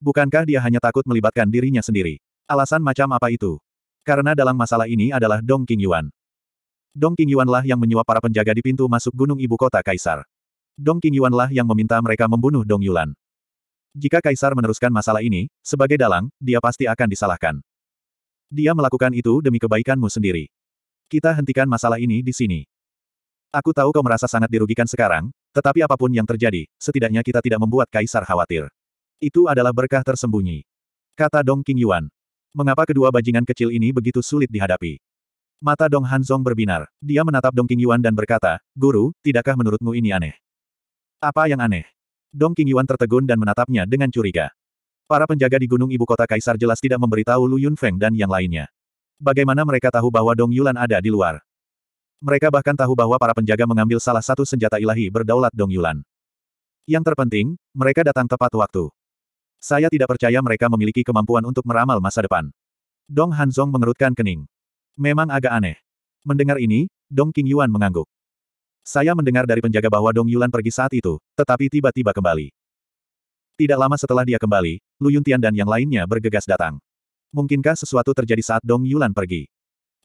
Bukankah dia hanya takut melibatkan dirinya sendiri? Alasan macam apa itu? Karena dalam masalah ini adalah Dong King Yuan. Dong Yuan lah yang menyuap para penjaga di pintu masuk gunung ibu kota Kaisar. Dong Yuan lah yang meminta mereka membunuh Dong Yulan. Jika Kaisar meneruskan masalah ini, sebagai dalang, dia pasti akan disalahkan. Dia melakukan itu demi kebaikanmu sendiri. Kita hentikan masalah ini di sini. Aku tahu kau merasa sangat dirugikan sekarang, tetapi apapun yang terjadi, setidaknya kita tidak membuat Kaisar khawatir. Itu adalah berkah tersembunyi. Kata Dong King Yuan. Mengapa kedua bajingan kecil ini begitu sulit dihadapi? Mata Dong Hanzong berbinar. Dia menatap Dong King Yuan dan berkata, Guru, tidakkah menurutmu ini aneh? Apa yang aneh? Dong King Yuan tertegun dan menatapnya dengan curiga. Para penjaga di gunung ibu kota Kaisar jelas tidak memberitahu Lu Yunfeng dan yang lainnya. Bagaimana mereka tahu bahwa Dong Yulan ada di luar? Mereka bahkan tahu bahwa para penjaga mengambil salah satu senjata ilahi berdaulat Dong Yulan. Yang terpenting, mereka datang tepat waktu. Saya tidak percaya mereka memiliki kemampuan untuk meramal masa depan. Dong Hanzong mengerutkan kening. Memang agak aneh. Mendengar ini, Dong King Yuan mengangguk. Saya mendengar dari penjaga bahwa Dong Yulan pergi saat itu, tetapi tiba-tiba kembali. Tidak lama setelah dia kembali, Lu Yuntian dan yang lainnya bergegas datang. Mungkinkah sesuatu terjadi saat Dong Yulan pergi?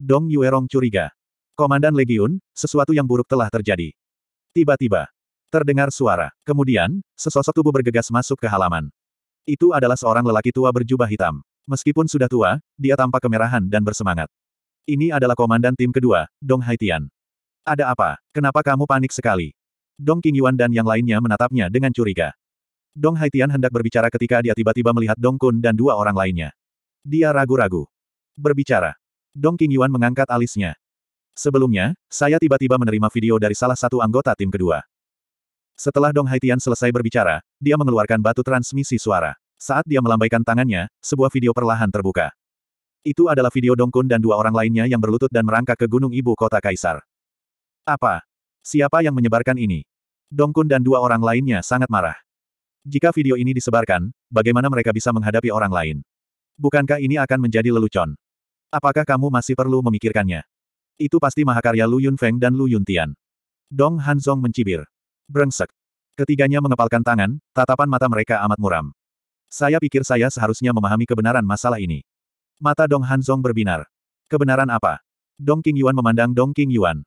Dong Yuerong curiga. Komandan Legiun, sesuatu yang buruk telah terjadi. Tiba-tiba, terdengar suara. Kemudian, sesosok tubuh bergegas masuk ke halaman. Itu adalah seorang lelaki tua berjubah hitam. Meskipun sudah tua, dia tampak kemerahan dan bersemangat. Ini adalah komandan tim kedua, Dong Haitian. Ada apa? Kenapa kamu panik sekali? Dong King Yuan dan yang lainnya menatapnya dengan curiga. Dong Haitian hendak berbicara ketika dia tiba-tiba melihat Dong Kun dan dua orang lainnya. Dia ragu-ragu. Berbicara. Dong King Yuan mengangkat alisnya. Sebelumnya, saya tiba-tiba menerima video dari salah satu anggota tim kedua. Setelah Dong Haitian selesai berbicara, dia mengeluarkan batu transmisi suara. Saat dia melambaikan tangannya, sebuah video perlahan terbuka. Itu adalah video Dong Kun dan dua orang lainnya yang berlutut dan merangkak ke gunung ibu kota Kaisar. Apa? Siapa yang menyebarkan ini? Dong Kun dan dua orang lainnya sangat marah. Jika video ini disebarkan, bagaimana mereka bisa menghadapi orang lain? Bukankah ini akan menjadi lelucon? Apakah kamu masih perlu memikirkannya? Itu pasti mahakarya Lu Yun Feng dan Lu Yun Tian. Dong Hanzong mencibir. Brengsek. Ketiganya mengepalkan tangan, tatapan mata mereka amat muram. Saya pikir saya seharusnya memahami kebenaran masalah ini. Mata Dong Hanzong berbinar. Kebenaran apa? Dong King Yuan memandang Dong King Yuan.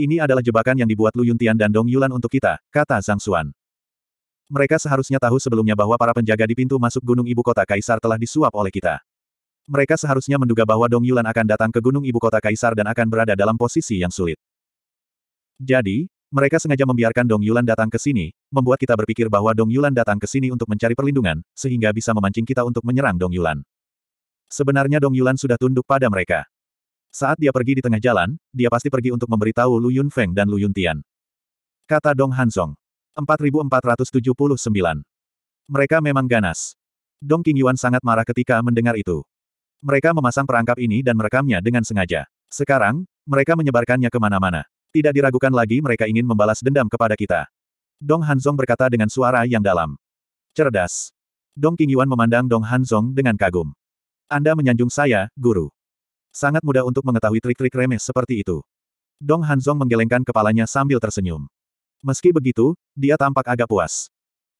Ini adalah jebakan yang dibuat Lu Yun Tian dan Dong Yulan untuk kita, kata Zhang Xuan. Mereka seharusnya tahu sebelumnya bahwa para penjaga di pintu masuk gunung ibu kota Kaisar telah disuap oleh kita. Mereka seharusnya menduga bahwa Dong Yulan akan datang ke gunung ibu kota Kaisar dan akan berada dalam posisi yang sulit. Jadi, mereka sengaja membiarkan Dong Yulan datang ke sini, membuat kita berpikir bahwa Dong Yulan datang ke sini untuk mencari perlindungan, sehingga bisa memancing kita untuk menyerang Dong Yulan. Sebenarnya Dong Yulan sudah tunduk pada mereka. Saat dia pergi di tengah jalan, dia pasti pergi untuk memberitahu Lu Yun Feng dan Lu Yun Tian. Kata Dong Hansong. 4479. Mereka memang ganas. Dong King Yuan sangat marah ketika mendengar itu. Mereka memasang perangkap ini dan merekamnya dengan sengaja. Sekarang, mereka menyebarkannya kemana-mana. Tidak diragukan lagi mereka ingin membalas dendam kepada kita. Dong Hanzong berkata dengan suara yang dalam. Cerdas. Dong Qingyuan memandang Dong Hanzong dengan kagum. Anda menyanjung saya, guru. Sangat mudah untuk mengetahui trik-trik remeh seperti itu. Dong Hanzong menggelengkan kepalanya sambil tersenyum. Meski begitu, dia tampak agak puas.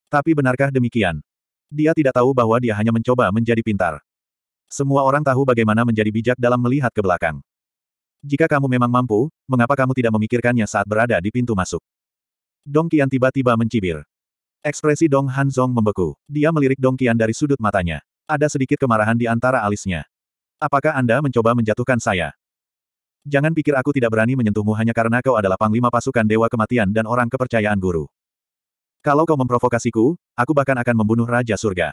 Tapi benarkah demikian? Dia tidak tahu bahwa dia hanya mencoba menjadi pintar. Semua orang tahu bagaimana menjadi bijak dalam melihat ke belakang. Jika kamu memang mampu, mengapa kamu tidak memikirkannya saat berada di pintu masuk? Dong Qian tiba-tiba mencibir. Ekspresi Dong Han Zong membeku. Dia melirik Dong Qian dari sudut matanya. Ada sedikit kemarahan di antara alisnya. Apakah Anda mencoba menjatuhkan saya? Jangan pikir aku tidak berani menyentuhmu hanya karena kau adalah panglima pasukan Dewa Kematian dan orang kepercayaan guru. Kalau kau memprovokasiku, aku bahkan akan membunuh Raja Surga.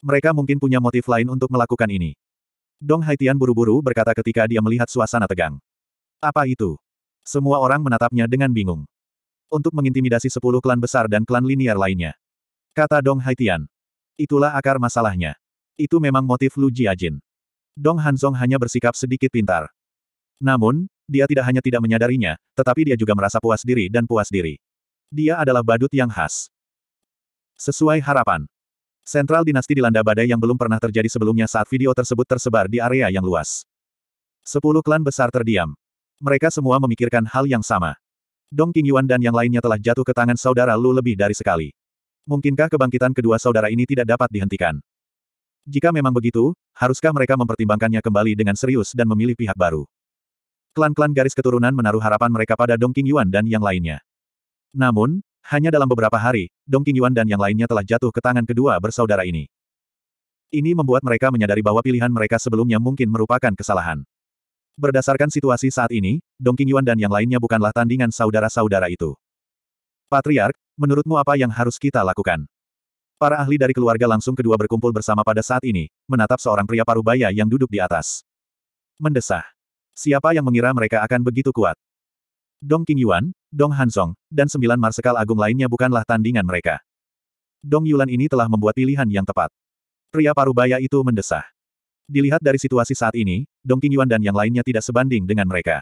Mereka mungkin punya motif lain untuk melakukan ini. Dong Haitian buru-buru berkata ketika dia melihat suasana tegang. Apa itu? Semua orang menatapnya dengan bingung. Untuk mengintimidasi sepuluh klan besar dan klan linier lainnya. Kata Dong Haitian. Itulah akar masalahnya. Itu memang motif Lu Jiajin. Dong Hanzong hanya bersikap sedikit pintar. Namun, dia tidak hanya tidak menyadarinya, tetapi dia juga merasa puas diri dan puas diri. Dia adalah badut yang khas. Sesuai harapan, Sentral dinasti dilanda badai yang belum pernah terjadi sebelumnya saat video tersebut tersebar di area yang luas. Sepuluh klan besar terdiam. Mereka semua memikirkan hal yang sama. Dong Qingyuan dan yang lainnya telah jatuh ke tangan saudara Lu lebih dari sekali. Mungkinkah kebangkitan kedua saudara ini tidak dapat dihentikan? Jika memang begitu, haruskah mereka mempertimbangkannya kembali dengan serius dan memilih pihak baru? Klan-klan garis keturunan menaruh harapan mereka pada Dong Qingyuan dan yang lainnya. Namun, hanya dalam beberapa hari, Dong Qingyuan dan yang lainnya telah jatuh ke tangan kedua bersaudara ini. Ini membuat mereka menyadari bahwa pilihan mereka sebelumnya mungkin merupakan kesalahan. Berdasarkan situasi saat ini, Dong Qingyuan dan yang lainnya bukanlah tandingan saudara-saudara itu. Patriark, menurutmu apa yang harus kita lakukan? Para ahli dari keluarga langsung kedua berkumpul bersama pada saat ini, menatap seorang pria parubaya yang duduk di atas. Mendesah. Siapa yang mengira mereka akan begitu kuat? Dong Qingyuan, Dong Hansong, dan sembilan marsekal agung lainnya bukanlah tandingan mereka. Dong Yulan ini telah membuat pilihan yang tepat. Pria parubaya itu mendesah. Dilihat dari situasi saat ini, Dong Qingyuan dan yang lainnya tidak sebanding dengan mereka.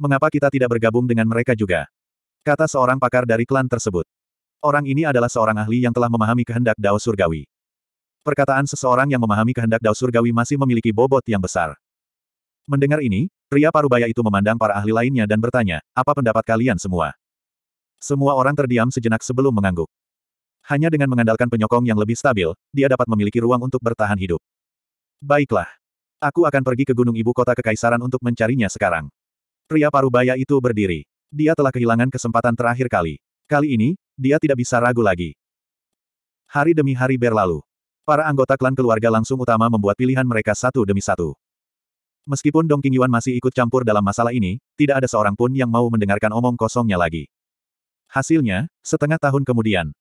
Mengapa kita tidak bergabung dengan mereka juga? Kata seorang pakar dari klan tersebut. Orang ini adalah seorang ahli yang telah memahami kehendak Dao Surgawi. Perkataan seseorang yang memahami kehendak Dao Surgawi masih memiliki bobot yang besar. Mendengar ini, Pria parubaya itu memandang para ahli lainnya dan bertanya, apa pendapat kalian semua? Semua orang terdiam sejenak sebelum mengangguk. Hanya dengan mengandalkan penyokong yang lebih stabil, dia dapat memiliki ruang untuk bertahan hidup. Baiklah. Aku akan pergi ke gunung ibu kota kekaisaran untuk mencarinya sekarang. Pria parubaya itu berdiri. Dia telah kehilangan kesempatan terakhir kali. Kali ini, dia tidak bisa ragu lagi. Hari demi hari berlalu. Para anggota klan keluarga langsung utama membuat pilihan mereka satu demi satu. Meskipun Dong Qingyuan masih ikut campur dalam masalah ini, tidak ada seorang pun yang mau mendengarkan omong kosongnya lagi. Hasilnya, setengah tahun kemudian,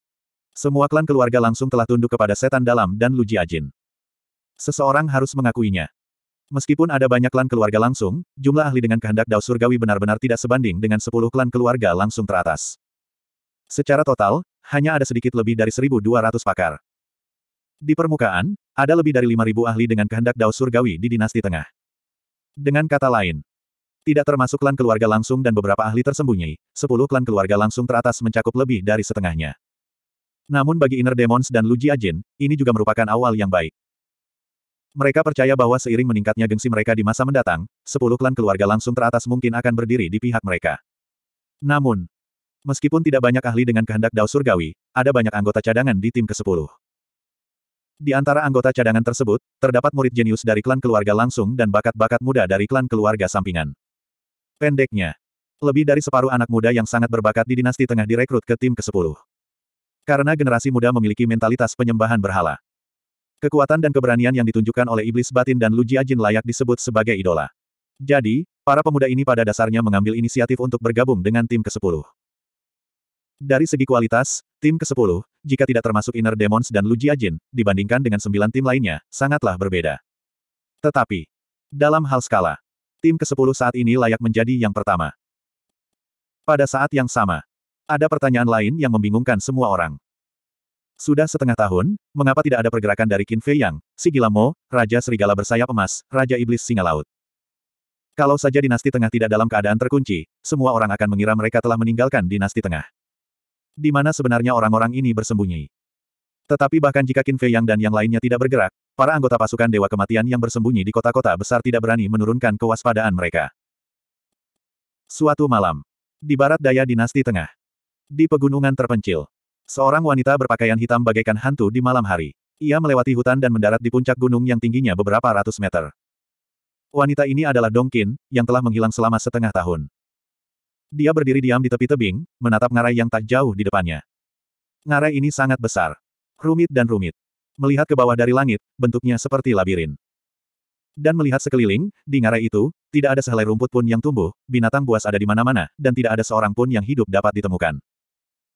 semua klan keluarga langsung telah tunduk kepada setan dalam dan Lu Jiajin. Seseorang harus mengakuinya. Meskipun ada banyak klan keluarga langsung, jumlah ahli dengan kehendak Dao Surgawi benar-benar tidak sebanding dengan 10 klan keluarga langsung teratas. Secara total, hanya ada sedikit lebih dari 1.200 pakar. Di permukaan, ada lebih dari 5.000 ahli dengan kehendak Dao Surgawi di dinasti tengah. Dengan kata lain, tidak termasuk klan keluarga langsung dan beberapa ahli tersembunyi, sepuluh klan keluarga langsung teratas mencakup lebih dari setengahnya. Namun bagi Inner Demons dan Luji Ajin, ini juga merupakan awal yang baik. Mereka percaya bahwa seiring meningkatnya gengsi mereka di masa mendatang, sepuluh klan keluarga langsung teratas mungkin akan berdiri di pihak mereka. Namun, meskipun tidak banyak ahli dengan kehendak Dao Surgawi, ada banyak anggota cadangan di tim ke-10. Di antara anggota cadangan tersebut, terdapat murid jenius dari klan keluarga langsung dan bakat-bakat muda dari klan keluarga sampingan. Pendeknya, lebih dari separuh anak muda yang sangat berbakat di dinasti tengah direkrut ke tim ke-10. Karena generasi muda memiliki mentalitas penyembahan berhala. Kekuatan dan keberanian yang ditunjukkan oleh iblis batin dan Luji Ajin layak disebut sebagai idola. Jadi, para pemuda ini pada dasarnya mengambil inisiatif untuk bergabung dengan tim ke-10. Dari segi kualitas, Tim ke-10, jika tidak termasuk Inner Demons dan Lu Jiajin, dibandingkan dengan sembilan tim lainnya, sangatlah berbeda. Tetapi, dalam hal skala, tim ke-10 saat ini layak menjadi yang pertama. Pada saat yang sama, ada pertanyaan lain yang membingungkan semua orang. Sudah setengah tahun, mengapa tidak ada pergerakan dari Qin Fei Yang, si gila Gilamo, Raja Serigala Bersayap Emas, Raja Iblis Singa Laut? Kalau saja dinasti tengah tidak dalam keadaan terkunci, semua orang akan mengira mereka telah meninggalkan dinasti tengah. Di mana sebenarnya orang-orang ini bersembunyi? Tetapi bahkan jika Qin Fei Yang dan yang lainnya tidak bergerak, para anggota pasukan Dewa Kematian yang bersembunyi di kota-kota besar tidak berani menurunkan kewaspadaan mereka. Suatu malam, di barat daya dinasti tengah, di pegunungan terpencil, seorang wanita berpakaian hitam bagaikan hantu di malam hari. Ia melewati hutan dan mendarat di puncak gunung yang tingginya beberapa ratus meter. Wanita ini adalah Dongkin, yang telah menghilang selama setengah tahun. Dia berdiri diam di tepi tebing, menatap ngarai yang tak jauh di depannya. Ngarai ini sangat besar. Rumit dan rumit. Melihat ke bawah dari langit, bentuknya seperti labirin. Dan melihat sekeliling, di ngarai itu, tidak ada sehelai rumput pun yang tumbuh, binatang buas ada di mana-mana, dan tidak ada seorang pun yang hidup dapat ditemukan.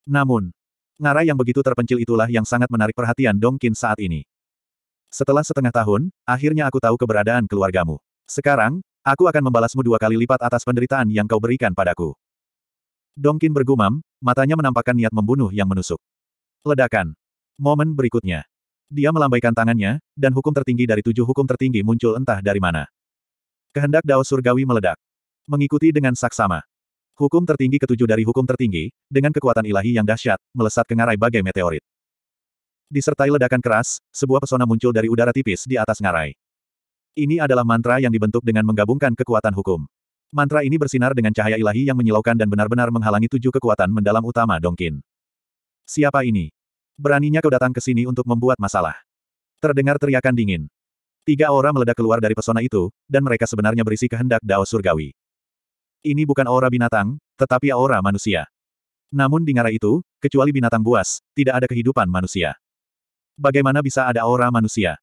Namun, ngarai yang begitu terpencil itulah yang sangat menarik perhatian Dongkin saat ini. Setelah setengah tahun, akhirnya aku tahu keberadaan keluargamu. Sekarang, aku akan membalasmu dua kali lipat atas penderitaan yang kau berikan padaku. Dongkin bergumam, matanya menampakkan niat membunuh yang menusuk. Ledakan. Momen berikutnya. Dia melambaikan tangannya, dan hukum tertinggi dari tujuh hukum tertinggi muncul entah dari mana. Kehendak Dao Surgawi meledak. Mengikuti dengan saksama. Hukum tertinggi ketujuh dari hukum tertinggi, dengan kekuatan ilahi yang dahsyat, melesat ke ngarai bagai meteorit. Disertai ledakan keras, sebuah pesona muncul dari udara tipis di atas ngarai. Ini adalah mantra yang dibentuk dengan menggabungkan kekuatan hukum. Mantra ini bersinar dengan cahaya ilahi yang menyilaukan dan benar-benar menghalangi tujuh kekuatan mendalam utama Dongkin. Siapa ini? Beraninya kau datang ke sini untuk membuat masalah. Terdengar teriakan dingin. Tiga aura meledak keluar dari pesona itu, dan mereka sebenarnya berisi kehendak Dao Surgawi. Ini bukan aura binatang, tetapi aura manusia. Namun di ngara itu, kecuali binatang buas, tidak ada kehidupan manusia. Bagaimana bisa ada aura manusia?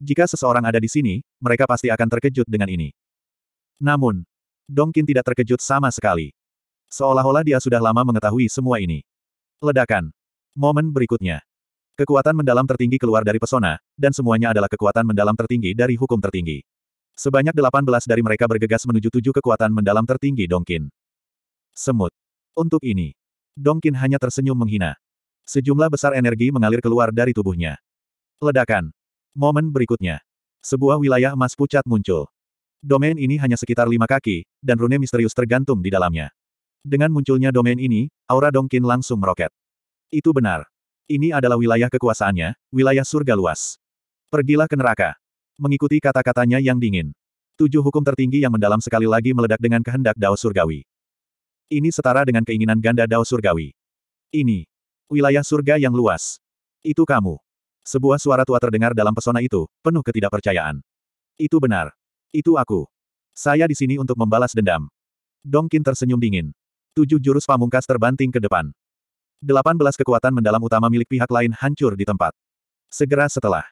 Jika seseorang ada di sini, mereka pasti akan terkejut dengan ini. Namun, Dongkin tidak terkejut sama sekali. Seolah-olah dia sudah lama mengetahui semua ini. Ledakan. Momen berikutnya. Kekuatan mendalam tertinggi keluar dari pesona, dan semuanya adalah kekuatan mendalam tertinggi dari hukum tertinggi. Sebanyak 18 dari mereka bergegas menuju tujuh kekuatan mendalam tertinggi Dongkin. Semut. Untuk ini, Dongkin hanya tersenyum menghina. Sejumlah besar energi mengalir keluar dari tubuhnya. Ledakan. Momen berikutnya. Sebuah wilayah emas pucat muncul. Domain ini hanya sekitar lima kaki, dan rune misterius tergantung di dalamnya. Dengan munculnya domain ini, aura Dongkin langsung meroket. Itu benar. Ini adalah wilayah kekuasaannya, wilayah surga luas. Pergilah ke neraka. Mengikuti kata-katanya yang dingin. Tujuh hukum tertinggi yang mendalam sekali lagi meledak dengan kehendak Dao Surgawi. Ini setara dengan keinginan ganda Dao Surgawi. Ini. Wilayah surga yang luas. Itu kamu. Sebuah suara tua terdengar dalam pesona itu, penuh ketidakpercayaan. Itu benar. Itu aku. Saya di sini untuk membalas dendam. Dongkin tersenyum dingin. Tujuh jurus pamungkas terbanting ke depan. Delapan belas kekuatan mendalam utama milik pihak lain hancur di tempat. Segera setelah.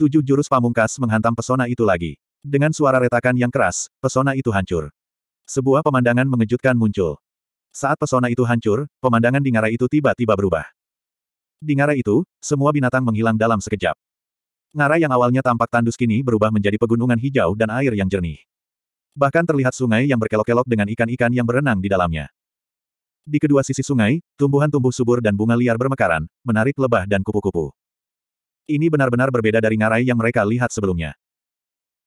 Tujuh jurus pamungkas menghantam pesona itu lagi. Dengan suara retakan yang keras, pesona itu hancur. Sebuah pemandangan mengejutkan muncul. Saat pesona itu hancur, pemandangan di ngarai itu tiba-tiba berubah. Di ngarai itu, semua binatang menghilang dalam sekejap. Ngarai yang awalnya tampak tandus kini berubah menjadi pegunungan hijau dan air yang jernih. Bahkan terlihat sungai yang berkelok-kelok dengan ikan-ikan yang berenang di dalamnya. Di kedua sisi sungai, tumbuhan tumbuh subur dan bunga liar bermekaran, menarik lebah dan kupu-kupu. Ini benar-benar berbeda dari ngarai yang mereka lihat sebelumnya.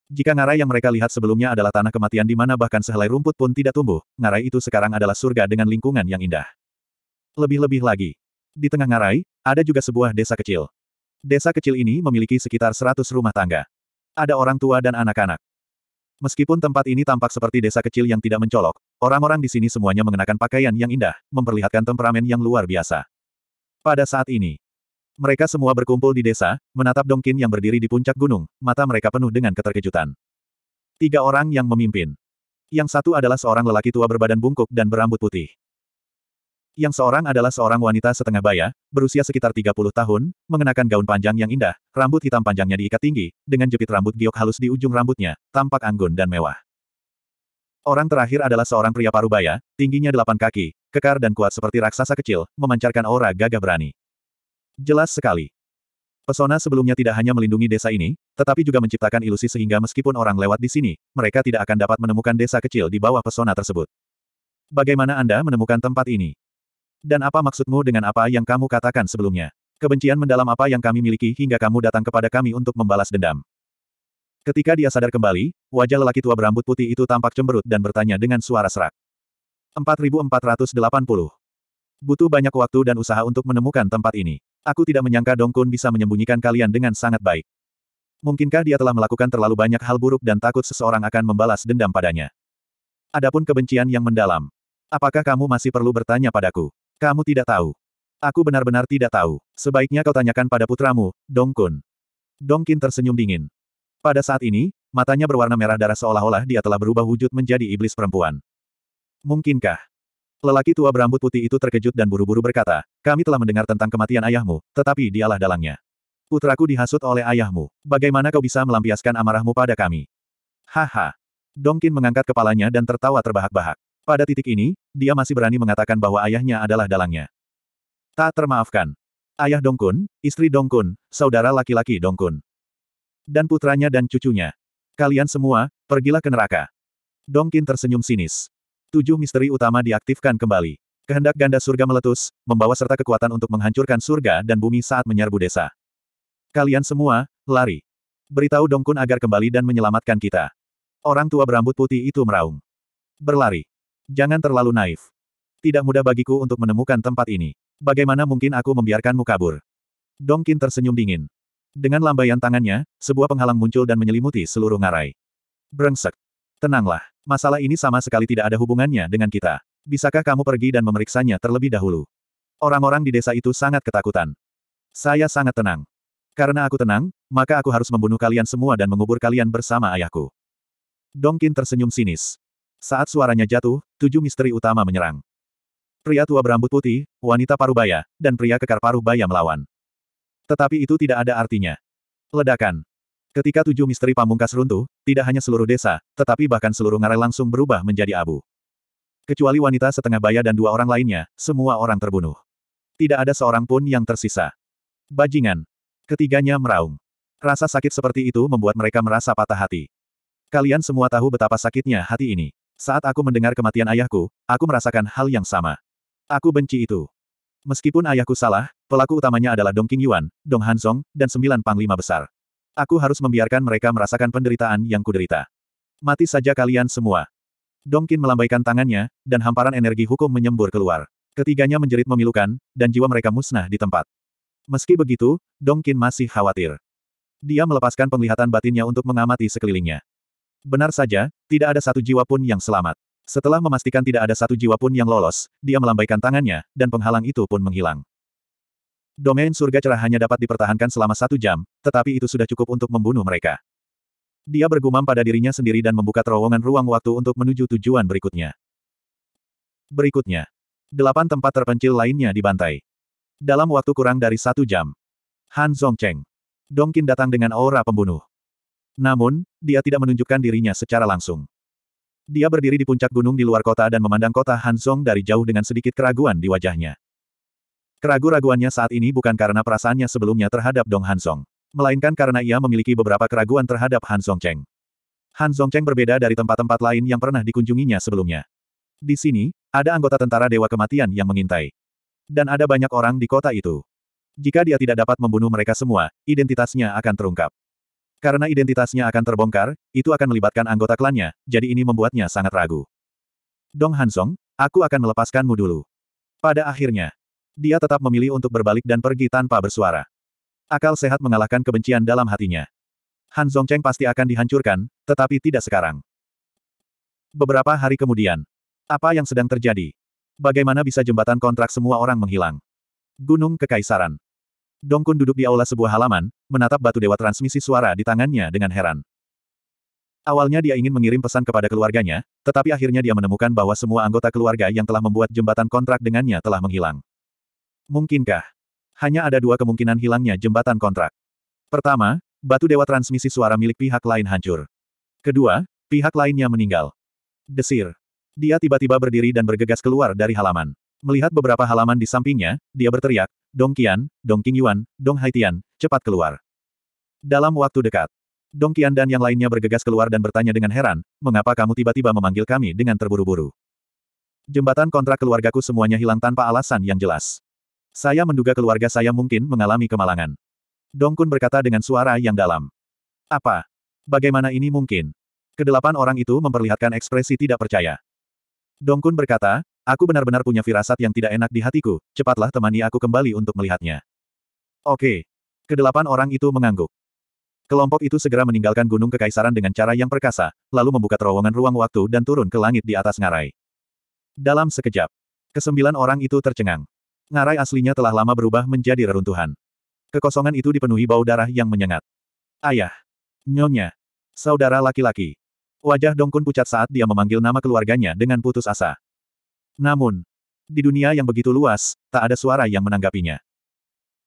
Jika ngarai yang mereka lihat sebelumnya adalah tanah kematian di mana bahkan sehelai rumput pun tidak tumbuh, ngarai itu sekarang adalah surga dengan lingkungan yang indah. Lebih-lebih lagi, di tengah ngarai, ada juga sebuah desa kecil. Desa kecil ini memiliki sekitar 100 rumah tangga. Ada orang tua dan anak-anak. Meskipun tempat ini tampak seperti desa kecil yang tidak mencolok, orang-orang di sini semuanya mengenakan pakaian yang indah, memperlihatkan temperamen yang luar biasa. Pada saat ini, mereka semua berkumpul di desa, menatap Dongkin yang berdiri di puncak gunung, mata mereka penuh dengan keterkejutan. Tiga orang yang memimpin. Yang satu adalah seorang lelaki tua berbadan bungkuk dan berambut putih yang seorang adalah seorang wanita setengah baya, berusia sekitar 30 tahun, mengenakan gaun panjang yang indah, rambut hitam panjangnya diikat tinggi, dengan jepit rambut giok halus di ujung rambutnya, tampak anggun dan mewah. Orang terakhir adalah seorang pria parubaya, tingginya delapan kaki, kekar dan kuat seperti raksasa kecil, memancarkan aura gagah berani. Jelas sekali. Pesona sebelumnya tidak hanya melindungi desa ini, tetapi juga menciptakan ilusi sehingga meskipun orang lewat di sini, mereka tidak akan dapat menemukan desa kecil di bawah pesona tersebut. Bagaimana Anda menemukan tempat ini? Dan apa maksudmu dengan apa yang kamu katakan sebelumnya? Kebencian mendalam apa yang kami miliki hingga kamu datang kepada kami untuk membalas dendam. Ketika dia sadar kembali, wajah lelaki tua berambut putih itu tampak cemberut dan bertanya dengan suara serak. 4480. Butuh banyak waktu dan usaha untuk menemukan tempat ini. Aku tidak menyangka Dongkun bisa menyembunyikan kalian dengan sangat baik. Mungkinkah dia telah melakukan terlalu banyak hal buruk dan takut seseorang akan membalas dendam padanya? Adapun kebencian yang mendalam. Apakah kamu masih perlu bertanya padaku? Kamu tidak tahu. Aku benar-benar tidak tahu. Sebaiknya kau tanyakan pada putramu, Dong Kun. Dong Kin tersenyum dingin. Pada saat ini, matanya berwarna merah darah seolah-olah dia telah berubah wujud menjadi iblis perempuan. Mungkinkah? Lelaki tua berambut putih itu terkejut dan buru-buru berkata, kami telah mendengar tentang kematian ayahmu, tetapi dialah dalangnya. Putraku dihasut oleh ayahmu. Bagaimana kau bisa melampiaskan amarahmu pada kami? Haha. Dongkin mengangkat kepalanya dan tertawa terbahak-bahak. Pada titik ini, dia masih berani mengatakan bahwa ayahnya adalah dalangnya. Tak termaafkan. Ayah Dongkun, istri Dongkun, saudara laki-laki Dongkun. Dan putranya dan cucunya. Kalian semua, pergilah ke neraka. Dongkin tersenyum sinis. Tujuh misteri utama diaktifkan kembali. Kehendak ganda surga meletus, membawa serta kekuatan untuk menghancurkan surga dan bumi saat menyerbu desa. Kalian semua, lari. Beritahu Dongkun agar kembali dan menyelamatkan kita. Orang tua berambut putih itu meraung. Berlari. Jangan terlalu naif. Tidak mudah bagiku untuk menemukan tempat ini. Bagaimana mungkin aku membiarkanmu kabur? Dongkin tersenyum dingin. Dengan lambaian tangannya, sebuah penghalang muncul dan menyelimuti seluruh ngarai. Brengsek. Tenanglah, masalah ini sama sekali tidak ada hubungannya dengan kita. Bisakah kamu pergi dan memeriksanya terlebih dahulu? Orang-orang di desa itu sangat ketakutan. Saya sangat tenang. Karena aku tenang, maka aku harus membunuh kalian semua dan mengubur kalian bersama ayahku. Dongkin tersenyum sinis. Saat suaranya jatuh, tujuh misteri utama menyerang. Pria tua berambut putih, wanita parubaya, dan pria kekar parubaya melawan. Tetapi itu tidak ada artinya. Ledakan. Ketika tujuh misteri pamungkas runtuh, tidak hanya seluruh desa, tetapi bahkan seluruh ngarai langsung berubah menjadi abu. Kecuali wanita setengah baya dan dua orang lainnya, semua orang terbunuh. Tidak ada seorang pun yang tersisa. Bajingan. Ketiganya meraung. Rasa sakit seperti itu membuat mereka merasa patah hati. Kalian semua tahu betapa sakitnya hati ini. Saat aku mendengar kematian ayahku, aku merasakan hal yang sama. Aku benci itu. Meskipun ayahku salah, pelaku utamanya adalah Dong Yuan, Dong Hanzong, dan sembilan panglima besar. Aku harus membiarkan mereka merasakan penderitaan yang kuderita. Mati saja kalian semua. Dong Dongkin melambaikan tangannya, dan hamparan energi hukum menyembur keluar. Ketiganya menjerit memilukan, dan jiwa mereka musnah di tempat. Meski begitu, Dong Dongkin masih khawatir. Dia melepaskan penglihatan batinnya untuk mengamati sekelilingnya. Benar saja, tidak ada satu jiwa pun yang selamat. Setelah memastikan tidak ada satu jiwa pun yang lolos, dia melambaikan tangannya, dan penghalang itu pun menghilang. Domain surga cerah hanya dapat dipertahankan selama satu jam, tetapi itu sudah cukup untuk membunuh mereka. Dia bergumam pada dirinya sendiri dan membuka terowongan ruang waktu untuk menuju tujuan berikutnya. Berikutnya, delapan tempat terpencil lainnya dibantai. Dalam waktu kurang dari satu jam, Han Zhongcheng. Dongkin datang dengan aura pembunuh. Namun, dia tidak menunjukkan dirinya secara langsung. Dia berdiri di puncak gunung di luar kota dan memandang kota Hansong dari jauh dengan sedikit keraguan di wajahnya. Keragu-raguannya saat ini bukan karena perasaannya sebelumnya terhadap Dong Hansong, melainkan karena ia memiliki beberapa keraguan terhadap Hansong Cheng. Hansong Cheng berbeda dari tempat-tempat lain yang pernah dikunjunginya sebelumnya. Di sini, ada anggota tentara Dewa Kematian yang mengintai. Dan ada banyak orang di kota itu. Jika dia tidak dapat membunuh mereka semua, identitasnya akan terungkap. Karena identitasnya akan terbongkar, itu akan melibatkan anggota klannya, jadi ini membuatnya sangat ragu. Dong Hansong, aku akan melepaskanmu dulu. Pada akhirnya, dia tetap memilih untuk berbalik dan pergi tanpa bersuara. Akal sehat mengalahkan kebencian dalam hatinya. Han Zongcheng pasti akan dihancurkan, tetapi tidak sekarang. Beberapa hari kemudian, apa yang sedang terjadi? Bagaimana bisa jembatan kontrak semua orang menghilang? Gunung Kekaisaran. Dongkun duduk di aula sebuah halaman, menatap batu dewa transmisi suara di tangannya dengan heran. Awalnya dia ingin mengirim pesan kepada keluarganya, tetapi akhirnya dia menemukan bahwa semua anggota keluarga yang telah membuat jembatan kontrak dengannya telah menghilang. Mungkinkah? Hanya ada dua kemungkinan hilangnya jembatan kontrak. Pertama, batu dewa transmisi suara milik pihak lain hancur. Kedua, pihak lainnya meninggal. Desir. Dia tiba-tiba berdiri dan bergegas keluar dari halaman. Melihat beberapa halaman di sampingnya, dia berteriak, Dong Qian, Dong Qingyuan, Dong Haitian, cepat keluar. Dalam waktu dekat, Dong Qian dan yang lainnya bergegas keluar dan bertanya dengan heran, mengapa kamu tiba-tiba memanggil kami dengan terburu-buru? Jembatan kontrak keluargaku semuanya hilang tanpa alasan yang jelas. Saya menduga keluarga saya mungkin mengalami kemalangan. Dong Kun berkata dengan suara yang dalam. Apa? Bagaimana ini mungkin? Kedelapan orang itu memperlihatkan ekspresi tidak percaya. Dong Kun berkata, Aku benar-benar punya firasat yang tidak enak di hatiku, cepatlah temani aku kembali untuk melihatnya. Oke. Kedelapan orang itu mengangguk. Kelompok itu segera meninggalkan Gunung Kekaisaran dengan cara yang perkasa, lalu membuka terowongan ruang waktu dan turun ke langit di atas ngarai. Dalam sekejap, kesembilan orang itu tercengang. Ngarai aslinya telah lama berubah menjadi reruntuhan. Kekosongan itu dipenuhi bau darah yang menyengat. Ayah, nyonya, saudara laki-laki. Wajah Dongkun pucat saat dia memanggil nama keluarganya dengan putus asa. Namun, di dunia yang begitu luas, tak ada suara yang menanggapinya.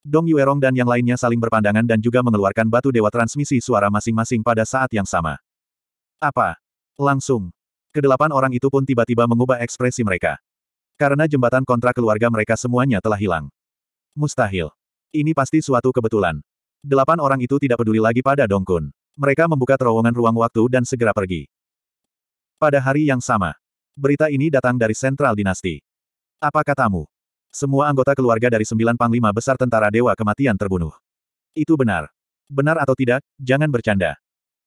Dong Yuerong dan yang lainnya saling berpandangan dan juga mengeluarkan batu dewa transmisi suara masing-masing pada saat yang sama. Apa? Langsung. Kedelapan orang itu pun tiba-tiba mengubah ekspresi mereka. Karena jembatan kontrak keluarga mereka semuanya telah hilang. Mustahil. Ini pasti suatu kebetulan. Delapan orang itu tidak peduli lagi pada dong kun Mereka membuka terowongan ruang waktu dan segera pergi. Pada hari yang sama, Berita ini datang dari sentral dinasti. Apa katamu? Semua anggota keluarga dari sembilan panglima besar tentara Dewa Kematian terbunuh. Itu benar. Benar atau tidak, jangan bercanda.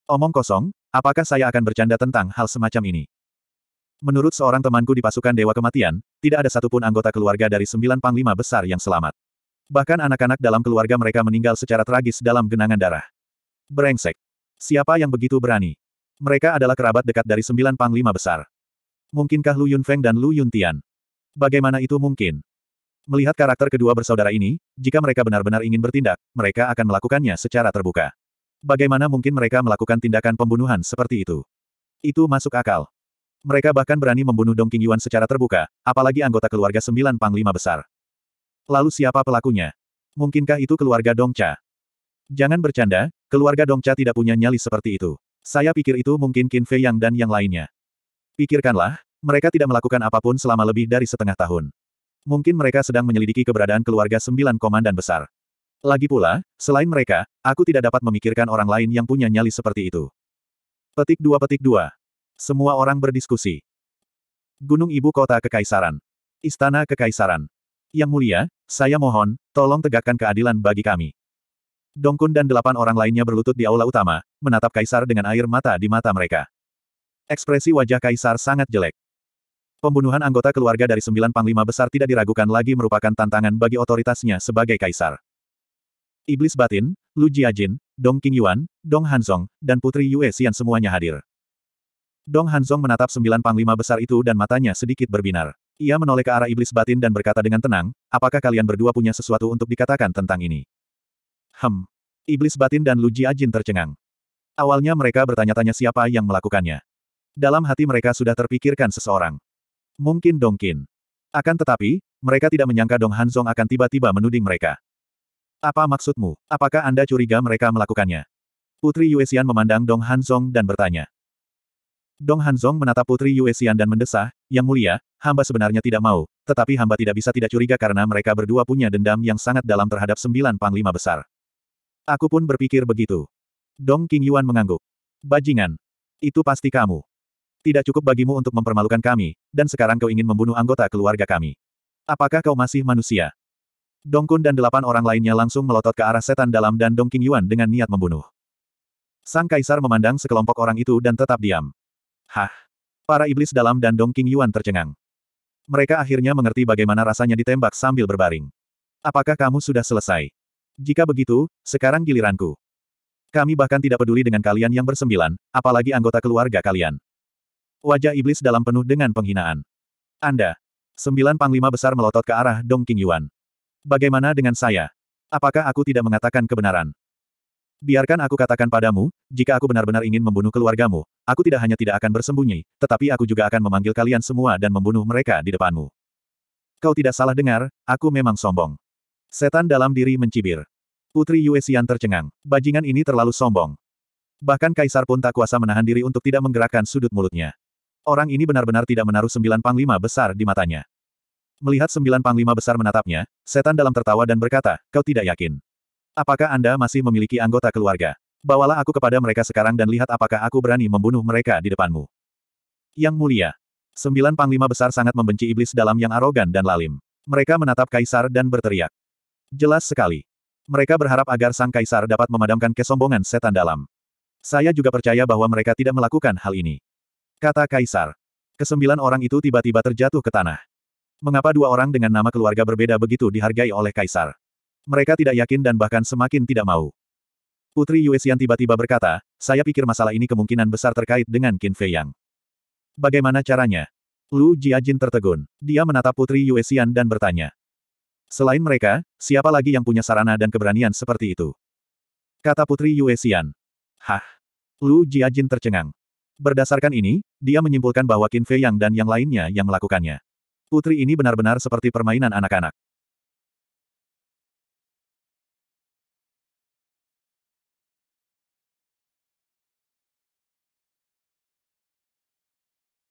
Omong kosong, apakah saya akan bercanda tentang hal semacam ini? Menurut seorang temanku di pasukan Dewa Kematian, tidak ada satupun anggota keluarga dari sembilan panglima besar yang selamat. Bahkan anak-anak dalam keluarga mereka meninggal secara tragis dalam genangan darah. Berengsek. Siapa yang begitu berani? Mereka adalah kerabat dekat dari sembilan panglima besar. Mungkinkah Lu Yunfeng dan Lu Yuntian? Bagaimana itu mungkin? Melihat karakter kedua bersaudara ini, jika mereka benar-benar ingin bertindak, mereka akan melakukannya secara terbuka. Bagaimana mungkin mereka melakukan tindakan pembunuhan seperti itu? Itu masuk akal. Mereka bahkan berani membunuh Dong Qingyuan secara terbuka, apalagi anggota keluarga sembilan panglima besar. Lalu siapa pelakunya? Mungkinkah itu keluarga Dong Cha? Jangan bercanda, keluarga Dong Cha tidak punya nyali seperti itu. Saya pikir itu mungkin Qin Fei Yang dan yang lainnya. Pikirkanlah, mereka tidak melakukan apapun selama lebih dari setengah tahun. Mungkin mereka sedang menyelidiki keberadaan keluarga sembilan komandan besar. Lagi pula, selain mereka, aku tidak dapat memikirkan orang lain yang punya nyali seperti itu. Petik dua petik dua. Semua orang berdiskusi. Gunung Ibu Kota Kekaisaran. Istana Kekaisaran. Yang mulia, saya mohon, tolong tegakkan keadilan bagi kami. Dongkun dan delapan orang lainnya berlutut di aula utama, menatap Kaisar dengan air mata di mata mereka. Ekspresi wajah Kaisar sangat jelek. Pembunuhan anggota keluarga dari sembilan panglima besar tidak diragukan lagi merupakan tantangan bagi otoritasnya sebagai kaisar. Iblis Batin, Lu Jiajin, Dong Qingyuan, Dong Hanzong, dan Putri Yue Xian semuanya hadir. Dong Hanzong menatap sembilan panglima besar itu dan matanya sedikit berbinar. Ia menoleh ke arah Iblis Batin dan berkata dengan tenang, apakah kalian berdua punya sesuatu untuk dikatakan tentang ini? Hem. Iblis Batin dan Lu Jiajin tercengang. Awalnya mereka bertanya-tanya siapa yang melakukannya. Dalam hati mereka sudah terpikirkan seseorang. Mungkin Dong Dongkin. Akan tetapi, mereka tidak menyangka Dong Hanzong akan tiba-tiba menuding mereka. Apa maksudmu? Apakah Anda curiga mereka melakukannya? Putri Xian memandang Dong Hanzong dan bertanya. Dong Hanzong menatap Putri Xian dan mendesah, Yang mulia, hamba sebenarnya tidak mau, tetapi hamba tidak bisa tidak curiga karena mereka berdua punya dendam yang sangat dalam terhadap sembilan panglima besar. Aku pun berpikir begitu. Dong King Yuan mengangguk. Bajingan. Itu pasti kamu tidak cukup bagimu untuk mempermalukan kami, dan sekarang kau ingin membunuh anggota keluarga kami. Apakah kau masih manusia? Dong Kun dan delapan orang lainnya langsung melotot ke arah setan dalam dan Dong Yuan dengan niat membunuh. Sang kaisar memandang sekelompok orang itu dan tetap diam. Hah! Para iblis dalam dan Dong Yuan tercengang. Mereka akhirnya mengerti bagaimana rasanya ditembak sambil berbaring. Apakah kamu sudah selesai? Jika begitu, sekarang giliranku. Kami bahkan tidak peduli dengan kalian yang bersembilan, apalagi anggota keluarga kalian wajah iblis dalam penuh dengan penghinaan. Anda. Sembilan panglima besar melotot ke arah Dong Yuan. Bagaimana dengan saya? Apakah aku tidak mengatakan kebenaran? Biarkan aku katakan padamu, jika aku benar-benar ingin membunuh keluargamu, aku tidak hanya tidak akan bersembunyi, tetapi aku juga akan memanggil kalian semua dan membunuh mereka di depanmu. Kau tidak salah dengar, aku memang sombong. Setan dalam diri mencibir. Putri Xian tercengang. Bajingan ini terlalu sombong. Bahkan kaisar pun tak kuasa menahan diri untuk tidak menggerakkan sudut mulutnya. Orang ini benar-benar tidak menaruh sembilan panglima besar di matanya. Melihat sembilan panglima besar menatapnya, setan dalam tertawa dan berkata, kau tidak yakin. Apakah Anda masih memiliki anggota keluarga? Bawalah aku kepada mereka sekarang dan lihat apakah aku berani membunuh mereka di depanmu. Yang mulia, sembilan panglima besar sangat membenci iblis dalam yang arogan dan lalim. Mereka menatap kaisar dan berteriak. Jelas sekali. Mereka berharap agar sang kaisar dapat memadamkan kesombongan setan dalam. Saya juga percaya bahwa mereka tidak melakukan hal ini. Kata Kaisar. Kesembilan orang itu tiba-tiba terjatuh ke tanah. Mengapa dua orang dengan nama keluarga berbeda begitu dihargai oleh Kaisar? Mereka tidak yakin dan bahkan semakin tidak mau. Putri Yuexian tiba-tiba berkata, saya pikir masalah ini kemungkinan besar terkait dengan Qin Fei Yang. Bagaimana caranya? Lu Jiajin tertegun. Dia menatap Putri Yuexian dan bertanya. Selain mereka, siapa lagi yang punya sarana dan keberanian seperti itu? Kata Putri Yuexian. Hah? Lu Jiajin tercengang. Berdasarkan ini, dia menyimpulkan bahwa Qin Fei Yang dan yang lainnya yang melakukannya. Putri ini benar-benar seperti permainan anak-anak.